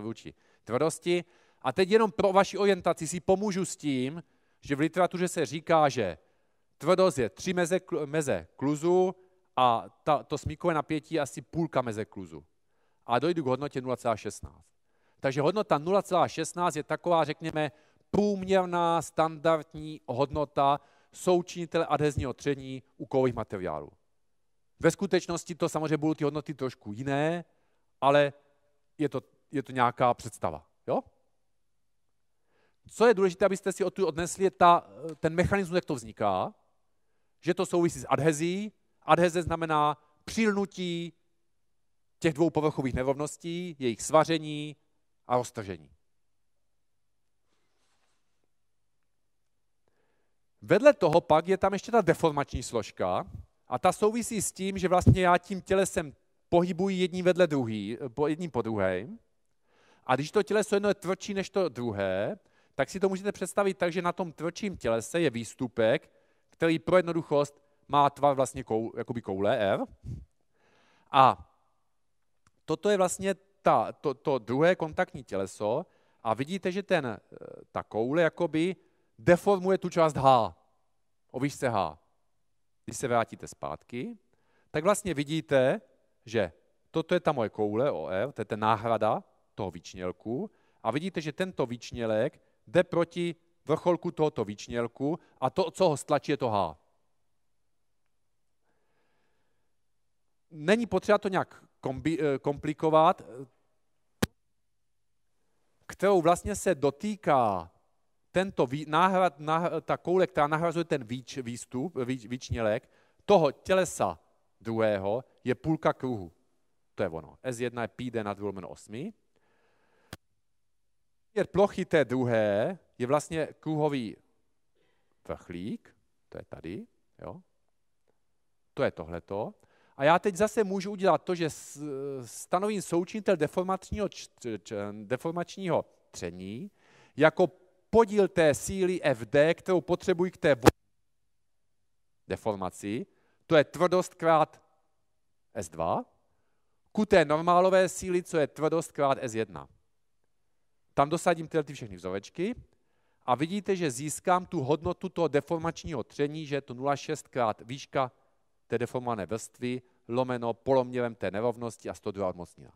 vůči tvrdosti. A teď jenom pro vaši orientaci si pomůžu s tím, že v literatuře se říká, že tvrdost je tři meze, meze kluzu a ta, to smíkové napětí je asi půlka meze kluzu a dojdu k hodnotě 0,16. Takže hodnota 0,16 je taková, řekněme, průměrná standardní hodnota součinitele adhezního tření u kovových materiálů. Ve skutečnosti to samozřejmě budou ty hodnoty trošku jiné, ale je to, je to nějaká představa. Jo? Co je důležité, abyste si odtud odnesli, je ta, ten mechanismus, jak to vzniká, že to souvisí s adhezí. Adheze znamená přilnutí těch dvou povrchových nerovností, jejich svaření a roztržení. Vedle toho pak je tam ještě ta deformační složka a ta souvisí s tím, že vlastně já tím tělesem pohybuji jedním vedle druhý, jedním po druhém. A když to těleso jedno je tvrdší než to druhé, tak si to můžete představit tak, že na tom tvrdším tělese je výstupek, který pro jednoduchost má tvar vlastně koule, jakoby koule R. A Toto je vlastně ta, to, to druhé kontaktní těleso a vidíte, že ten, eh, ta koule jakoby deformuje tu část H, o výšce H. Když se vrátíte zpátky, tak vlastně vidíte, že toto je ta moje koule OL, to je ta náhrada toho výčnělku a vidíte, že tento výčnělek jde proti vrcholku tohoto výčnělku a to, co ho stlačí, je to H. Není potřeba to nějak kombi, eh, komplikovat, kterou vlastně se dotýká tento vý, náhrad, náhrad, ta koule, která nahrazuje ten výč, výstup, výč, výčnělek, toho tělesa druhého je půlka kruhu. To je ono. S1 je πd na 2 lomeno 8. Plochy té druhé je vlastně kruhový vrchlík, to je tady, jo. To je tohleto. A já teď zase můžu udělat to, že stanovím součinitel deformačního, deformačního tření jako podíl té síly FD, kterou potřebuji k té deformaci, to je tvrdost krát S2, ku té normálové síly, co je tvrdost krát S1. Tam dosadím tyhle ty všechny vzorečky a vidíte, že získám tu hodnotu toho deformačního tření, že je to 0,6 krát výška té deformované vrstvy lomeno poloměrem té nerovnosti a 102 odmocnina.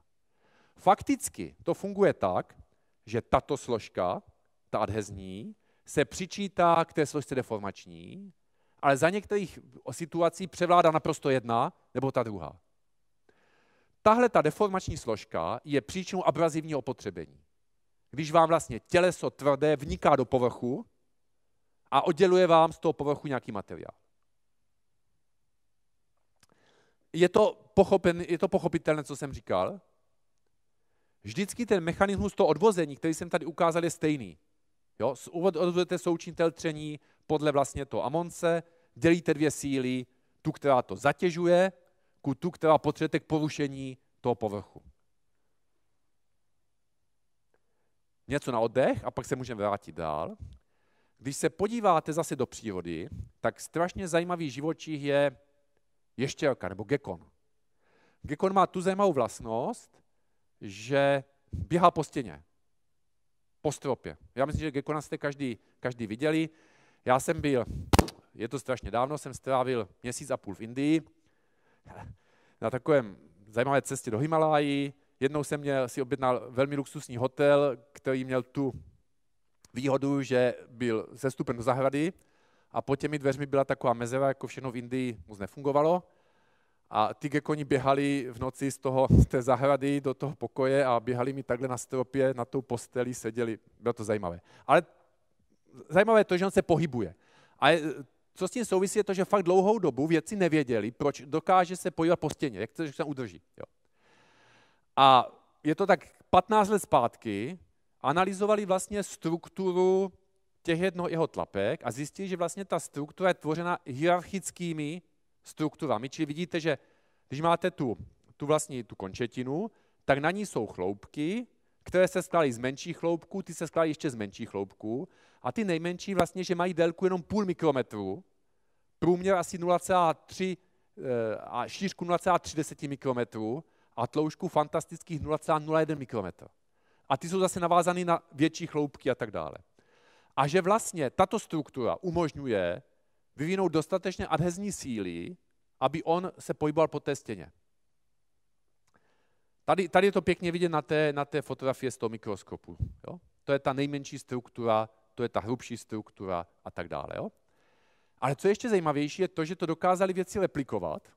Fakticky to funguje tak, že tato složka, ta adhezní, se přičítá k té složce deformační, ale za některých situací převládá naprosto jedna nebo ta druhá. Tahle ta deformační složka je příčinou abrazivního opotřebení. Když vám vlastně těleso tvrdé vniká do povrchu a odděluje vám z toho povrchu nějaký materiál je to, pochopen, je to pochopitelné, co jsem říkal? Vždycky ten mechanismus to odvození, který jsem tady ukázal, je stejný. Jo? Odvozujete součintel tření podle vlastně to amonce, dělíte dvě síly, tu, která to zatěžuje, ku tu, která potřebujete k porušení toho povrchu. Něco na oddech a pak se můžeme vrátit dál. Když se podíváte zase do přírody, tak strašně zajímavý živočích je ještělka nebo gekon. Gekon má tu zajímavou vlastnost, že běhá po stěně, po stropě. Já myslím, že gekona jste každý, každý viděli. Já jsem byl, je to strašně dávno, jsem strávil měsíc a půl v Indii na takovém zajímavé cestě do Himalají. Jednou jsem měl, si objednal velmi luxusní hotel, který měl tu výhodu, že byl zestupen do zahrady, a pod těmi dveřmi byla taková mezeva, jako všechno v Indii moc nefungovalo. A ty gekoni běhali v noci z, toho, z té zahrady do toho pokoje a běhali mi takhle na stropě, na tou posteli seděli. Bylo to zajímavé. Ale zajímavé je to, že on se pohybuje. A je, co s tím souvisí, je to, že fakt dlouhou dobu věci nevěděli, proč dokáže se pohybovat po stěně, jak to, že se udrží. Jo. A je to tak 15 let zpátky, analyzovali vlastně strukturu těch jednoho jeho tlapek a zjistili, že vlastně ta struktura je tvořena hierarchickými strukturami. Čili vidíte, že když máte tu, tu vlastní tu končetinu, tak na ní jsou chloubky, které se skládají z menších chloubků, ty se skládají ještě z menších chloubků a ty nejmenší vlastně, že mají délku jenom půl mikrometru, průměr asi 0,3 eh, a šířku 0,3 mikrometru a tloušku fantastických 0,01 mikrometr. A ty jsou zase navázány na větší chloubky a tak dále. A že vlastně tato struktura umožňuje vyvinout dostatečně adhezní síly, aby on se pohyboval po té stěně. Tady, tady je to pěkně vidět na té, na té fotografie z toho mikroskopu. Jo? To je ta nejmenší struktura, to je ta hrubší struktura a tak dále. Jo? Ale co je ještě zajímavější, je to, že to dokázali věci replikovat.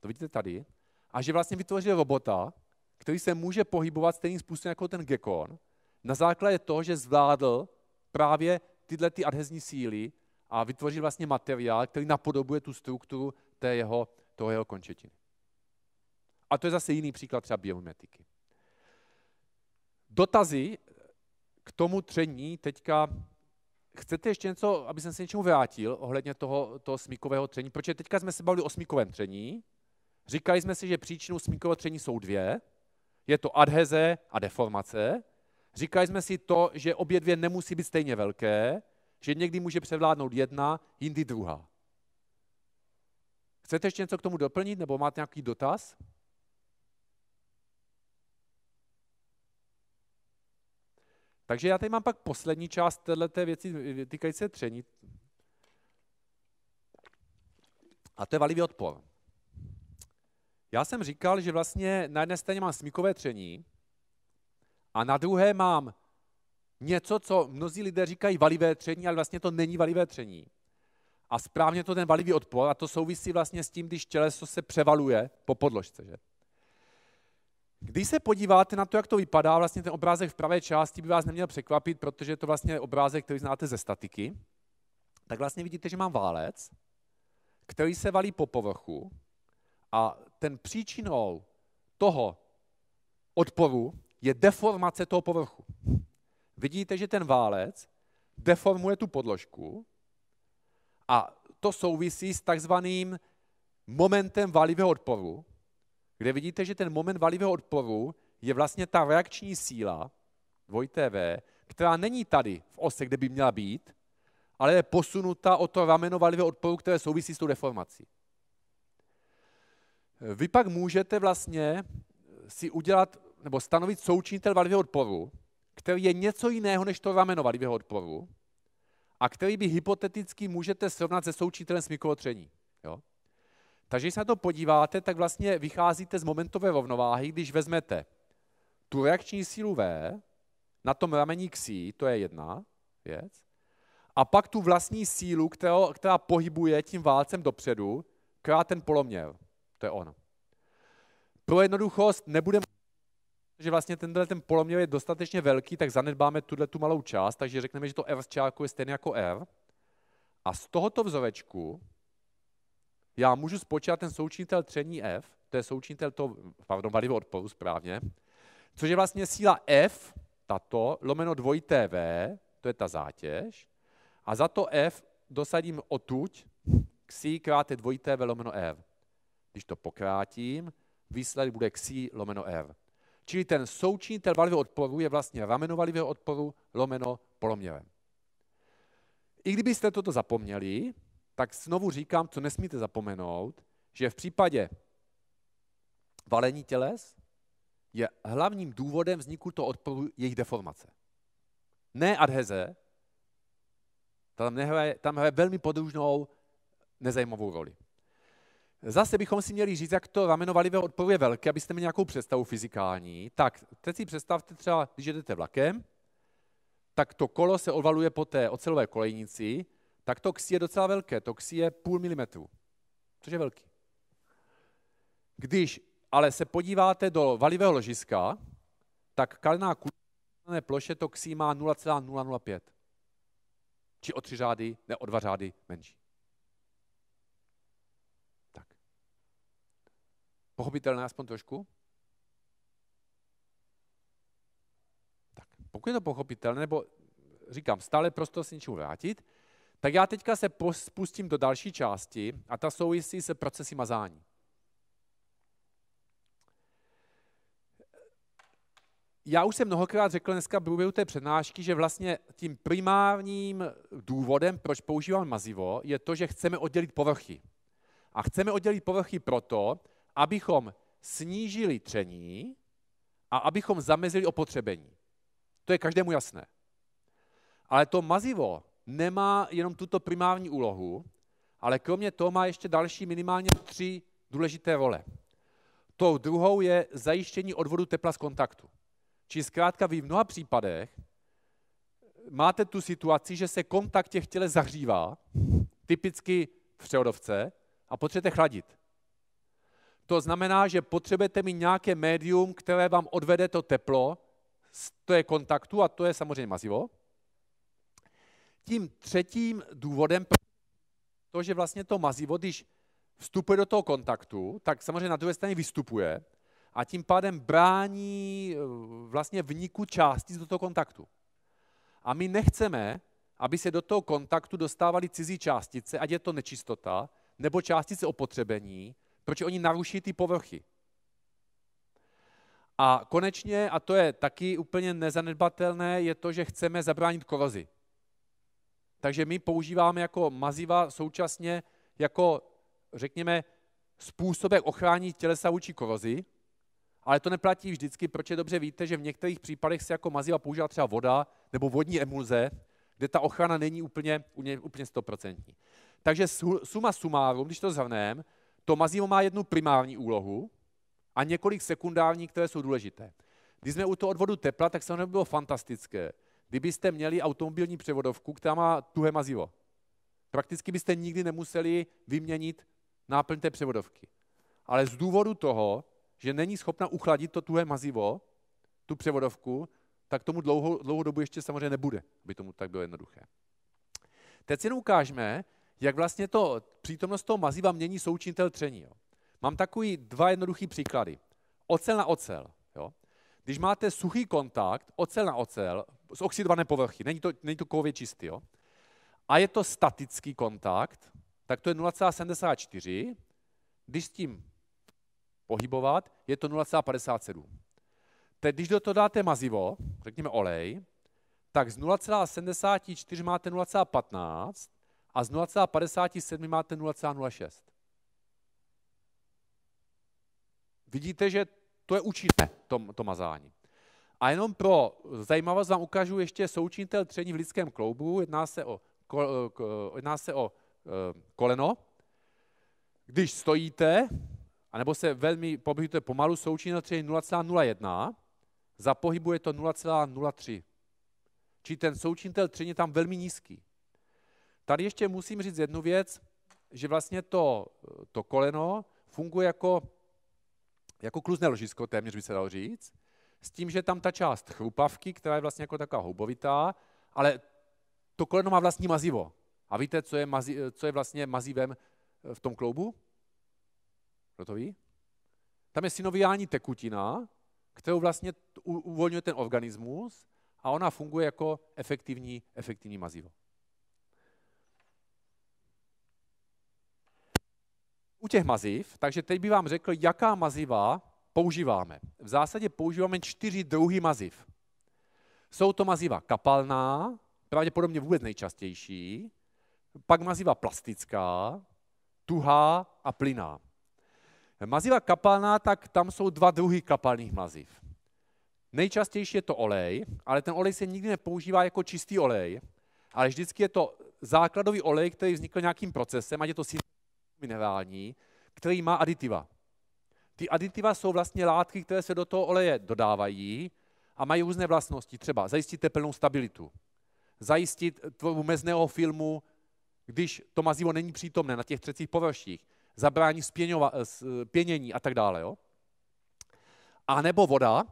To vidíte tady. A že vlastně vytvořili robota, který se může pohybovat stejným způsobem jako ten gekon, na základě toho, že zvládl právě tyhle ty adhezní síly a vytvořil vlastně materiál, který napodobuje tu strukturu té jeho, toho jeho končetiny. A to je zase jiný příklad třeba biometiky. Dotazy k tomu tření teďka chcete ještě něco, aby jsem se něčemu vrátil ohledně toho, toho smíkového tření? Protože teďka jsme se bavili o smíkovém tření. Říkali jsme si, že příčinou smíkového tření jsou dvě. Je to adheze a deformace. Říkali jsme si to, že obě dvě nemusí být stejně velké, že někdy může převládnout jedna, jindy druhá. Chcete ještě něco k tomu doplnit, nebo máte nějaký dotaz? Takže já tady mám pak poslední část této věci týkající se tření. A to je valivý odpor. Já jsem říkal, že vlastně na jedné straně mám smíkové tření, a na druhé mám něco, co mnozí lidé říkají valivé tření, ale vlastně to není valivé tření. A správně to ten valivý odpor, a to souvisí vlastně s tím, když těleso se převaluje po podložce. Že? Když se podíváte na to, jak to vypadá, vlastně ten obrázek v pravé části by vás neměl překvapit, protože je to vlastně obrázek, který znáte ze statiky, tak vlastně vidíte, že mám válec, který se valí po povrchu a ten příčinou toho odporu je deformace toho povrchu. Vidíte, že ten válec deformuje tu podložku a to souvisí s takzvaným momentem valivého odporu, kde vidíte, že ten moment valivého odporu je vlastně ta reakční síla, dvojité V, která není tady v ose, kde by měla být, ale je posunuta o to rameno valivého odporu, které souvisí s tou deformací. Vy pak můžete vlastně si udělat nebo stanovit součinitel valivého odporu, který je něco jiného než to rameno valivého odporu a který by hypoteticky můžete srovnat se součinitelem smykového tření. Jo? Takže když se na to podíváte, tak vlastně vycházíte z momentové rovnováhy, když vezmete tu reakční sílu V na tom ramení XI, to je jedna věc, a pak tu vlastní sílu, kterou, která pohybuje tím válcem dopředu, krát ten poloměr. To je ono. Pro jednoduchost nebudeme že vlastně tenhle ten poloměr je dostatečně velký, tak zanedbáme tuhle tu malou část, takže řekneme, že to R z čárku je stejné jako R. A z tohoto vzorečku já můžu spočítat ten součinitel tření F, to je součinitel toho, pardon, valivo odporu správně, což je vlastně síla F, tato, lomeno dvojité V, to je ta zátěž, a za to F dosadím otuď xi krát dvojité V lomeno R. Když to pokrátím, výsledek bude xi lomeno R. Čili ten součinitel valivého odporu je vlastně rameno valivého odporu lomeno poloměrem. I kdybyste toto zapomněli, tak znovu říkám, co nesmíte zapomenout, že v případě valení těles je hlavním důvodem vzniku toho odporu jejich deformace. Ne adheze, tam, nehraje, tam hraje velmi podružnou nezajímavou roli. Zase bychom si měli říct, jak to rameno ve odpově velké, abyste měli nějakou představu fyzikální. Tak teď si představte třeba, když jdete vlakem, tak to kolo se ovaluje po té ocelové kolejnici, tak to ksi je docela velké, to ksi je půl milimetru, což je velký. Když ale se podíváte do valivého ložiska, tak kalená kulturné ploše to ksi má 0,005. Či o tři řády, ne o dva řády menší. Pochopitelné aspoň trošku? Tak, pokud je to pochopitelné, nebo říkám, stále prosto s něčemu vrátit, tak já teďka se spustím do další části a ta souvisí se procesy mazání. Já už jsem mnohokrát řekl dneska v té přednášky, že vlastně tím primárním důvodem, proč používám mazivo, je to, že chceme oddělit povrchy. A chceme oddělit povrchy proto, abychom snížili tření a abychom zamezili opotřebení. To je každému jasné. Ale to mazivo nemá jenom tuto primární úlohu, ale kromě toho má ještě další minimálně tři důležité role. Tou druhou je zajištění odvodu tepla z kontaktu. Či zkrátka vy v mnoha případech máte tu situaci, že se kontakt těch těle zahřívá, typicky v přehodovce, a potřebujete chladit. To znamená, že potřebujete mít nějaké médium, které vám odvede to teplo, to je kontaktu a to je samozřejmě mazivo. Tím třetím důvodem, to, že vlastně to mazivo, když vstupuje do toho kontaktu, tak samozřejmě na druhé straně vystupuje a tím pádem brání eh, vlastně vniku částic do toho kontaktu. A my nechceme, aby se do toho kontaktu dostávaly cizí částice, ať je to nečistota, nebo částice opotřebení, proč oni naruší ty povrchy. A konečně, a to je taky úplně nezanedbatelné, je to, že chceme zabránit korozi. Takže my používáme jako maziva současně jako, řekněme, způsob, jak ochránit tělesa vůči korozi, ale to neplatí vždycky, protože dobře víte, že v některých případech se jako maziva používá třeba voda nebo vodní emulze, kde ta ochrana není úplně, úplně stoprocentní. Takže suma sumárum, když to zhrneme, to mazimo má jednu primární úlohu a několik sekundárních, které jsou důležité. Když jsme u toho odvodu tepla, tak samozřejmě bylo fantastické, kdybyste měli automobilní převodovku, která má tuhé mazivo. Prakticky byste nikdy nemuseli vyměnit náplň té převodovky. Ale z důvodu toho, že není schopna uchladit to tuhé mazivo, tu převodovku, tak tomu dlouhou, dlouhou dobu ještě samozřejmě nebude, aby tomu tak bylo jednoduché. Teď si jenom ukážeme, jak vlastně to přítomnost toho maziva mění součintel tření. Jo. Mám takový dva jednoduchý příklady. Ocel na ocel. Jo. Když máte suchý kontakt, ocel na ocel, z oxidované povrchy, není to, není to kově čistý, jo. a je to statický kontakt, tak to je 0,74. Když s tím pohybovat, je to 0,57. Teď, když do toho dáte mazivo, řekněme olej, tak z 0,74 máte 0,15 a z 0,57 máte 0,06. Vidíte, že to je účinné, to, to mazání. A jenom pro zajímavost vám ukážu ještě součinitel tření v lidském kloubu. Jedná se o, ko, ko, jedná se o e, koleno. Když stojíte, anebo se velmi pohybujete pomalu, součinitel tření 0,01, za pohybu je to 0,03. Či ten součinitel tření je tam velmi nízký. Tady ještě musím říct jednu věc, že vlastně to, to koleno funguje jako, jako kluzné ložisko, téměř by se dalo říct, s tím, že tam ta část chrupavky, která je vlastně jako taková houbovitá, ale to koleno má vlastní mazivo. A víte, co je, mazi, co je vlastně mazivem eh, v tom kloubu? Kdo to ví? Tam je synoviální tekutina, kterou vlastně uvolňuje ten organismus a ona funguje jako efektivní, efektivní mazivo. u těch maziv, takže teď bych vám řekl, jaká maziva používáme. V zásadě používáme čtyři druhy maziv. Jsou to maziva kapalná, pravděpodobně vůbec nejčastější, pak maziva plastická, tuhá a plyná. Maziva kapalná, tak tam jsou dva druhy kapalných maziv. Nejčastější je to olej, ale ten olej se nikdy nepoužívá jako čistý olej, ale vždycky je to základový olej, který vznikl nějakým procesem, ať je to minerální, který má aditiva. Ty aditiva jsou vlastně látky, které se do toho oleje dodávají a mají různé vlastnosti. Třeba zajistit teplnou stabilitu, zajistit tvorbu mezného filmu, když to mazivo není přítomné na těch třecích površích, zabrání pěnění a tak dále. Jo? A nebo voda,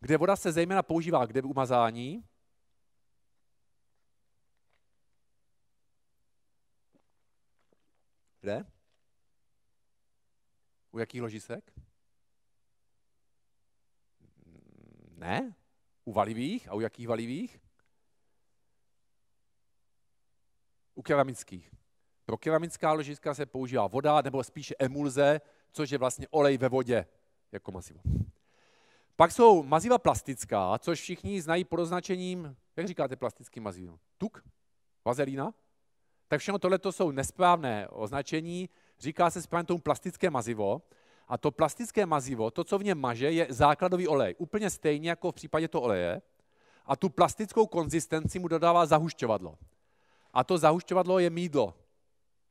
kde voda se zejména používá kde umazání, kde? U jakých ložisek? Ne. U valivých? A u jakých valivých? U keramických. Pro keramická ložiska se používá voda nebo spíše emulze, což je vlastně olej ve vodě jako masivo. Pak jsou maziva plastická, což všichni znají pod označením, jak říkáte plastický mazivo? Tuk? Vazelína? Tak všechno tohle jsou nesprávné označení, Říká se správně tomu plastické mazivo. A to plastické mazivo, to, co v něm maže, je základový olej. Úplně stejně jako v případě toho oleje. A tu plastickou konzistenci mu dodává zahušťovadlo. A to zahušťovadlo je mídlo.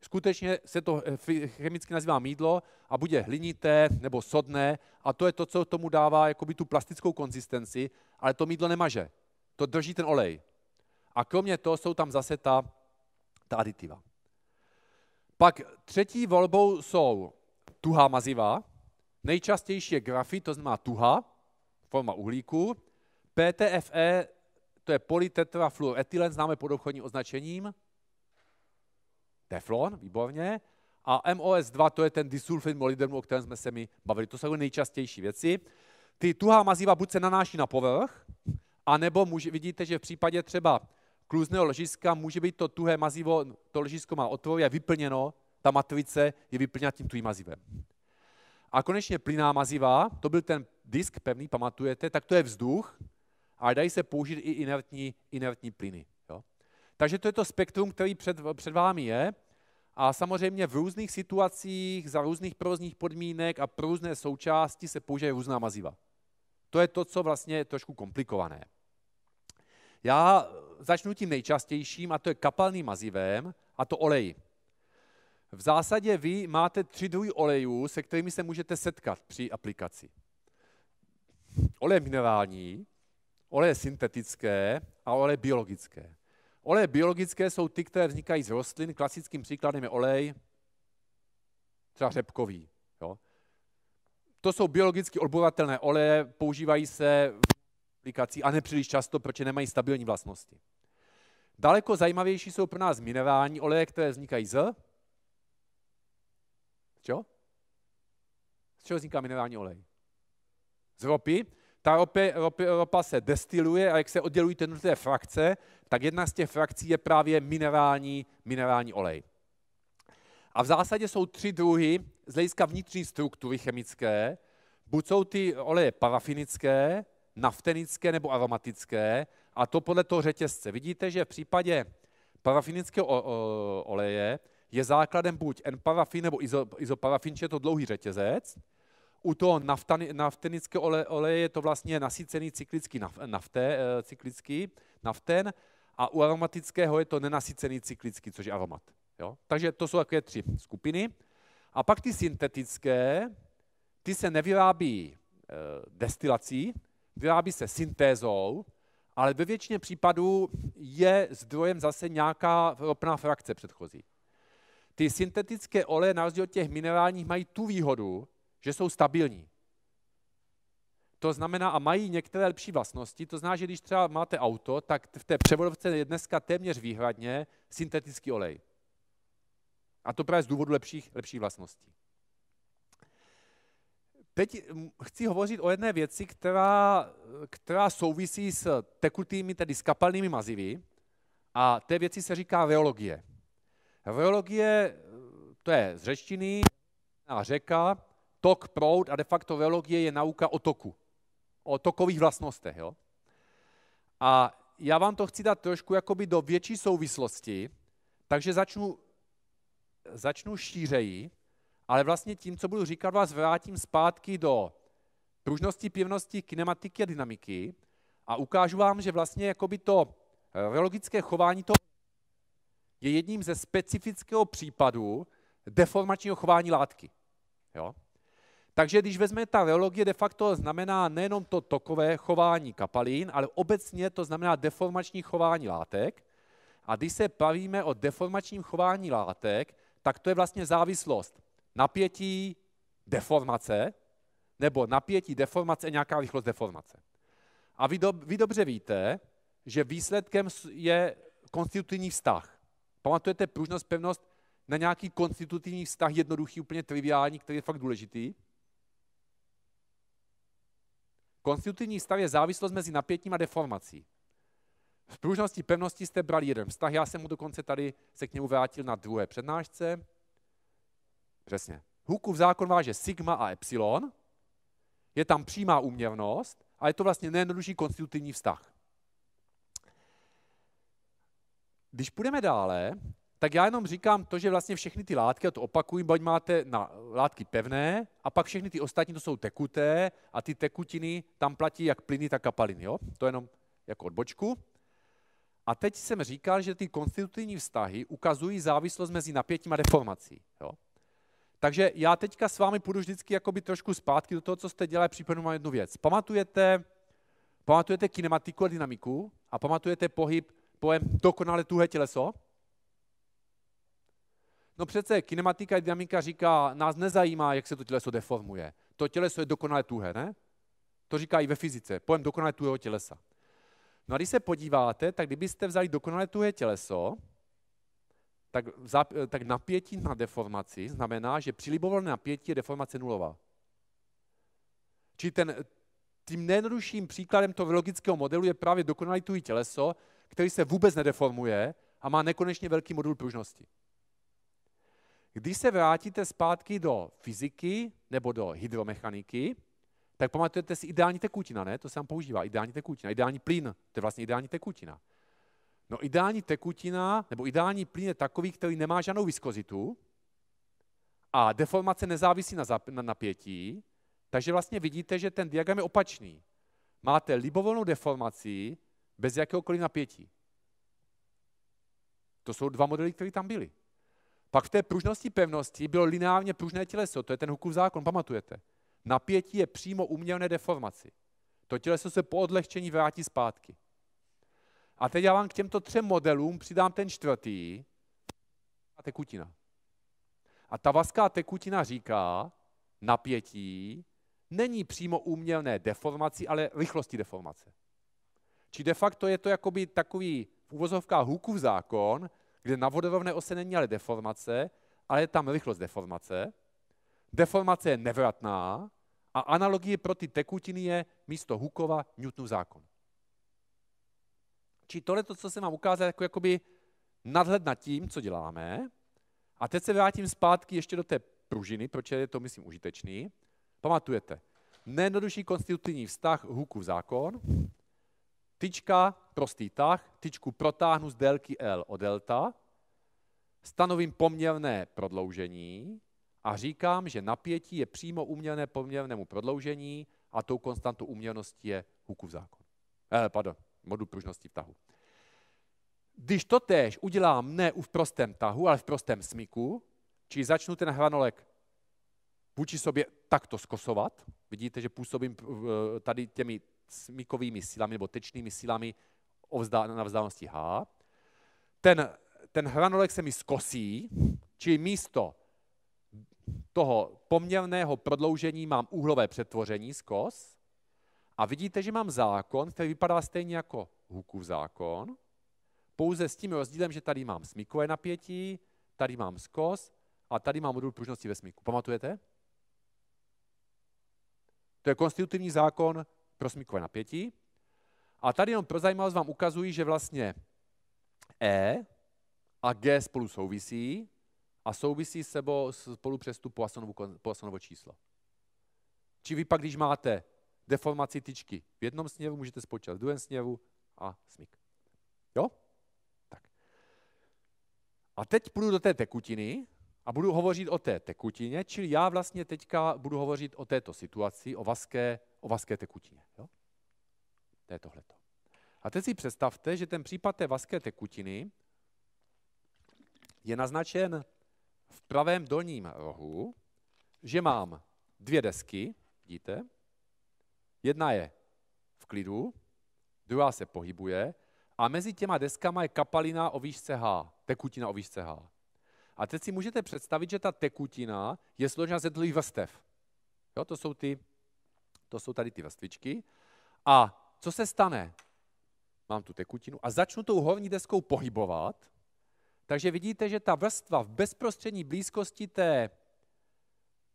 Skutečně se to eh, chemicky nazývá mídlo a bude hlinité nebo sodné a to je to, co tomu dává jakoby tu plastickou konzistenci, ale to mídlo nemaže. To drží ten olej. A kromě toho jsou tam zase ta, ta aditiva. Pak třetí volbou jsou tuhá maziva, nejčastější je grafit, to znamená tuha, forma uhlíku, PTFE, to je polytetrafluoretylen, známe pod obchodním označením, teflon, výborně, a MOS2, to je ten disulfid molybdenu, o kterém jsme se mi bavili. To jsou nejčastější věci. Ty tuhá maziva buď se nanáší na povrch, anebo může, vidíte, že v případě třeba kluzného ložiska může být to tuhé mazivo, to ložisko má je vyplněno, ta matrice je vyplněna tím tuhým mazivem. A konečně plyná maziva, to byl ten disk pevný, pamatujete, tak to je vzduch, A dají se použít i inertní, inertní plyny. Jo? Takže to je to spektrum, který před, před vámi je. A samozřejmě v různých situacích, za různých provozních podmínek a pro různé součásti se používají různá maziva. To je to, co vlastně je trošku komplikované. Já začnu tím nejčastějším, a to je kapalným mazivem, a to olej. V zásadě vy máte tři druhy olejů, se kterými se můžete setkat při aplikaci. Olej minerální, olej syntetické a olej biologické. Oleje biologické jsou ty, které vznikají z rostlin. Klasickým příkladem je olej třeba řepkový. Jo? To jsou biologicky odbovatelné oleje, používají se aplikací a nepříliš často, protože nemají stabilní vlastnosti. Daleko zajímavější jsou pro nás minerální oleje, které vznikají z... Z čeho? Z čeho vzniká minerální olej? Z ropy. Ta ropa, ropa, ropa se destiluje a jak se oddělují ty jednotlivé frakce, tak jedna z těch frakcí je právě minerální, minerální olej. A v zásadě jsou tři druhy z hlediska vnitřní struktury chemické. Buď jsou ty oleje parafinické, naftenické nebo aromatické, a to podle toho řetězce. Vidíte, že v případě parafinického oleje je základem buď N-parafin nebo izoparafin, či je to dlouhý řetězec. U toho naftenického oleje je to vlastně nasycený cyklický, nafte cyklický naften a u aromatického je to nenasycený cyklický, což je aromat. Jo? Takže to jsou takové tři skupiny. A pak ty syntetické, ty se nevyrábí e, destilací, vyrábí se syntézou, ale ve většině případů je zdrojem zase nějaká ropná frakce předchozí. Ty syntetické oleje na rozdíl od těch minerálních mají tu výhodu, že jsou stabilní. To znamená, a mají některé lepší vlastnosti, to znamená, že když třeba máte auto, tak v té převodovce je dneska téměř výhradně syntetický olej. A to právě z důvodu lepších, lepších vlastností. Teď mm, chci hovořit o jedné věci, která, která souvisí s tekutými, tedy s kapalnými mazivy. A té věci se říká veologie. Veologie, eh, to je z řečtiny, a řeka, tok, proud a de facto veologie je nauka o toku, o tokových vlastnostech. Jo? A já vám to chci dát trošku jakoby do větší souvislosti, takže začnu, začnu šířeji ale vlastně tím, co budu říkat, vás vrátím zpátky do pružnosti, pevnosti, kinematiky a dynamiky a ukážu vám, že vlastně jakoby to reologické eh, chování to je jedním ze specifického případu deformačního chování látky. Jo? Takže když vezme ta reologie, de facto znamená nejenom to tokové chování kapalin, ale obecně to znamená deformační chování látek. A když se bavíme o deformačním chování látek, tak to je vlastně závislost napětí, deformace, nebo napětí, deformace a nějaká rychlost deformace. A vy, do, vy dobře víte, že výsledkem je konstitutivní vztah. Pamatujete pružnost, pevnost na nějaký konstitutivní vztah, jednoduchý, úplně triviální, který je fakt důležitý? Konstitutivní vztah je závislost mezi napětím a deformací. V pružnosti pevnosti jste brali jeden vztah, já jsem mu dokonce tady se k němu vrátil na druhé přednášce. Přesně. Hukův zákon váže sigma a epsilon, je tam přímá úměrnost a je to vlastně nejjednodušší konstitutivní vztah. Když půjdeme dále, tak já jenom říkám to, že vlastně všechny ty látky, a to opakuju, buď máte na látky pevné a pak všechny ty ostatní to jsou tekuté a ty tekutiny tam platí jak plyny, tak kapaliny. Jo? To jenom jako odbočku. A teď jsem říkal, že ty konstitutivní vztahy ukazují závislost mezi napětím a deformací. Jo? Takže já teďka s vámi půjdu vždycky jakoby trošku zpátky do toho, co jste dělali, případně mám jednu věc. Pamatujete, pamatujete kinematiku a dynamiku a pamatujete pohyb, pojem dokonale tuhé těleso? No přece kinematika a dynamika říká, nás nezajímá, jak se to těleso deformuje. To těleso je dokonale tuhé, ne? To říká i ve fyzice, pojem dokonale tuhého tělesa. No a když se podíváte, tak kdybyste vzali dokonale tuhé těleso, tak, za, eh, tak napětí na deformaci znamená, že při libovolné napětí je deformace nulová. Čili ten, tím nejjednodušším příkladem toho logického modelu je právě dokonalý tuhý těleso, který se vůbec nedeformuje a má nekonečně velký modul pružnosti. Když se vrátíte zpátky do fyziky nebo do hydromechaniky, tak pamatujete si ideální tekutina, ne? To se tam používá, ideální tekutina, ideální plyn, to je vlastně ideální tekutina. No ideální tekutina nebo ideální plyn je takový, který nemá žádnou viskozitu a deformace nezávisí na, zap, na napětí, takže vlastně vidíte, že ten diagram je opačný. Máte libovolnou deformaci bez jakéhokoliv napětí. To jsou dva modely, které tam byly. Pak v té pružnosti pevnosti bylo lineárně pružné těleso, to je ten Hukův zákon, pamatujete? Napětí je přímo umělné deformaci. To těleso se po odlehčení vrátí zpátky. A teď já vám k těmto třem modelům přidám ten čtvrtý, a tekutina. A ta vaská tekutina říká, napětí není přímo úměrné deformaci, ale rychlosti deformace. Či de facto je to jakoby takový v uvozovkách Hukův zákon, kde na vodorovné ose není ale deformace, ale je tam rychlost deformace. Deformace je nevratná a analogie pro ty tekutiny je místo Hukova Newtonův zákon. Či tohle, co jsem vám ukázal, jako jakoby nadhled nad tím, co děláme. A teď se vrátím zpátky ještě do té pružiny, proč je to, myslím, užitečný. Pamatujete, nejjednodušší konstitutivní vztah huku v zákon, tyčka, prostý tah, tyčku protáhnu z délky L o delta, stanovím poměrné prodloužení a říkám, že napětí je přímo uměrné poměrnému prodloužení a tou konstantou uměrnosti je Hukův zákon. Eh, pardon, modul pružnosti v tahu. Když to též udělám ne v prostém tahu, ale v prostém smyku, či začnu ten hranolek vůči sobě takto skosovat, vidíte, že působím tady těmi smykovými silami nebo tečnými silami na vzdálenosti H, ten, ten hranolek se mi skosí, či místo toho poměrného prodloužení mám úhlové přetvoření skos, a vidíte, že mám zákon, který vypadá stejně jako Hukův zákon, pouze s tím rozdílem, že tady mám smykové napětí, tady mám skos a tady mám modul pružnosti ve smyku. Pamatujete? To je konstitutivní zákon pro smykové napětí. A tady jenom pro zajímavost vám ukazují, že vlastně E a G spolu souvisí a souvisí s sebou spolu přes tu Poissonovo, číslo. Či vy pak, když máte deformaci tyčky. V jednom sněvu můžete spočítat, v druhém sněvu a smyk. Jo? Tak. A teď půjdu do té tekutiny a budu hovořit o té tekutině, čili já vlastně teďka budu hovořit o této situaci, o vaské, o vaské tekutině. Jo? To je tohleto. A teď si představte, že ten případ té vaské tekutiny je naznačen v pravém dolním rohu, že mám dvě desky, vidíte, Jedna je v klidu, druhá se pohybuje a mezi těma deskama je kapalina o výšce H, tekutina o výšce H. A teď si můžete představit, že ta tekutina je složena ze dlouhých vrstev. Jo, to, jsou ty, to jsou tady ty vrstvičky. A co se stane? Mám tu tekutinu a začnu tou horní deskou pohybovat. Takže vidíte, že ta vrstva v bezprostřední blízkosti té,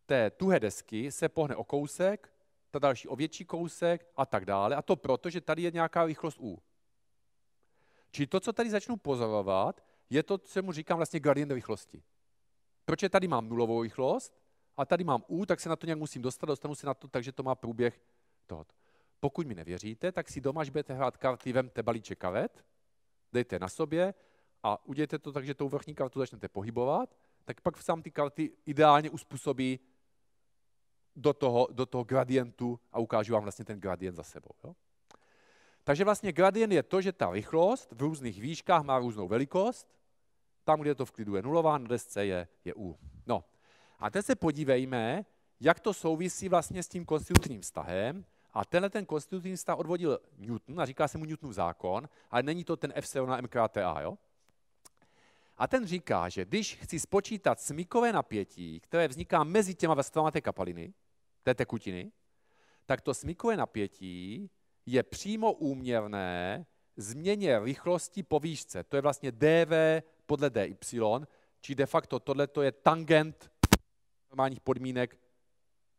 té tuhé desky se pohne o kousek, ta další o větší kousek a tak dále. A to proto, že tady je nějaká rychlost U. Čili to, co tady začnu pozorovat, je to, co mu říkám vlastně gradient rychlosti. Proč je tady mám nulovou rychlost a tady mám U, tak se na to nějak musím dostat, dostanu se na to, takže to má průběh tohoto. Pokud mi nevěříte, tak si doma, až budete hrát karty, vemte balíček karet, dejte na sobě a udějte to tak, že tou vrchní kartu začnete pohybovat, tak pak sám ty karty ideálně uspůsobí do toho, do toho gradientu a ukážu vám vlastně ten gradient za sebou. Jo? Takže vlastně gradient je to, že ta rychlost v různých výškách má různou velikost. Tam, kde to v klidu je nulová, na desce je, je U. No. A teď se podívejme, jak to souvisí vlastně s tím konstitutivním vztahem. A tenhle ten konstitutivní vztah odvodil Newton a říká se mu Newtonův zákon, ale není to ten F na MKTA, jo? A ten říká, že když chci spočítat smykové napětí, které vzniká mezi těma vrstvama té kapaliny, té tekutiny, tak to smykové napětí je přímo úměrné změně rychlosti po výšce. To je vlastně dv podle dy, či de facto tohle je tangent normálních podmínek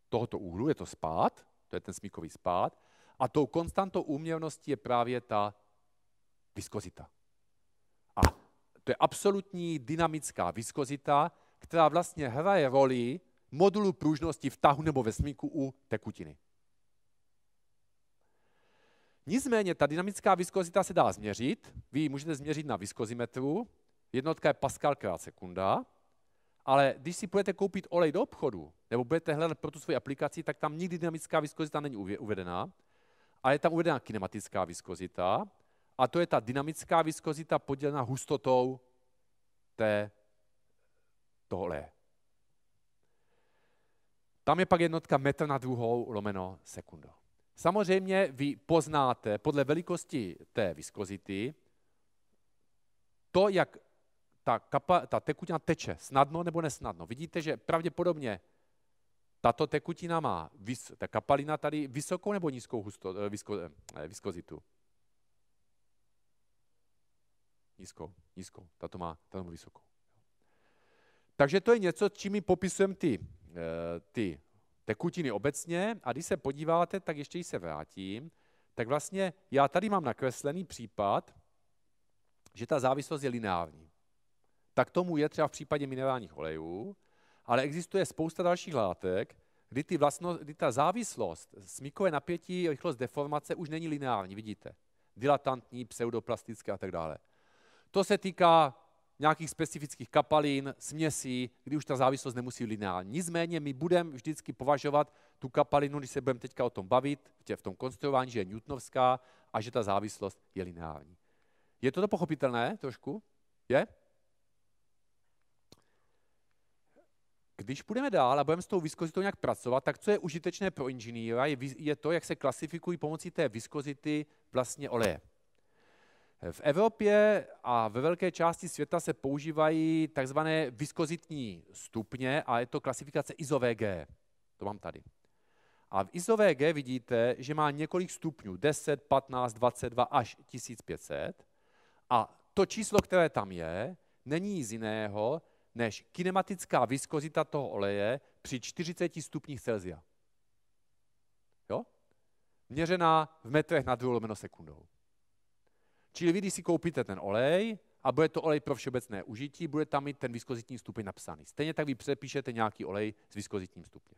tohoto úhlu, je to spád, to je ten smíkový spád, a tou konstantou úměrnosti je právě ta viskozita. A to je absolutní dynamická viskozita, která vlastně hraje roli modulu pružnosti v tahu nebo ve smíku u tekutiny. Nicméně ta dynamická viskozita se dá změřit. Vy ji můžete změřit na viskozimetru. Jednotka je pascal krát sekunda. Ale když si budete koupit olej do obchodu, nebo budete hledat pro tu svoji aplikaci, tak tam nikdy dynamická viskozita není uvedena, ale je tam uvedena kinematická viskozita, a to je ta dynamická viskozita podělená hustotou té, toho oleje. Tam je pak jednotka metr na druhou lomeno sekundo. Samozřejmě vy poznáte podle velikosti té viskozity to, jak ta, kapa, ta tekutina teče, snadno nebo nesnadno. Vidíte, že pravděpodobně tato tekutina má, ta kapalina tady, vysokou nebo nízkou husto, eh, visko, eh, viskozitu? Nízkou, nízkou. Tato má, tato má vysokou. Takže to je něco, čím my popisujeme ty Eh, ty tekutiny obecně a když se podíváte, tak ještě se vrátím, tak vlastně já tady mám nakreslený případ, že ta závislost je lineární. Tak tomu je třeba v případě minerálních olejů, ale existuje spousta dalších látek, kdy, ty vlastnost, kdy ta závislost, smykové napětí, rychlost deformace už není lineární, vidíte. Dilatantní, pseudoplastické a tak dále. To se týká nějakých specifických kapalin, směsí, kdy už ta závislost nemusí být lineální. Nicméně my budeme vždycky považovat tu kapalinu, když se budeme teďka o tom bavit, v tom konstruování, že je newtonovská a že ta závislost je lineární. Je to pochopitelné trošku? Je? Když půjdeme dál a budeme s tou viskozitou nějak pracovat, tak co je užitečné pro inženýra, je, je to, jak se klasifikují pomocí té viskozity vlastně oleje. V Evropě a ve velké části světa se používají takzvané viskozitní stupně a je to klasifikace ISO-VG. To mám tady. A v ISO-VG vidíte, že má několik stupňů, 10, 15, 22 až 1500. A to číslo, které tam je, není nic jiného, než kinematická viskozita toho oleje při 40 stupních Celsia. Jo? Měřená v metrech na 2 lomeno sekundou. Čili vy, když si koupíte ten olej, a bude to olej pro všeobecné užití, bude tam mít ten viskozitní stupeň napsaný. Stejně tak vy přepíšete nějaký olej s viskozitním stupněm.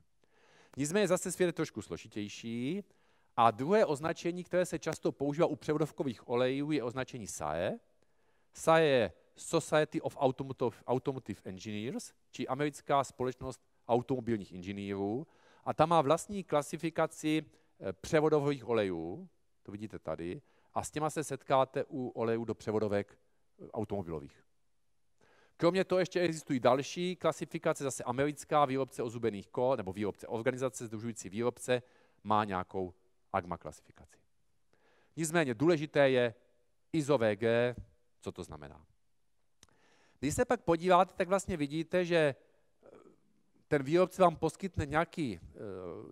Nicméně zase svět je trošku složitější a druhé označení, které se často používá u převodovkových olejů, je označení SAE. SAE je Society of Automotive, Automotive Engineers, či americká společnost automobilních inženýrů. A ta má vlastní klasifikaci eh, převodových olejů, to vidíte tady, a s těma se setkáte u olejů do převodovek eh, automobilových. Kromě toho ještě existují další klasifikace, zase americká výrobce ozubených kol nebo výrobce organizace združující výrobce má nějakou AGMA klasifikaci. Nicméně důležité je ISO VG. co to znamená. Když se pak podíváte, tak vlastně vidíte, že eh, ten výrobce vám poskytne nějaký, eh,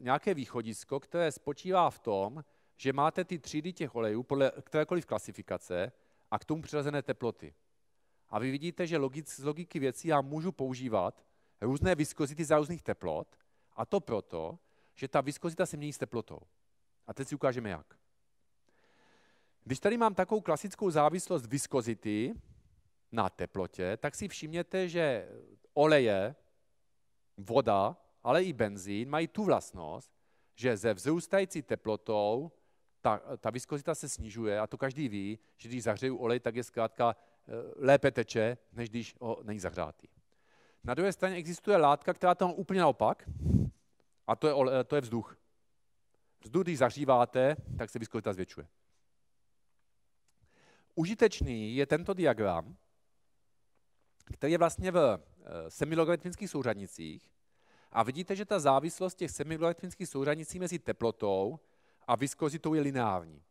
nějaké východisko, které spočívá v tom, že máte ty třídy těch olejů podle kterékoliv klasifikace a k tomu přirozené teploty. A vy vidíte, že logic, z logiky věcí já můžu používat různé viskozity za různých teplot a to proto, že ta viskozita se mění s teplotou. A teď si ukážeme jak. Když tady mám takovou klasickou závislost viskozity na teplotě, tak si všimněte, že oleje, voda, ale i benzín mají tu vlastnost, že ze vzrůstající teplotou ta, ta viskozita se snižuje a to každý ví, že když zahřeju olej, tak je zkrátka eh, lépe teče, než když ho není zahřátý. Na druhé straně existuje látka, která to má úplně naopak, a to je, eh, to je vzduch. Vzduch, když zahříváte, tak se viskozita zvětšuje. Užitečný je tento diagram, který je vlastně v eh, semilogaritmických souřadnicích a vidíte, že ta závislost těch semilogaritmických souřadnicí mezi teplotou a viskozitou je lineární.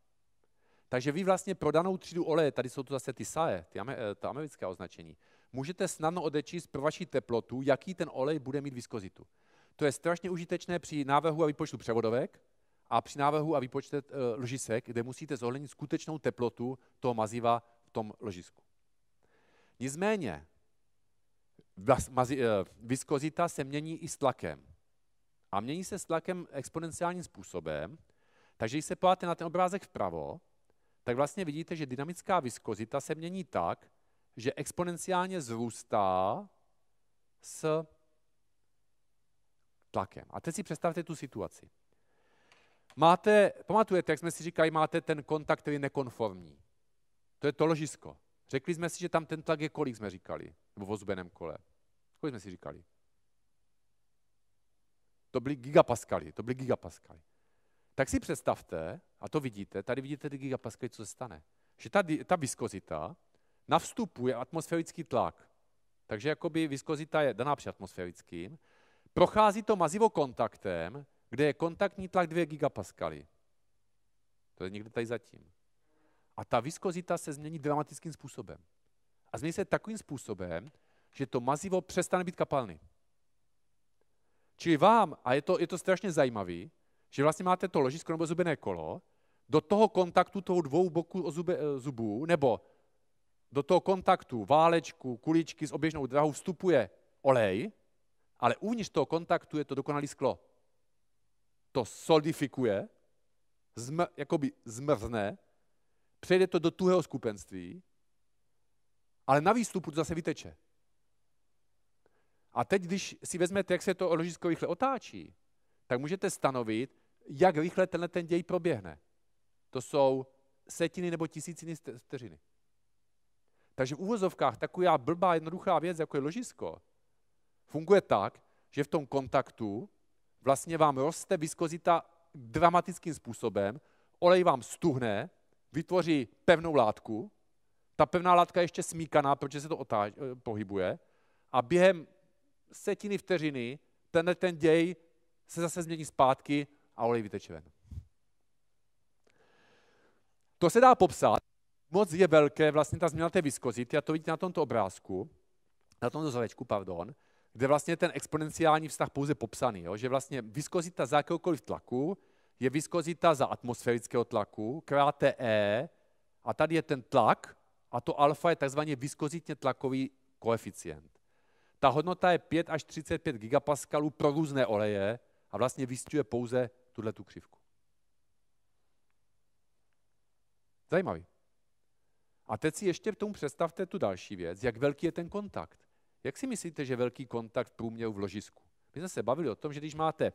Takže vy vlastně pro danou třídu oleje, tady jsou tu zase ty SAE, ty eh, ta americká označení, můžete snadno odečíst pro vaši teplotu, jaký ten olej bude mít viskozitu. To je strašně užitečné při návrhu a výpočtu převodovek a při návrhu a výpočtu eh, ložisek, kde musíte zohlednit skutečnou teplotu toho maziva v tom ložisku. Nicméně, eh, viskozita se mění i s tlakem. A mění se s tlakem exponenciálním způsobem, takže když se podíváte na ten obrázek vpravo, tak vlastně vidíte, že dynamická viskozita se mění tak, že exponenciálně zrůstá s tlakem. A teď si představte tu situaci. Máte, pamatujete, jak jsme si říkali, máte ten kontakt, který je nekonformní. To je to ložisko. Řekli jsme si, že tam ten tlak je kolik, jsme říkali, v ozbeném kole. Kolik jsme si říkali? To byly gigapaskaly, to byly gigapaskaly. Tak si představte, a to vidíte, tady vidíte ty gigapaskaly, co se stane. Že ta, ta viskozita na vstupu je atmosférický tlak. Takže jakoby viskozita je daná při atmosférickým. Prochází to mazivo kontaktem, kde je kontaktní tlak 2 gigapaskaly. To je někde tady zatím. A ta viskozita se změní dramatickým způsobem. A změní se takovým způsobem, že to mazivo přestane být kapalný. Čili vám, a je to, je to strašně zajímavé, že vlastně máte to ložisko nebo zubené kolo, do toho kontaktu toho dvou boků zube, eh, zubů, nebo do toho kontaktu válečku, kuličky s oběžnou drahou vstupuje olej, ale uvnitř toho kontaktu je to dokonalý sklo. To solidifikuje, zm, jakoby zmrzne, přejde to do tuhého skupenství, ale na výstupu to zase vyteče. A teď, když si vezmete, jak se to ložisko rychle otáčí, tak můžete stanovit, jak rychle tenhle ten děj proběhne. To jsou setiny nebo tisíciny vteřiny. Takže v úvozovkách taková blbá, jednoduchá věc, jako je ložisko, funguje tak, že v tom kontaktu vlastně vám roste viskozita dramatickým způsobem, olej vám stuhne, vytvoří pevnou látku, ta pevná látka je ještě smíkaná, protože se to otáž, eh, pohybuje a během setiny vteřiny ten, ten děj se zase změní zpátky a olej vyteče ven. To se dá popsat. Moc je velké vlastně ta změna té viskozity, a to vidíte na tomto obrázku, na tomto vzorečku, pardon, kde vlastně ten exponenciální vztah pouze popsaný, jo? že vlastně viskozita za jakéhokoliv tlaku je viskozita za atmosférického tlaku, krát E, a tady je ten tlak, a to alfa je takzvaně viskozitně tlakový koeficient. Ta hodnota je 5 až 35 gigapaskalů pro různé oleje a vlastně vystihuje pouze tuhle tu křivku. Zajímavý. A teď si ještě tomu představte tu další věc, jak velký je ten kontakt. Jak si myslíte, že velký kontakt v průměru v ložisku? My jsme se bavili o tom, že když máte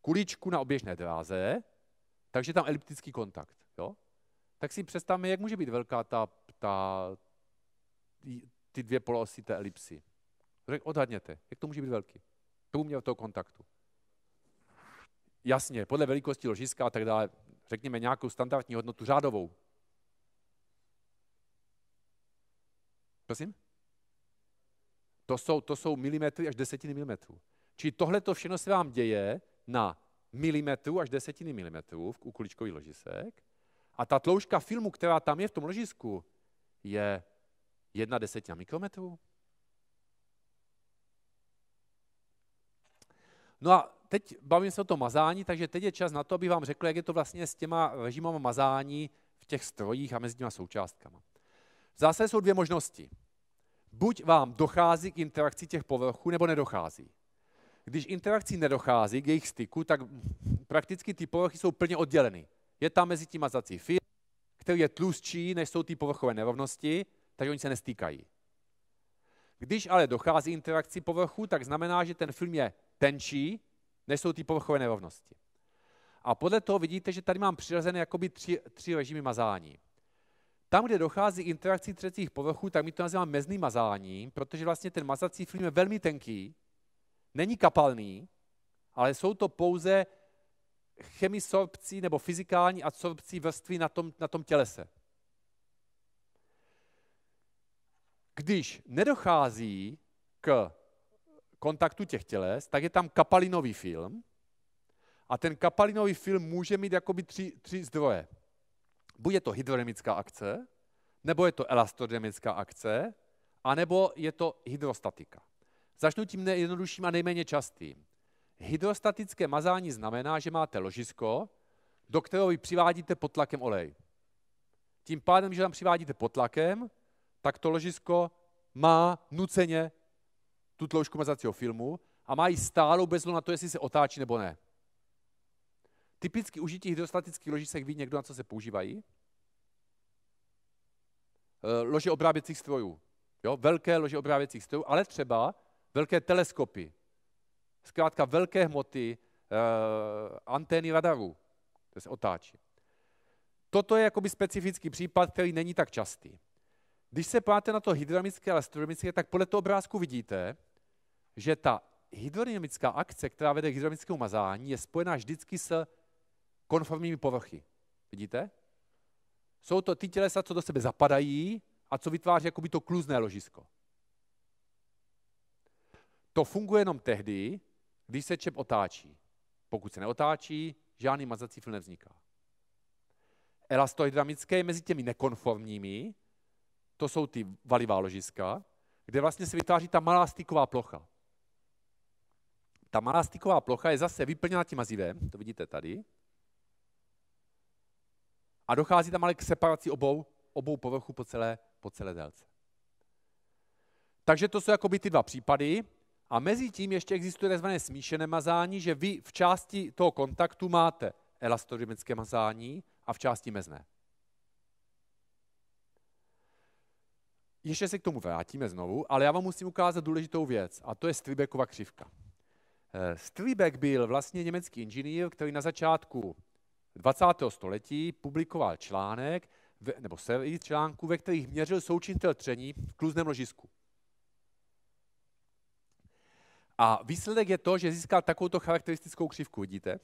kuličku na oběžné dráze, takže tam eliptický kontakt, jo? tak si představme, jak může být velká ta, ta, ty dvě poloosy té elipsy. Odhadněte, jak to může být velký. Průměr toho kontaktu. Jasně, podle velikosti ložiska a tak dále, řekněme nějakou standardní hodnotu řádovou. Prosím? To jsou, to jsou milimetry až desetiny milimetrů. Čili tohle to všechno se vám děje na milimetru až desetiny milimetrů v kukuličkových ložisek. A ta tloušťka filmu, která tam je v tom ložisku, je jedna desetina mikrometrů. No a teď bavím se o tom mazání, takže teď je čas na to, aby vám řekl, jak je to vlastně s těma režimama mazání v těch strojích a mezi těma součástkama. Zase jsou dvě možnosti. Buď vám dochází k interakci těch povrchů, nebo nedochází. Když interakcí nedochází k jejich styku, tak prakticky ty povrchy jsou plně odděleny. Je tam mezi tím mazací fil, který je tlustší, než jsou ty povrchové nerovnosti, takže oni se nestýkají. Když ale dochází interakci povrchu, tak znamená, že ten film je tenčí, než jsou ty povrchové nerovnosti. A podle toho vidíte, že tady mám přirozené jakoby tři, tři režimy mazání. Tam, kde dochází interakcí třetích povrchů, tak my to nazýváme mezný mazání, protože vlastně ten mazací film je velmi tenký, není kapalný, ale jsou to pouze chemisorpcí nebo fyzikální adsorpcí vrstvy na tom, na tom tělese. Když nedochází k kontaktu těch těles, tak je tam kapalinový film. A ten kapalinový film může mít jakoby tři, tři zdroje. Buď je to hydrodynamická akce, nebo je to elastodynamická akce, anebo je to hydrostatika. Začnu tím nejjednodušším a nejméně častým. Hydrostatické mazání znamená, že máte ložisko, do kterého vy přivádíte pod tlakem olej. Tím pádem, že tam přivádíte pod tlakem, tak to ložisko má nuceně tu tloušku mazacího filmu a mají stálou bez na to, jestli se otáčí nebo ne. Typicky užití hydrostatických ložisek ví někdo, na co se používají? Eh, lože obráběcích strojů. Jo? Velké lože obráběcích strojů, ale třeba velké teleskopy. Zkrátka velké hmoty, uh, antény radaru, které se otáčí. Toto je jakoby specifický případ, který není tak častý. Když se pláte na to hydramické a astronomické, tak podle toho obrázku vidíte, že ta hydrodynamická akce, která vede k hydrodynamickému mazání, je spojená vždycky s konformními povrchy. Vidíte? Jsou to ty tělesa, co do sebe zapadají a co vytváří jakoby to kluzné ložisko. To funguje jenom tehdy, když se čep otáčí. Pokud se neotáčí, žádný mazací film nevzniká. Elastohydramické je mezi těmi nekonformními, to jsou ty valivá ložiska, kde vlastně se vytváří ta malá styková plocha ta malá styková plocha je zase vyplněna tím mazivem, to vidíte tady, a dochází tam ale k separaci obou, obou povrchů po celé, po celé délce. Takže to jsou jakoby ty dva případy. A mezi tím ještě existuje tzv. smíšené mazání, že vy v části toho kontaktu máte elastomerické mazání a v části mezné. Ještě se k tomu vrátíme znovu, ale já vám musím ukázat důležitou věc, a to je Stribekova křivka. Eh, Stilbeck byl vlastně německý inženýr, který na začátku 20. století publikoval článek, nebo sérii článků, ve kterých měřil součinitel tření v kluzném ložisku. A výsledek je to, že získal takovouto charakteristickou křivku, vidíte?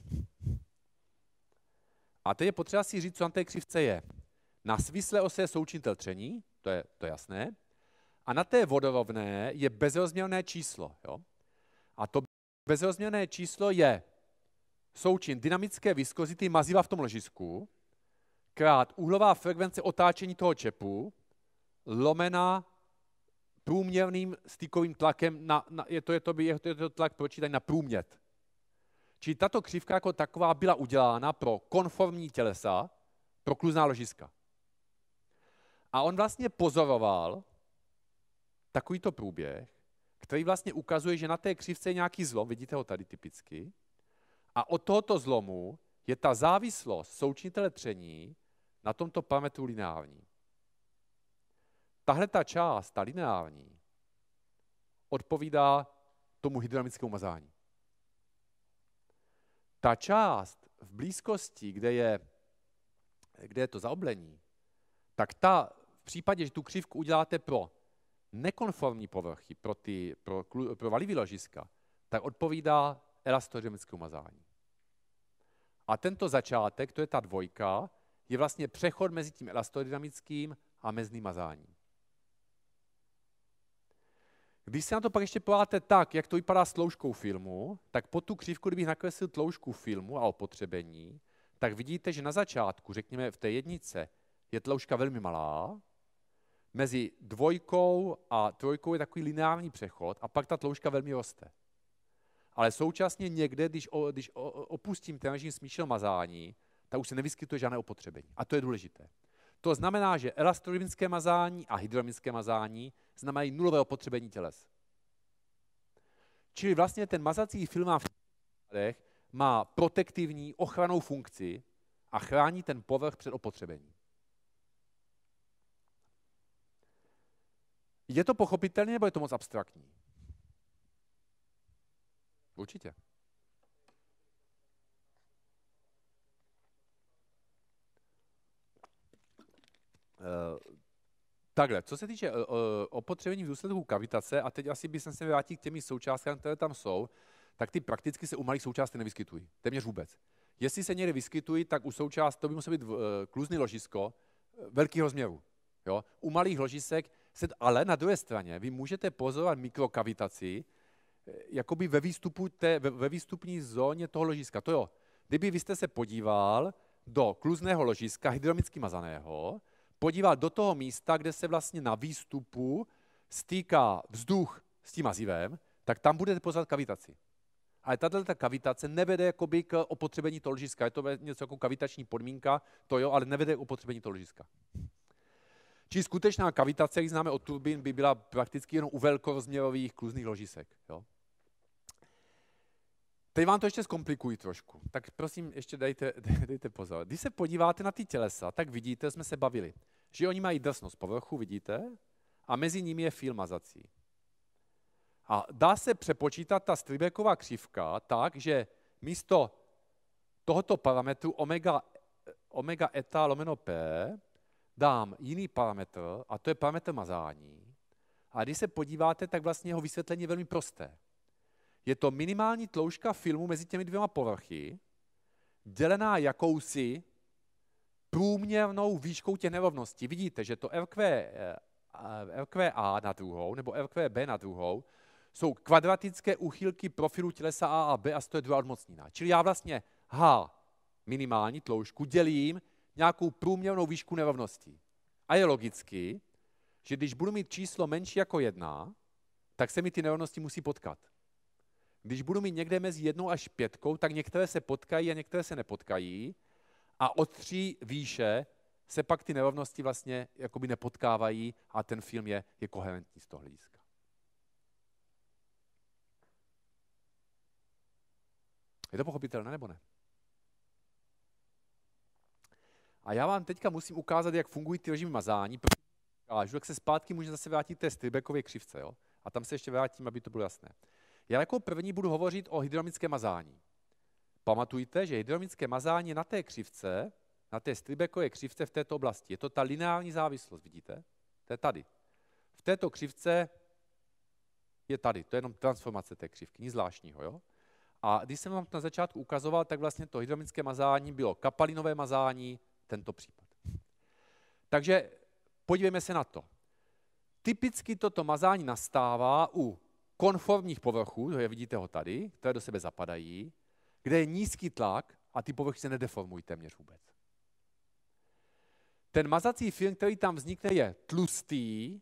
A teď je potřeba si říct, co na té křivce je. Na svislé ose je součinitel tření, to je, to jasné, a na té vodorovné je bezrozměrné číslo. Jo? A to Bezrozměrné číslo je součin dynamické viskozity maziva v tom ložisku krát úhlová frekvence otáčení toho čepu lomena průměrným stykovým tlakem, na, na, je, to, je, to, je, to, je to tlak pročítaný na průměr. Čili tato křivka jako taková byla udělána pro konformní tělesa, pro kluzná ložiska. A on vlastně pozoroval takovýto průběh který vlastně ukazuje, že na té křivce je nějaký zlom, vidíte ho tady typicky, a od tohoto zlomu je ta závislost součinitele tření na tomto parametru lineární. Tahle ta část, ta lineární, odpovídá tomu hydramickému mazání. Ta část v blízkosti, kde je, kde je to zaoblení, tak ta v případě, že tu křivku uděláte pro nekonformní povrchy pro, ty, pro, pro valivý ložiska, tak odpovídá elastořemickému mazání. A tento začátek, to je ta dvojka, je vlastně přechod mezi tím elastodynamickým a mezným mazáním. Když se na to pak ještě podíváte tak, jak to vypadá s tloušťkou filmu, tak po tu křivku, kdybych nakreslil tloušku filmu a opotřebení, tak vidíte, že na začátku, řekněme v té jednice, je tloušťka velmi malá, mezi dvojkou a trojkou je takový lineární přechod a pak ta tloušťka velmi roste. Ale současně někde, když, o, když opustím ten režim smíšel mazání, tak už se nevyskytuje žádné opotřebení. A to je důležité. To znamená, že elastolimické mazání a hydromické mazání znamenají nulové opotřebení těles. Čili vlastně ten mazací film má, v má protektivní ochranou funkci a chrání ten povrch před opotřebením. Je to pochopitelné nebo je to moc abstraktní? Určitě. Uh, Takhle, co se týče eh, eh, opotřebení v důsledku kavitace, a teď asi bych se vrátil k těmi součástkám, které tam jsou, tak ty prakticky se u malých součástek nevyskytují. Téměř vůbec. Jestli se někde vyskytují, tak u součást, to by muselo být uh, kluzný ložisko velkého velkých rozměrů. Jo? U malých ložisek ale na druhé straně, vy můžete pozorovat mikrokavitaci eh, jakoby ve, výstupu té, ve, ve výstupní zóně toho ložiska. To jo, kdyby vy jste se podíval do kluzného ložiska hydromicky mazaného, podíval do toho místa, kde se vlastně na výstupu stýká vzduch s tím mazivem, tak tam budete pozorovat kavitaci. Ale tato ta kavitace nevede jakoby k opotřebení toho ložiska. Je to něco jako kavitační podmínka, to jo, ale nevede k opotřebení toho ložiska. Čili skutečná kavitace, jak známe od turbín, by byla prakticky jenom u velkorozměrových kluzných ložisek. Jo? Teď vám to ještě zkomplikuji trošku, tak prosím, ještě dejte, [laughs] dejte pozor. Když se podíváte na ty tělesa, tak vidíte, jsme se bavili, že oni mají drsnost povrchu, vidíte, a mezi nimi je filmazací. A dá se přepočítat ta Stribeková křivka tak, že místo tohoto parametru omega, omega eta lomeno p dám jiný parametr, a to je parametr mazání. A když se podíváte, tak vlastně jeho vysvětlení je velmi prosté. Je to minimální tloušťka filmu mezi těmi dvěma povrchy, dělená jakousi průměrnou výškou těch nerovností. Vidíte, že to RQ, eh, eh, RQA na druhou nebo RQB na druhou jsou kvadratické uchylky profilu tělesa A a B a to je druhá odmocnina. Čili já vlastně H minimální tloušku dělím nějakou průměrnou výšku nerovností. A je logicky, že když budu mít číslo menší jako jedna, tak se mi ty nerovnosti musí potkat. Když budu mít někde mezi jednou až pětkou, tak některé se potkají a některé se nepotkají a od tří výše se pak ty nerovnosti vlastně jakoby nepotkávají a ten film je, je koherentní z toho hlediska. Je to pochopitelné nebo ne? A já vám teďka musím ukázat, jak fungují ty režimy mazání, protože ukážu, jak se zpátky může zase vrátit té Stribekově křivce. Jo? A tam se ještě vrátím, aby to bylo jasné. Já jako první budu hovořit o hydromické mazání. Pamatujte, že hydromické mazání na té křivce, na té Stribekově křivce v této oblasti. Je to ta lineární závislost, vidíte? To je tady. V této křivce je tady. To je jenom transformace té křivky, nic zvláštního. Jo? A když jsem vám to na začátku ukazoval, tak vlastně to hydromické mazání bylo kapalinové mazání, tento případ. Takže podívejme se na to. Typicky toto mazání nastává u konformních povrchů, to je, vidíte ho tady, které do sebe zapadají, kde je nízký tlak a ty povrchy se nedeformují téměř vůbec. Ten mazací film, který tam vznikne, je tlustý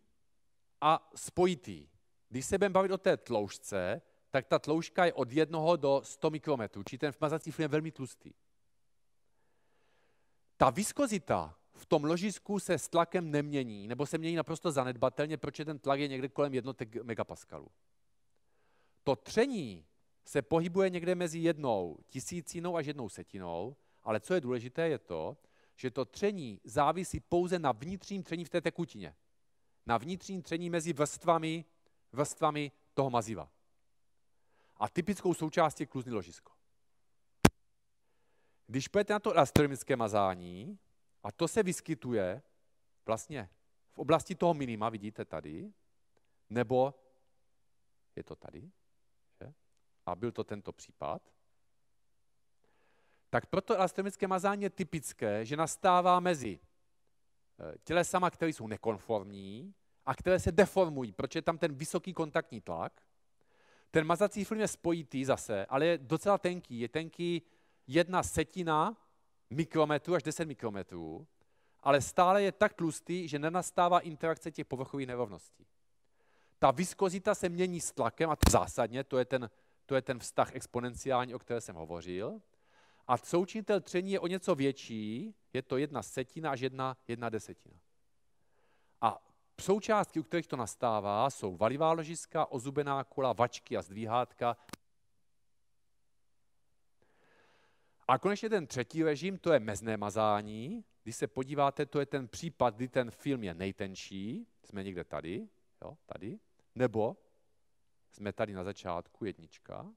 a spojitý. Když se budeme bavit o té tloušťce, tak ta tloušťka je od 1 do 100 mikrometrů, či ten mazací film je velmi tlustý ta viskozita v tom ložisku se s tlakem nemění, nebo se mění naprosto zanedbatelně, protože ten tlak je někde kolem jednotek megapaskalů. To tření se pohybuje někde mezi jednou tisícinou až jednou setinou, ale co je důležité je to, že to tření závisí pouze na vnitřním tření v té tekutině. Na vnitřním tření mezi vrstvami, vrstvami toho maziva. A typickou součástí je kluzný ložisko. Když půjdete na to astronomické mazání, a to se vyskytuje vlastně v oblasti toho minima, vidíte tady, nebo je to tady, že? a byl to tento případ, tak proto astronomické mazání je typické, že nastává mezi eh, tělesama, které jsou nekonformní a které se deformují, protože je tam ten vysoký kontaktní tlak. Ten mazací film je spojitý zase, ale je docela tenký. Je tenký jedna setina mikrometru až 10 mikrometrů, ale stále je tak tlustý, že nenastává interakce těch povrchových nerovností. Ta viskozita se mění s tlakem, a to zásadně, to je ten, to je ten vztah exponenciální, o které jsem hovořil. A součinitel tření je o něco větší, je to jedna setina až jedna, jedna desetina. A součástky, u kterých to nastává, jsou valivá ložiska, ozubená kula, vačky a zdvíhátka, A konečně ten třetí režim, to je mezné mazání. Když se podíváte, to je ten případ, kdy ten film je nejtenčí, jsme někde tady, jo, tady, nebo jsme tady na začátku, jednička,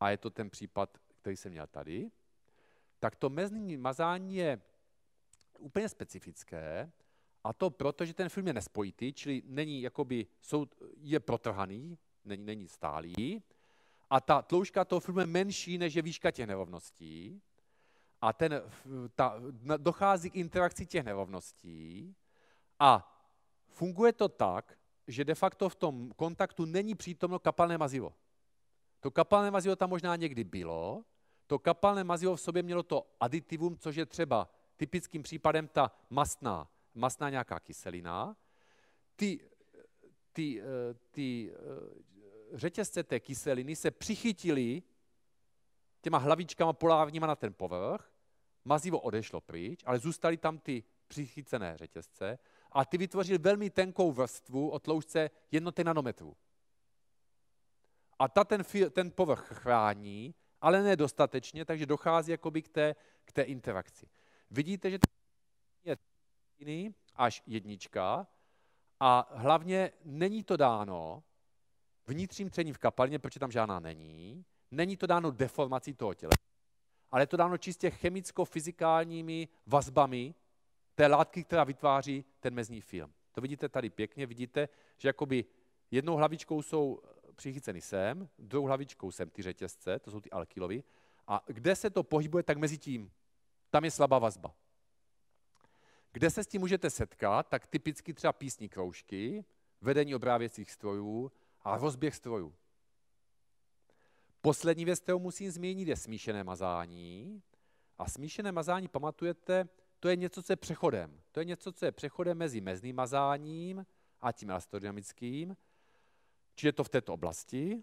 a je to ten případ, který jsem měl tady, tak to mezní mazání je úplně specifické, a to proto, že ten film je nespojitý, čili není jakoby, je protrhaný, není, není stálý, a ta tloušťka toho filmu je menší, než je výška těch nerovností. A ten, ta, dochází k interakci těch nerovností a funguje to tak, že de facto v tom kontaktu není přítomno kapalné mazivo. To kapalné mazivo tam možná někdy bylo, to kapalné mazivo v sobě mělo to aditivum, což je třeba typickým případem ta mastná, mastná nějaká kyselina. Ty, ty, eh, ty eh, řetězce té kyseliny se přichytily těma hlavičkama polávníma na ten povrch, mazivo odešlo pryč, ale zůstaly tam ty přichycené řetězce a ty vytvořil velmi tenkou vrstvu o tloušce jednoty nanometrů. A ta ten, ten povrch chrání, ale nedostatečně, takže dochází jakoby k té, k té interakci. Vidíte, že je až jednička a hlavně není to dáno, vnitřním tření v kapalině, protože tam žádná není. Není to dáno deformací toho těla, ale je to dáno čistě chemicko-fyzikálními vazbami té látky, která vytváří ten mezní film. To vidíte tady pěkně, vidíte, že jakoby jednou hlavičkou jsou eh, přichyceny sem, druhou hlavičkou sem ty řetězce, to jsou ty alkylovy, a kde se to pohybuje, tak mezi tím. Tam je slabá vazba. Kde se s tím můžete setkat, tak typicky třeba písní kroužky, vedení obrávěcích strojů, a rozběh strojů. Poslední věc, kterou musím změnit, je smíšené mazání. A smíšené mazání, pamatujete, to je něco, co je přechodem. To je něco, co je přechodem mezi mezným mazáním a tím elastodynamickým. Či je to v této oblasti,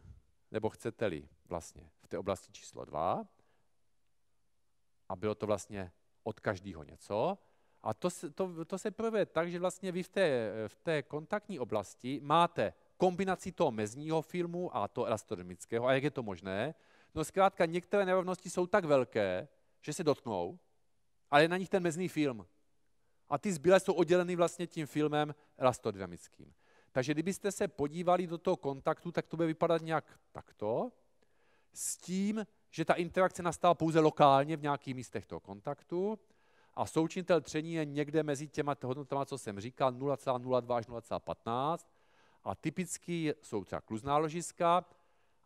nebo chcete-li vlastně v té oblasti číslo 2. A bylo to vlastně od každého něco. A to, to, to se projevuje tak, že vlastně vy v té, v té kontaktní oblasti máte kombinací toho mezního filmu a toho elastodermického. A jak je to možné? No zkrátka některé nerovnosti jsou tak velké, že se dotknou, ale je na nich ten mezný film. A ty zbylé jsou odděleny vlastně tím filmem elastodermickým. Takže kdybyste se podívali do toho kontaktu, tak to bude vypadat nějak takto, s tím, že ta interakce nastala pouze lokálně v nějakých místech toho kontaktu a součinitel tření je někde mezi těma hodnotama, co jsem říkal, 0,02 až 0,15 a typicky jsou třeba kluzná ložiska,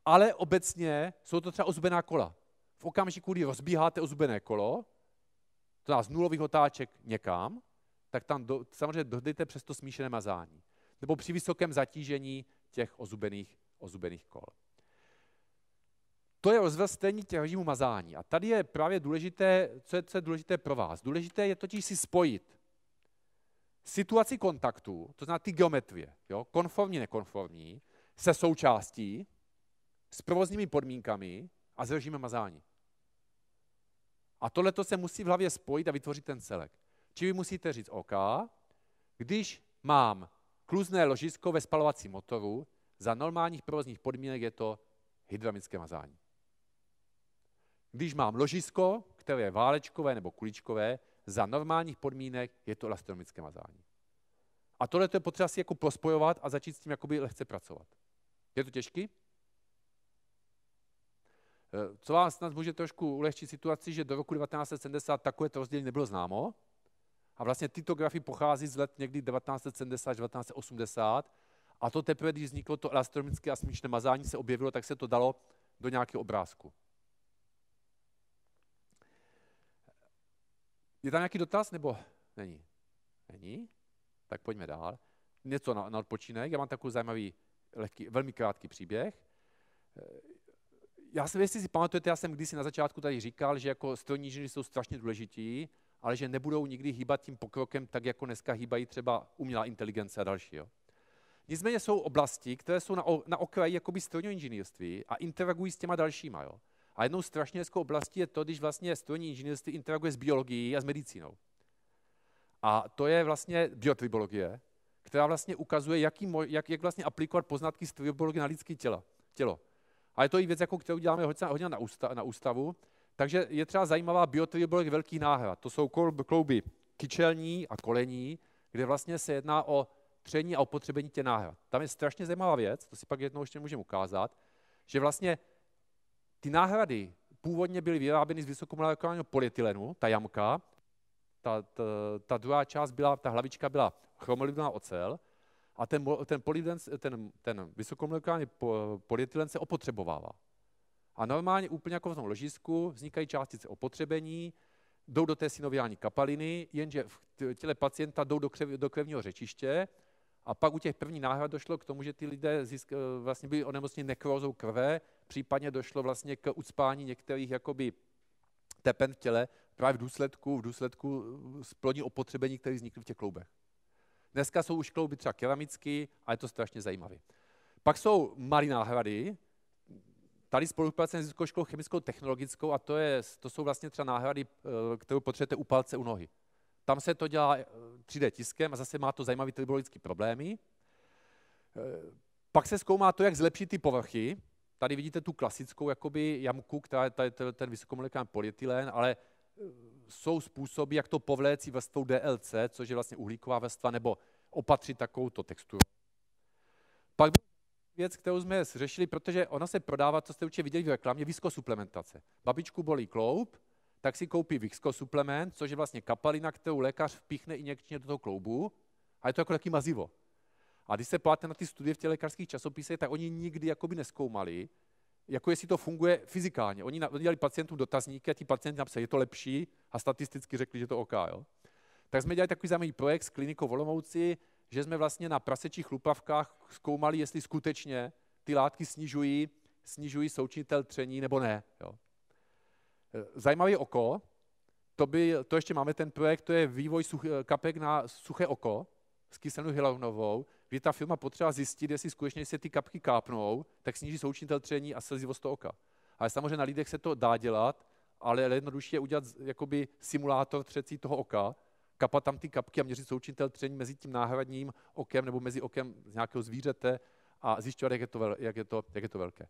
ale obecně jsou to třeba ozubená kola. V okamžiku, kdy rozbíháte ozubené kolo, to z nulových otáček někam, tak tam do, samozřejmě dojdete přes to smíšené mazání. Nebo při vysokém zatížení těch ozubených, ozubených kol. To je rozvrstení těch režimů mazání. A tady je právě důležité, co je, co je důležité pro vás. Důležité je totiž si spojit situaci kontaktů, to znamená ty geometrie, jo, konformní, nekonformní, se součástí, s provozními podmínkami a s režimem mazání. A tohle se musí v hlavě spojit a vytvořit ten celek. Či vy musíte říct OK, když mám kluzné ložisko ve spalovacím motoru, za normálních provozních podmínek je to hydramické mazání. Když mám ložisko, které je válečkové nebo kuličkové, za normálních podmínek je to elastonomické mazání. A tohle je potřeba si jako prospojovat a začít s tím jakoby lehce pracovat. Je to těžký? Eh, co vás snad může trošku ulehčit situaci, že do roku 1970 takové to rozdělení nebylo známo a vlastně tyto grafy pochází z let někdy 1970 až 1980 a to teprve, když vzniklo to elastomické a smíčné mazání, se objevilo, tak se to dalo do nějakého obrázku. Je tam nějaký dotaz, nebo není? Není? Tak pojďme dál. Něco na, na odpočinek. Já mám takový zajímavý, lehký, velmi krátký příběh. Já jsem, jestli si pamatujete, já jsem kdysi na začátku tady říkal, že jako strojní inženýři jsou strašně důležití, ale že nebudou nikdy hýbat tím pokrokem tak, jako dneska hýbají třeba umělá inteligence a další. Jo. Nicméně jsou oblasti, které jsou na, na okraji jakoby strojního inženýrství a interagují s těma dalšíma. Jo. A jednou strašně hezkou oblastí je to, když vlastně studijní inženýrství interaguje s biologií a s medicínou. A to je vlastně biotribologie, která vlastně ukazuje, jaký, jak, jak vlastně aplikovat poznatky z biologie na lidské tělo. tělo. A je to i věc, jako kterou děláme hodně, hodně na, ústa, na ústavu. Takže je třeba zajímavá biotribologie velkých náhrad. To jsou klouby kyčelní a kolení, kde vlastně se jedná o tření a opotřebení těch náhrad. Tam je strašně zajímavá věc, to si pak jednou ještě můžeme ukázat, že vlastně ty náhrady původně byly vyráběny z vysokomolekulárního polyetylenu, ta jamka, ta, ta, ta druhá část byla, ta hlavička byla chromolivná ocel a ten, ten, ten, ten, ten vysokomolekulární polyetylen se opotřebovává. A normálně úplně jako v tom ložisku vznikají částice opotřebení, jdou do té synoviální kapaliny, jenže v těle pacienta jdou do, krev, do krevního řečiště a pak u těch prvních náhrad došlo k tomu, že ty lidé získ, eh, vlastně byli onemocněni nekrózou krve, případně došlo vlastně k ucpání některých jakoby tepen v těle právě v důsledku, v důsledku splodní eh, opotřebení, které vznikly v těch kloubech. Dneska jsou už klouby třeba keramické a je to strašně zajímavé. Pak jsou malé náhrady, tady spolupráce s školou chemickou technologickou a to, je, to jsou vlastně třeba náhrady, eh, kterou potřebujete u palce u nohy. Tam se to dělá 3D eh, tiskem a zase má to zajímavé tribologické problémy. Eh, pak se zkoumá to, jak zlepšit ty povrchy. Tady vidíte tu klasickou jakoby jamku, která je tady ten vysokomolekulární polietylen, ale eh, jsou způsoby, jak to povléci vrstvou DLC, což je vlastně uhlíková vrstva, nebo opatřit takovouto texturu. Pak věc, kterou jsme řešili, protože ona se prodává, co jste určitě viděli v reklamě, viskosuplementace. Babičku bolí kloup, tak si koupí Vixco suplement, což je vlastně kapalina, kterou lékař vpíchne injekčně do toho kloubu a je to jako taky mazivo. A když se pláte na ty studie v těch lékařských časopisech, tak oni nikdy jakoby neskoumali, jako jestli to funguje fyzikálně. Oni dělali pacientům dotazníky a ti pacienti napsali, je to lepší a statisticky řekli, že to OK. Jo? Tak jsme dělali takový zajímavý projekt s klinikou Volomouci, že jsme vlastně na prasečích chlupavkách zkoumali, jestli skutečně ty látky snižují, snižují součinitel tření nebo ne. Jo? Eh, zajímavý oko, to, by, to ještě máme ten projekt, to je vývoj such, eh, kapek na suché oko s kyselnou hyaluronovou, kdy ta firma potřeba zjistit, jestli skutečně se ty kapky kápnou, tak sníží součinitel tření a slzivost toho oka. Ale samozřejmě na lidech se to dá dělat, ale jednodušší je udělat jakoby simulátor třecí toho oka, kapat tam ty kapky a měřit součinitel tření mezi tím náhradním okem nebo mezi okem nějakého zvířete a zjišťovat, jak je to, jak je to, jak je to velké.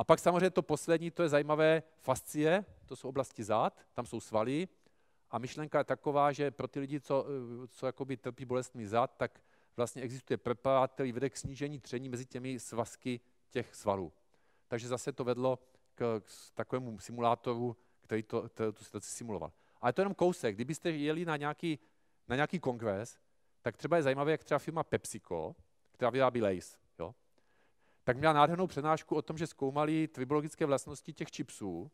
A pak samozřejmě to poslední, to je zajímavé, fascie, to jsou oblasti zad, tam jsou svaly. A myšlenka je taková, že pro ty lidi, co, eh, co jakoby trpí bolestmi zad, tak vlastně existuje preparát, který vede k snížení tření mezi těmi svazky těch svalů. Takže zase to vedlo k, k takovému simulátoru, který to, to, tu situaci simuloval. Ale to je jenom kousek. Kdybyste jeli na nějaký, na nějaký kongres, tak třeba je zajímavé, jak třeba firma PepsiCo, která vyrábí Lace, tak měla nádhernou přednášku o tom, že zkoumali tribologické vlastnosti těch chipsů,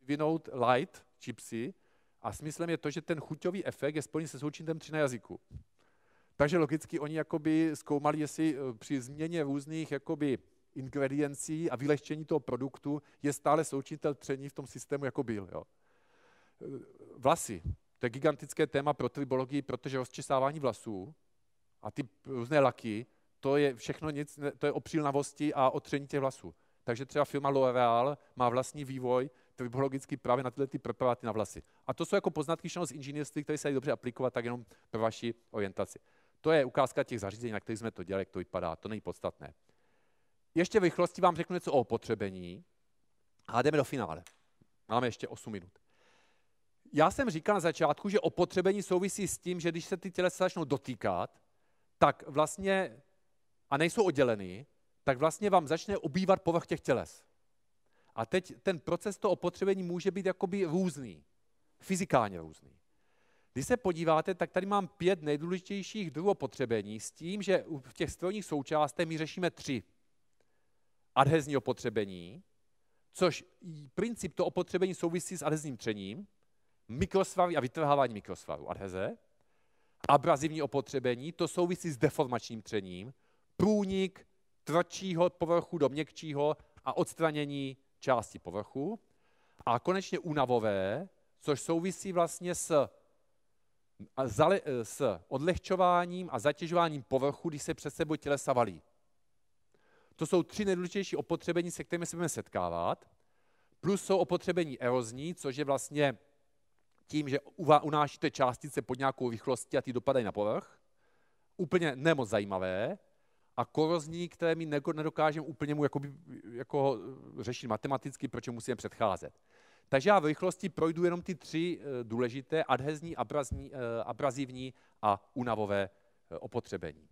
vyvinout light chipsy a smyslem je to, že ten chuťový efekt je spojen se součinem tři na jazyku. Takže logicky oni jakoby zkoumali, jestli e, při změně různých jakoby ingrediencí a vylehčení toho produktu je stále součitel tření v tom systému, jako byl. Jo. E, vlasy. To je gigantické téma pro tribologii, protože rozčesávání vlasů a ty různé laky to je všechno nic, to je o přílnavosti a o tření těch vlasů. Takže třeba firma L'Oreal má vlastní vývoj tribologický právě na tyhle ty preparáty na vlasy. A to jsou jako poznatky z inženýrství, které se dají dobře aplikovat, tak jenom pro vaši orientaci. To je ukázka těch zařízení, na kterých jsme to dělali, jak to vypadá, to není podstatné. Ještě v rychlosti vám řeknu něco o opotřebení a jdeme do finále. Máme ještě 8 minut. Já jsem říkal na začátku, že opotřebení souvisí s tím, že když se ty tělesa začnou dotýkat, tak vlastně a nejsou oddělený, tak vlastně vám začne obývat povrch těch těles. A teď ten proces toho opotřebení může být jakoby různý, fyzikálně různý. Když se podíváte, tak tady mám pět nejdůležitějších druhů potřebení s tím, že v těch strojních součástech my řešíme tři. Adhezní opotřebení, což princip to opotřebení souvisí s adhezním třením, mikrosvary a vytrhávání mikrosvaru, adheze. Abrazivní opotřebení, to souvisí s deformačním třením, průnik tvrdšího povrchu do měkčího a odstranění části povrchu. A konečně únavové, což souvisí vlastně s, e, s odlehčováním a zatěžováním povrchu, když se před sebou tělesa valí. To jsou tři nejdůležitější opotřebení, se kterými se budeme setkávat. Plus jsou opotřebení erozní, což je vlastně tím, že unášíte částice pod nějakou rychlostí a ty dopadají na povrch. Úplně nemoc zajímavé a korozní, které my nedokážeme úplně mu jakoby, jako eh, řešit matematicky, proč musíme předcházet. Takže já v rychlosti projdu jenom ty tři eh, důležité, adhezní, abrazní, eh, abrazivní a unavové opotřebení.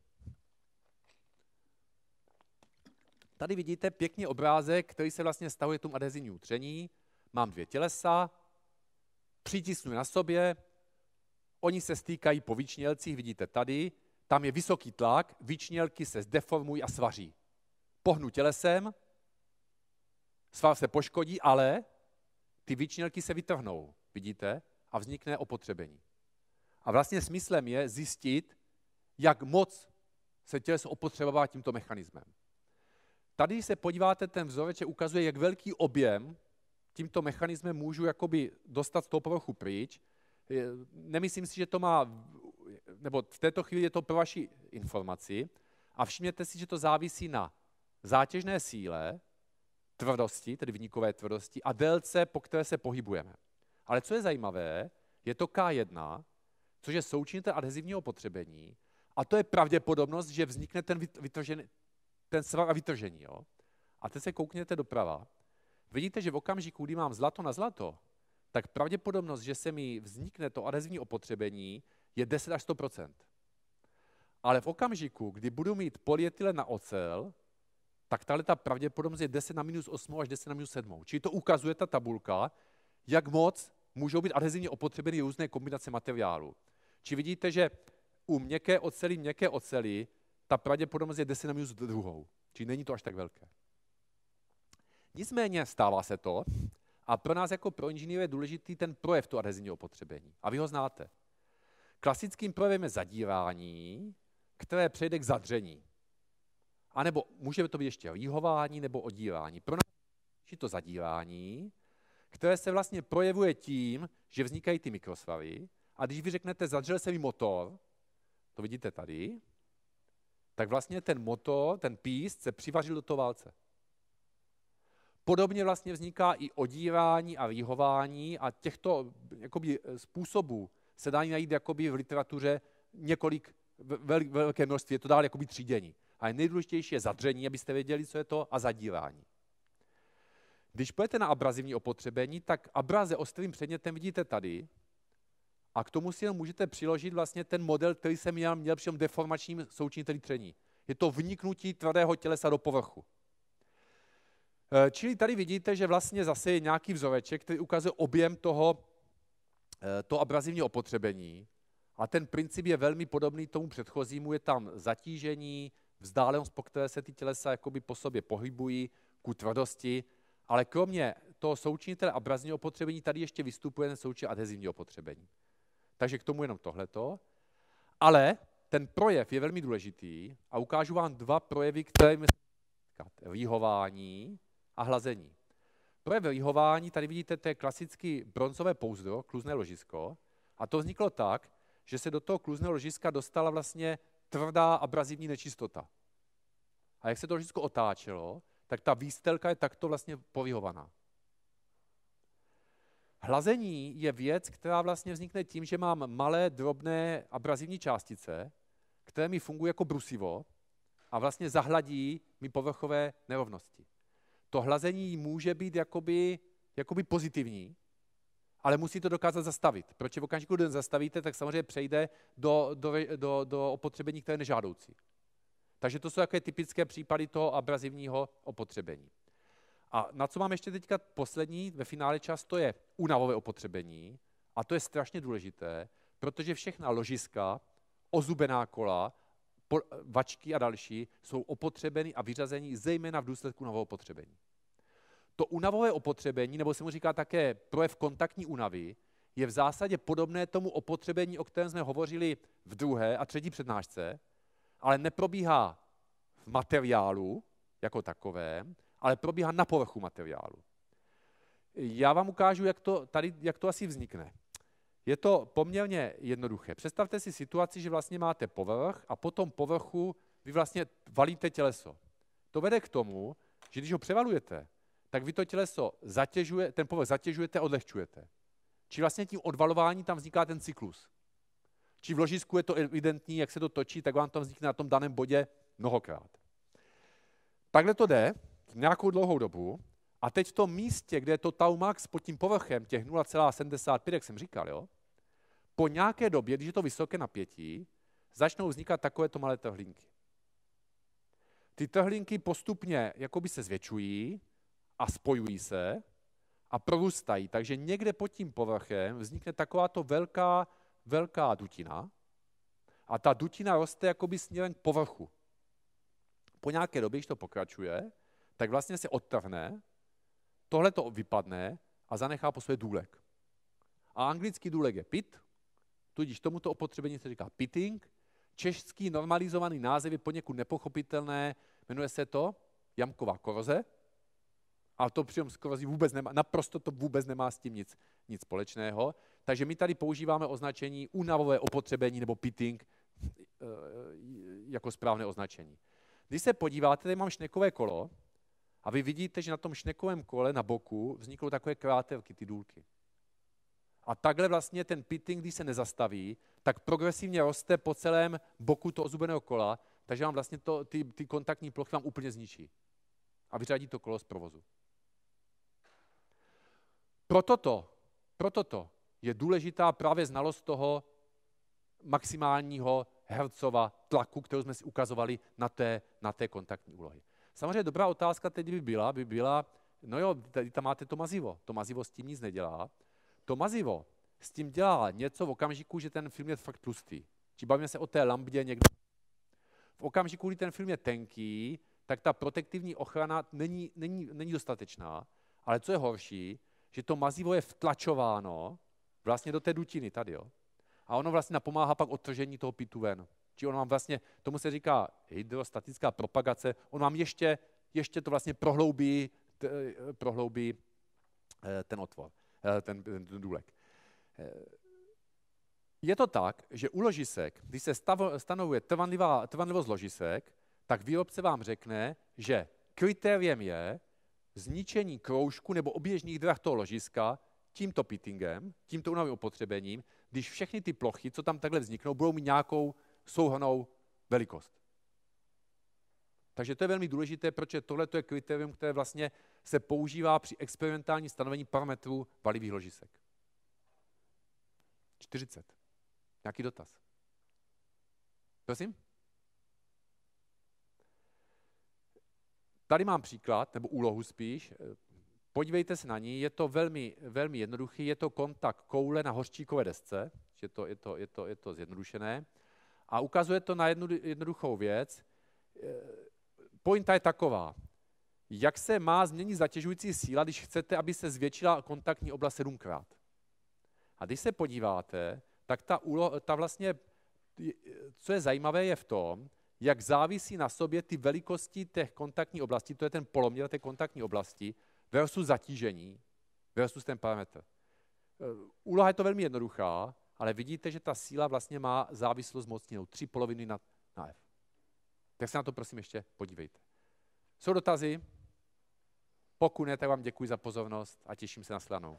Tady vidíte pěkný obrázek, který se vlastně stavuje tomu adhezivní utření. Mám dvě tělesa, přitisnu na sobě, oni se stýkají po výčnělcích, vidíte tady, tam je vysoký tlak, výčnělky se zdeformují a svaří. Pohnu tělesem, sval se poškodí, ale ty výčnělky se vytrhnou, vidíte, a vznikne opotřebení. A vlastně smyslem je zjistit, jak moc se těleso opotřebová tímto mechanismem. Tady, když se podíváte, ten vzoreček ukazuje, jak velký objem tímto mechanismem můžu jakoby dostat z toho povrchu pryč. Nemyslím si, že to má nebo v této chvíli je to pro vaši informaci, a všimněte si, že to závisí na zátěžné síle, tvrdosti, tedy vnikové tvrdosti, a délce, po které se pohybujeme. Ale co je zajímavé, je to K1, což je součinitel adhezivního potřebení, a to je pravděpodobnost, že vznikne ten, vytržený, ten svar a vytržení. Jo? A teď se koukněte doprava. Vidíte, že v okamžiku, kdy mám zlato na zlato, tak pravděpodobnost, že se mi vznikne to adhezivní opotřebení, je 10 až 100 Ale v okamžiku, kdy budu mít polietylen na ocel, tak tahle ta pravděpodobnost je 10 na minus 8 až 10 na minus 7. Čili to ukazuje ta tabulka, jak moc můžou být adhezivně opotřebeny různé kombinace materiálu. Či vidíte, že u měkké oceli, měkké oceli, ta pravděpodobnost je 10 na minus 2. Čili není to až tak velké. Nicméně stává se to a pro nás jako pro inženýry je důležitý ten projev tu adhezivního opotřebení. A vy ho znáte. Klasickým projevem je zadírání, které přejde k zadření. A nebo může to být ještě výhování nebo odírání. Pro nás je to zadírání, které se vlastně projevuje tím, že vznikají ty mikrosvavy. A když vy řeknete, zadřel se mi motor, to vidíte tady, tak vlastně ten motor, ten píst se přivařil do toho válce. Podobně vlastně vzniká i odírání a výhování a těchto eh, eh, způsobů se dá najít jakoby v literatuře několik vel, velké množství, je to dál jakoby třídění. Ale nejdůležitější je zadření, abyste věděli, co je to, a zadívání. Když půjdete na abrazivní opotřebení, tak abraze ostrým předmětem vidíte tady a k tomu si jenom můžete přiložit vlastně ten model, který jsem měl, měl při tom deformačním součinitelí tření. Je to vniknutí tvrdého tělesa do povrchu. E, čili tady vidíte, že vlastně zase je nějaký vzoreček, který ukazuje objem toho Eh, to abrazivní opotřebení, a ten princip je velmi podobný tomu předchozímu, je tam zatížení, vzdálenost, po které se ty tělesa jakoby po sobě pohybují, ku tvrdosti, ale kromě toho součinitele abrazního opotřebení tady ještě vystupuje ten součin adhezivního opotřebení. Takže k tomu jenom tohleto. Ale ten projev je velmi důležitý a ukážu vám dva projevy, které výhování a hlazení je velihování, tady vidíte, to je klasicky bronzové pouzdro, kluzné ložisko. A to vzniklo tak, že se do toho kluzného ložiska dostala vlastně tvrdá abrazivní nečistota. A jak se to ložisko otáčelo, tak ta výstelka je takto vlastně povyhovaná. Hlazení je věc, která vlastně vznikne tím, že mám malé, drobné abrazivní částice, které mi fungují jako brusivo a vlastně zahladí mi povrchové nerovnosti to hlazení může být jakoby, jakoby pozitivní, ale musí to dokázat zastavit. Proč v okamžiku, kdy zastavíte, tak samozřejmě přejde do, do, do, do opotřebení, které je nežádoucí. Takže to jsou takové typické případy toho abrazivního opotřebení. A na co mám ještě teďka poslední ve finále čas, to je únavové opotřebení. A to je strašně důležité, protože všechna ložiska, ozubená kola vačky a další jsou opotřebeny a vyřazeni zejména v důsledku nového opotřebení. To unavové opotřebení, nebo se mu říká také projev kontaktní unavy, je v zásadě podobné tomu opotřebení, o kterém jsme hovořili v druhé a třetí přednášce, ale neprobíhá v materiálu jako takovém, ale probíhá na povrchu materiálu. Já vám ukážu, jak to, tady, jak to asi vznikne. Je to poměrně jednoduché. Představte si situaci, že vlastně máte povrch a po tom povrchu vy vlastně valíte těleso. To vede k tomu, že když ho převalujete, tak vy to těleso zatěžuje, ten povrch zatěžujete, odlehčujete. Či vlastně tím odvalování tam vzniká ten cyklus. Či v ložisku je to evidentní, jak se to točí, tak vám tam vznikne na tom daném bodě mnohokrát. Takhle to jde nějakou dlouhou dobu a teď v tom místě, kde je to max pod tím povrchem, těch 0,75, jak jsem říkal, jo, po nějaké době, když je to vysoké napětí, začnou vznikat takovéto malé trhlinky. Ty trhlinky postupně jakoby se zvětšují a spojují se a prorůstají. Takže někde pod tím povrchem vznikne takováto velká, velká dutina a ta dutina roste jakoby směrem k povrchu. Po nějaké době, když to pokračuje, tak vlastně se odtrhne, tohle to vypadne a zanechá po sobě důlek. A anglický důlek je pit Tudíž tomuto opotřebení se říká pitting. český normalizovaný název je poněkud nepochopitelné, jmenuje se to jamková koroze. A to přitom s korozí vůbec nemá, naprosto to vůbec nemá s tím nic, nic společného. Takže my tady používáme označení únavové opotřebení nebo pitting eh, jako správné označení. Když se podíváte, tady mám šnekové kolo a vy vidíte, že na tom šnekovém kole na boku vzniklo takové kráterky, ty důlky. A takhle vlastně ten pitting, když se nezastaví, tak progresivně roste po celém boku toho zubeného kola, takže vám vlastně to, ty, ty kontaktní plochy vám úplně zničí. A vyřadí to kolo z provozu. Proto to, proto to je důležitá právě znalost toho maximálního hercova tlaku, kterou jsme si ukazovali na té, na té kontaktní úlohy. Samozřejmě dobrá otázka teď by byla, by byla, no jo, tady tam máte to mazivo. To mazivo s tím nic nedělá, to mazivo s tím dělá něco v okamžiku, že ten film je fakt tlustý. Či bavíme se o té lambdě někdo. V okamžiku, kdy ten film je tenký, tak ta protektivní ochrana není, není, není dostatečná. Ale co je horší, že to mazivo je vtlačováno vlastně do té dutiny tady. Jo. A ono vlastně napomáhá pak odtržení toho pitu ven. Či on vám vlastně, tomu se říká hydrostatická propagace, on vám ještě, ještě to vlastně prohloubí, t, eh, prohloubí eh, ten otvor. Eh, ten, ten, ten důlek. Eh, je to tak, že u ložisek, když se stav, stanovuje trvanlivá, trvanlivost ložisek, tak výrobce vám řekne, že kritériem je zničení kroužku nebo oběžných drah toho ložiska tímto pittingem, tímto unavým opotřebením, když všechny ty plochy, co tam takhle vzniknou, budou mít nějakou souhrnou velikost. Takže to je velmi důležité, protože tohle je kritérium, které vlastně se používá při experimentální stanovení parametrů palivých ložisek. 40. Nějaký dotaz? Prosím? Tady mám příklad, nebo úlohu spíš. Podívejte se na ní, je to velmi, velmi jednoduchý, je to kontakt koule na hořčíkové desce, je to, je to, je to, je to zjednodušené. A ukazuje to na jednu jednoduchou věc. Eh, pointa je taková jak se má změnit zatěžující síla, když chcete, aby se zvětšila kontaktní oblast sedmkrát. A když se podíváte, tak ta, úlo, ta vlastně, co je zajímavé, je v tom, jak závisí na sobě ty velikosti těch kontaktní oblasti, to je ten poloměr té kontaktní oblasti, versus zatížení, versus ten parametr. Eh, úloha je to velmi jednoduchá, ale vidíte, že ta síla vlastně má závislost mocninou, tři poloviny na, na F. Tak se na to prosím ještě podívejte. Jsou dotazy? Pokud ne, tak vám děkuji za pozornost a těším se na slanou.